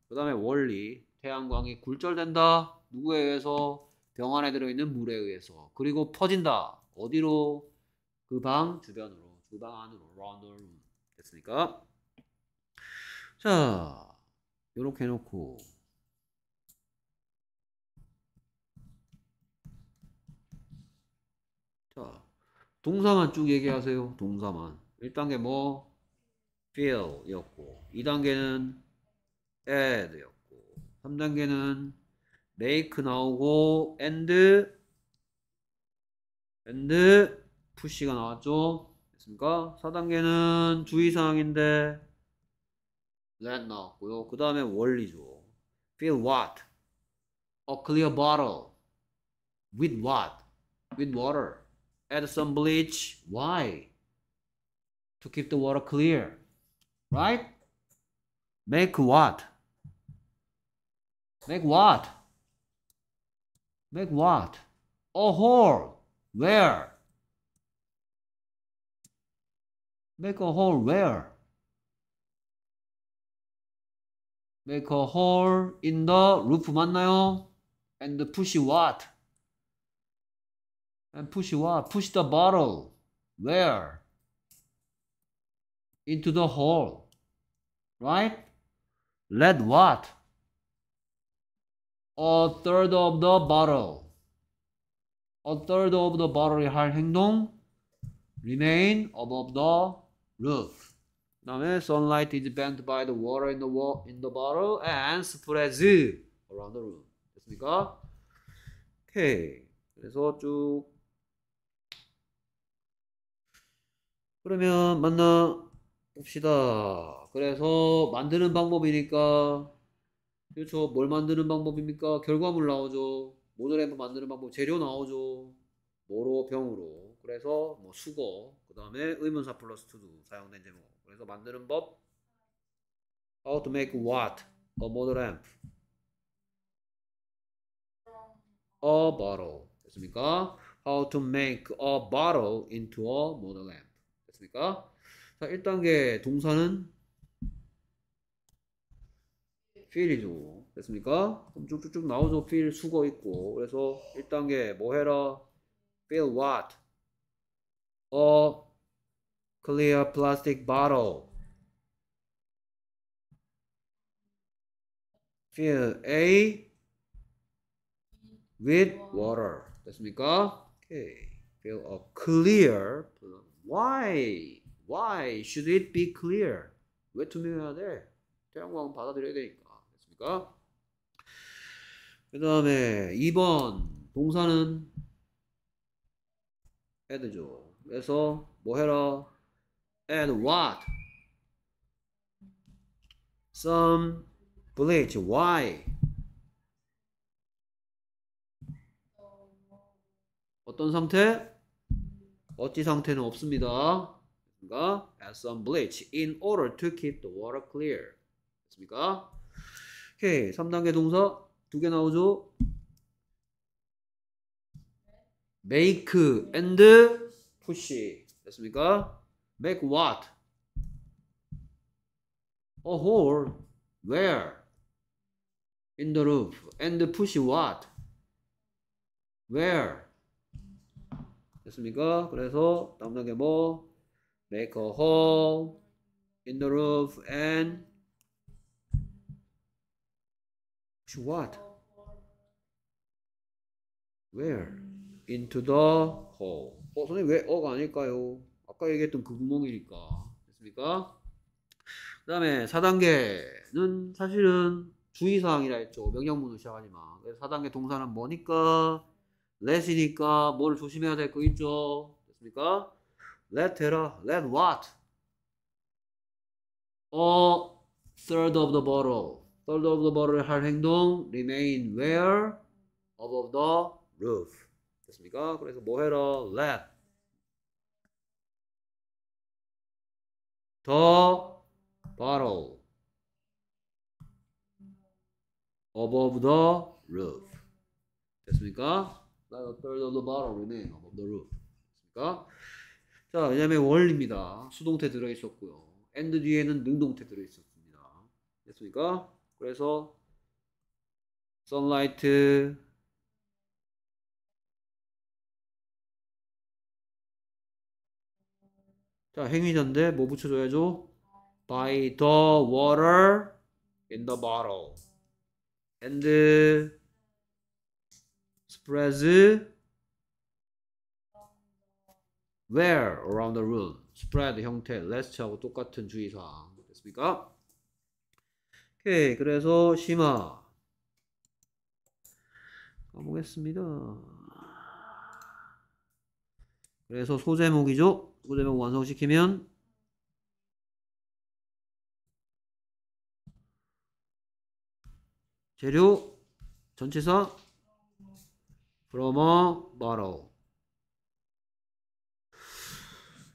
그 다음에 원리. 태양광이 굴절된다. 누구에 의해서? 병 안에 들어있는 물에 의해서. 그리고 퍼진다. 어디로? 그 방 주변으로. 그 방 안으로. round the room. 됐습니까? 자, 요렇게 해놓고. 자, 동사만 쭉 얘기하세요. 동사만. 1단계 뭐? feel 였고 2단계는 add 였고 3단계는 make 나오고 and and push가 나왔죠. 됐습니까? 4단계는 주의사항인데 let 나왔고요. 그 다음에 원리죠. feel what? a clear bottle with what? with water add some bleach. Why? To keep the water clear, right? Make what? Make what? Make what? A hole. Where? Make a hole where? Make a hole in the roof 맞나요? And push what? And push what? Push the bottle. Where? Into the hole. Right? Let what? A third of the bottle. A third of the bottle 할 행동 remain above the roof. 다음에 sunlight is bent by the water in the wall in the bottle and spreads around the room. 됐습니까? Okay. 그래서 쭉 그러면 만나 봅시다. 그래서 만드는 방법이니까 그렇죠. 뭘 만드는 방법입니까? 결과물 나오죠. 모델램프 만드는 방법 재료 나오죠. 뭐로 병으로. 그래서 뭐 수거 그 다음에 의문사 플러스 투두 사용된 제목. 그래서 만드는 법 How to make what a model amp a bottle 됐습니까? How to make a bottle into a model amp 됐습니까? 자, 1단계 동사는 필이죠. 됐습니까? 그럼 쭉쭉쭉 나오죠. 필 수거 있고. 그래서 1단계 뭐 해라? fill what? a clear plastic bottle. fill A with water. 됐습니까? 오케이. fill a clear Why? Why should it be clear? 왜 투명해야 돼? 태양광 받아들여야 되니까. 됐습니까? 그 다음에 2번 동사는 해야 되죠. 그래서 뭐 해라? And what? Some bleach. Why? 어떤 상태? 어찌 상태는 없습니다. 그러니까 add some bleach in order to keep the water clear. 됐습니까? 오케이. 3단계 동사 두개 나오죠? make and push. 됐습니까? make what? a hole where? in the roof and push what? where? 됐습니까? 그래서 남음 단계 뭐? Make a hole in the roof and what? Where? Into the hole. 어, 선생님 왜 어가 아닐까요? 아까 얘기했던 그 구멍이니까. 됐습니까? 그 다음에 4단계는 사실은 주의사항이라 했죠. 명령문으로 시작하지만. 그래서 4단계 동사는 뭐니까? let이니까 뭘 조심해야 될 거 있죠? 됐습니까? let 테라, let what? 어, third of the bottle. third of the b o t t l e 할 행동 remain where? above the roof. 됐습니까? 그래서 뭐 해라? let the bottle above the roof. 됐습니까? like a third of the bottle remain above the roof. 그러니까 자, 왜냐면 원리입니다. 수동태 들어있었고요. and 뒤에는 능동태 들어있었습니다. 됐습니까? 그래서 sunlight 자, 행위자인데 뭐 붙여줘야죠? by the water in the bottle and spreads where around the room. spread 형태 let's하고 똑같은 주의사항 됐습니까? 오케이 그래서 심화 가보겠습니다. 그래서 소제목이죠. 소제목 완성시키면 재료 전체사 from a bottle.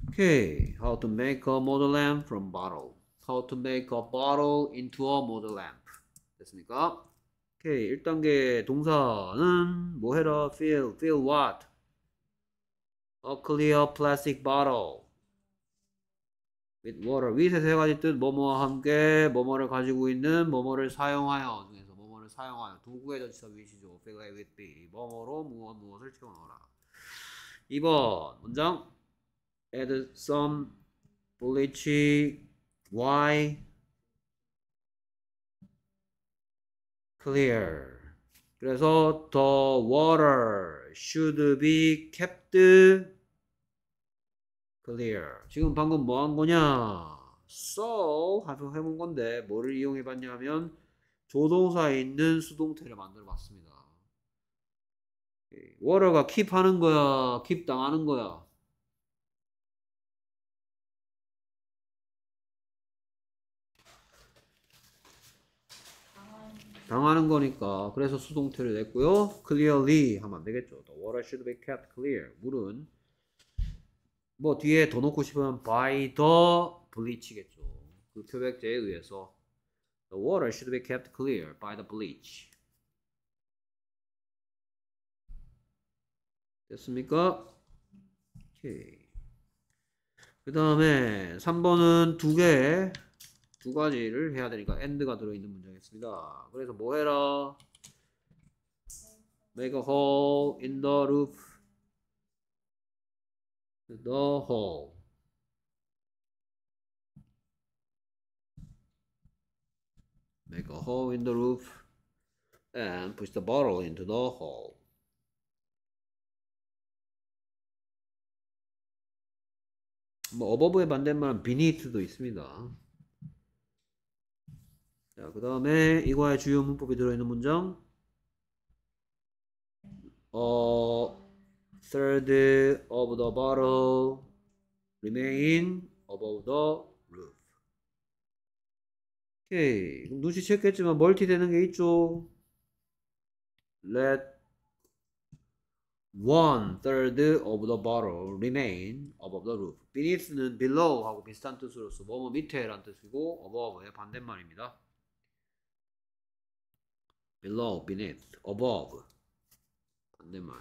Okay, how to make a model lamp from bottle. How to make a bottle into a model lamp. 됐습니까? 오케이, okay, 1단계 동사는 뭐 해라? fill, fill what? A clear plastic bottle. with water. with의 세 가지 뜻, 뭐뭐와 함께, 뭐뭐를 가지고 있는, 뭐뭐를 사용하여. 사용하는 도구의 전치사 위치죠. fill it with be. 뭐뭐로 무엇 무엇을 채워넣어라. 2번 문장 add some bleach y clear 그래서 the water should be kept clear 지금 방금 뭐 한 거냐 so 하면서 해본 건데 뭐를 이용해 봤냐면 조동사에 있는 수동태를 만들어 봤습니다. 예, 워러가 킵 하는 거야, 킵 당하는 거야. 당하는 거니까 그래서 수동태를 냈고요. clearly 하면 안 되겠죠. The water should be kept clear. 물은 뭐 뒤에 더 넣고 싶으면 by the bleach겠죠. 그 표백제에 의해서 The water should be kept clear by the bleach. 됐습니까? 오케이. 그 다음에 3번은 두 개, 두 가지를 해야 되니까 and가 들어있는 문장이었습니다. 그래서 뭐 해라? Make a hole in the roof. The hole. Make a hole in the roof and push the bottle into the hole. 뭐 above의 반대말은 beneath도 있습니다. 자, 그 다음에 이거의 주요 문법이 들어있는 문장 어, third of the bottle remain above the 오케이. 눈치챘겠지만 멀티 되는 게 있죠. Let one third of the bottle remain above the roof. beneath는 below 하고 비슷한 뜻으로서 뭐뭐 밑에 라는 뜻이고 above의 반대말입니다. below, beneath, above 반대말.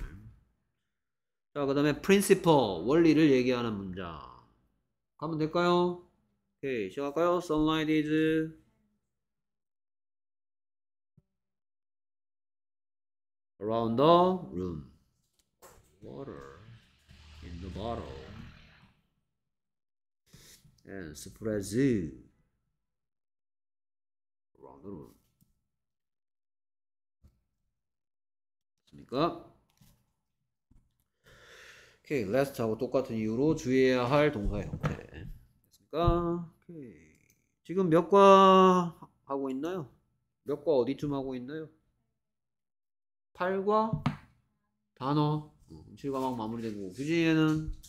자, 그 다음에 principle, 원리를 얘기하는 문장. 가면 될까요? 오케이, 시작할까요? Sunlight is around the room. Water in the bottle. And spreads around the room. 됐습니까? 오케이, last하고 똑같은 이유로 주의해야 할 동사의 형태. 됐습니까? 오케이. 지금 몇 과 하고 있나요? 몇 과 어디쯤 하고 있나요? 8과 단어 7과막 음, 마무리되고 규진이는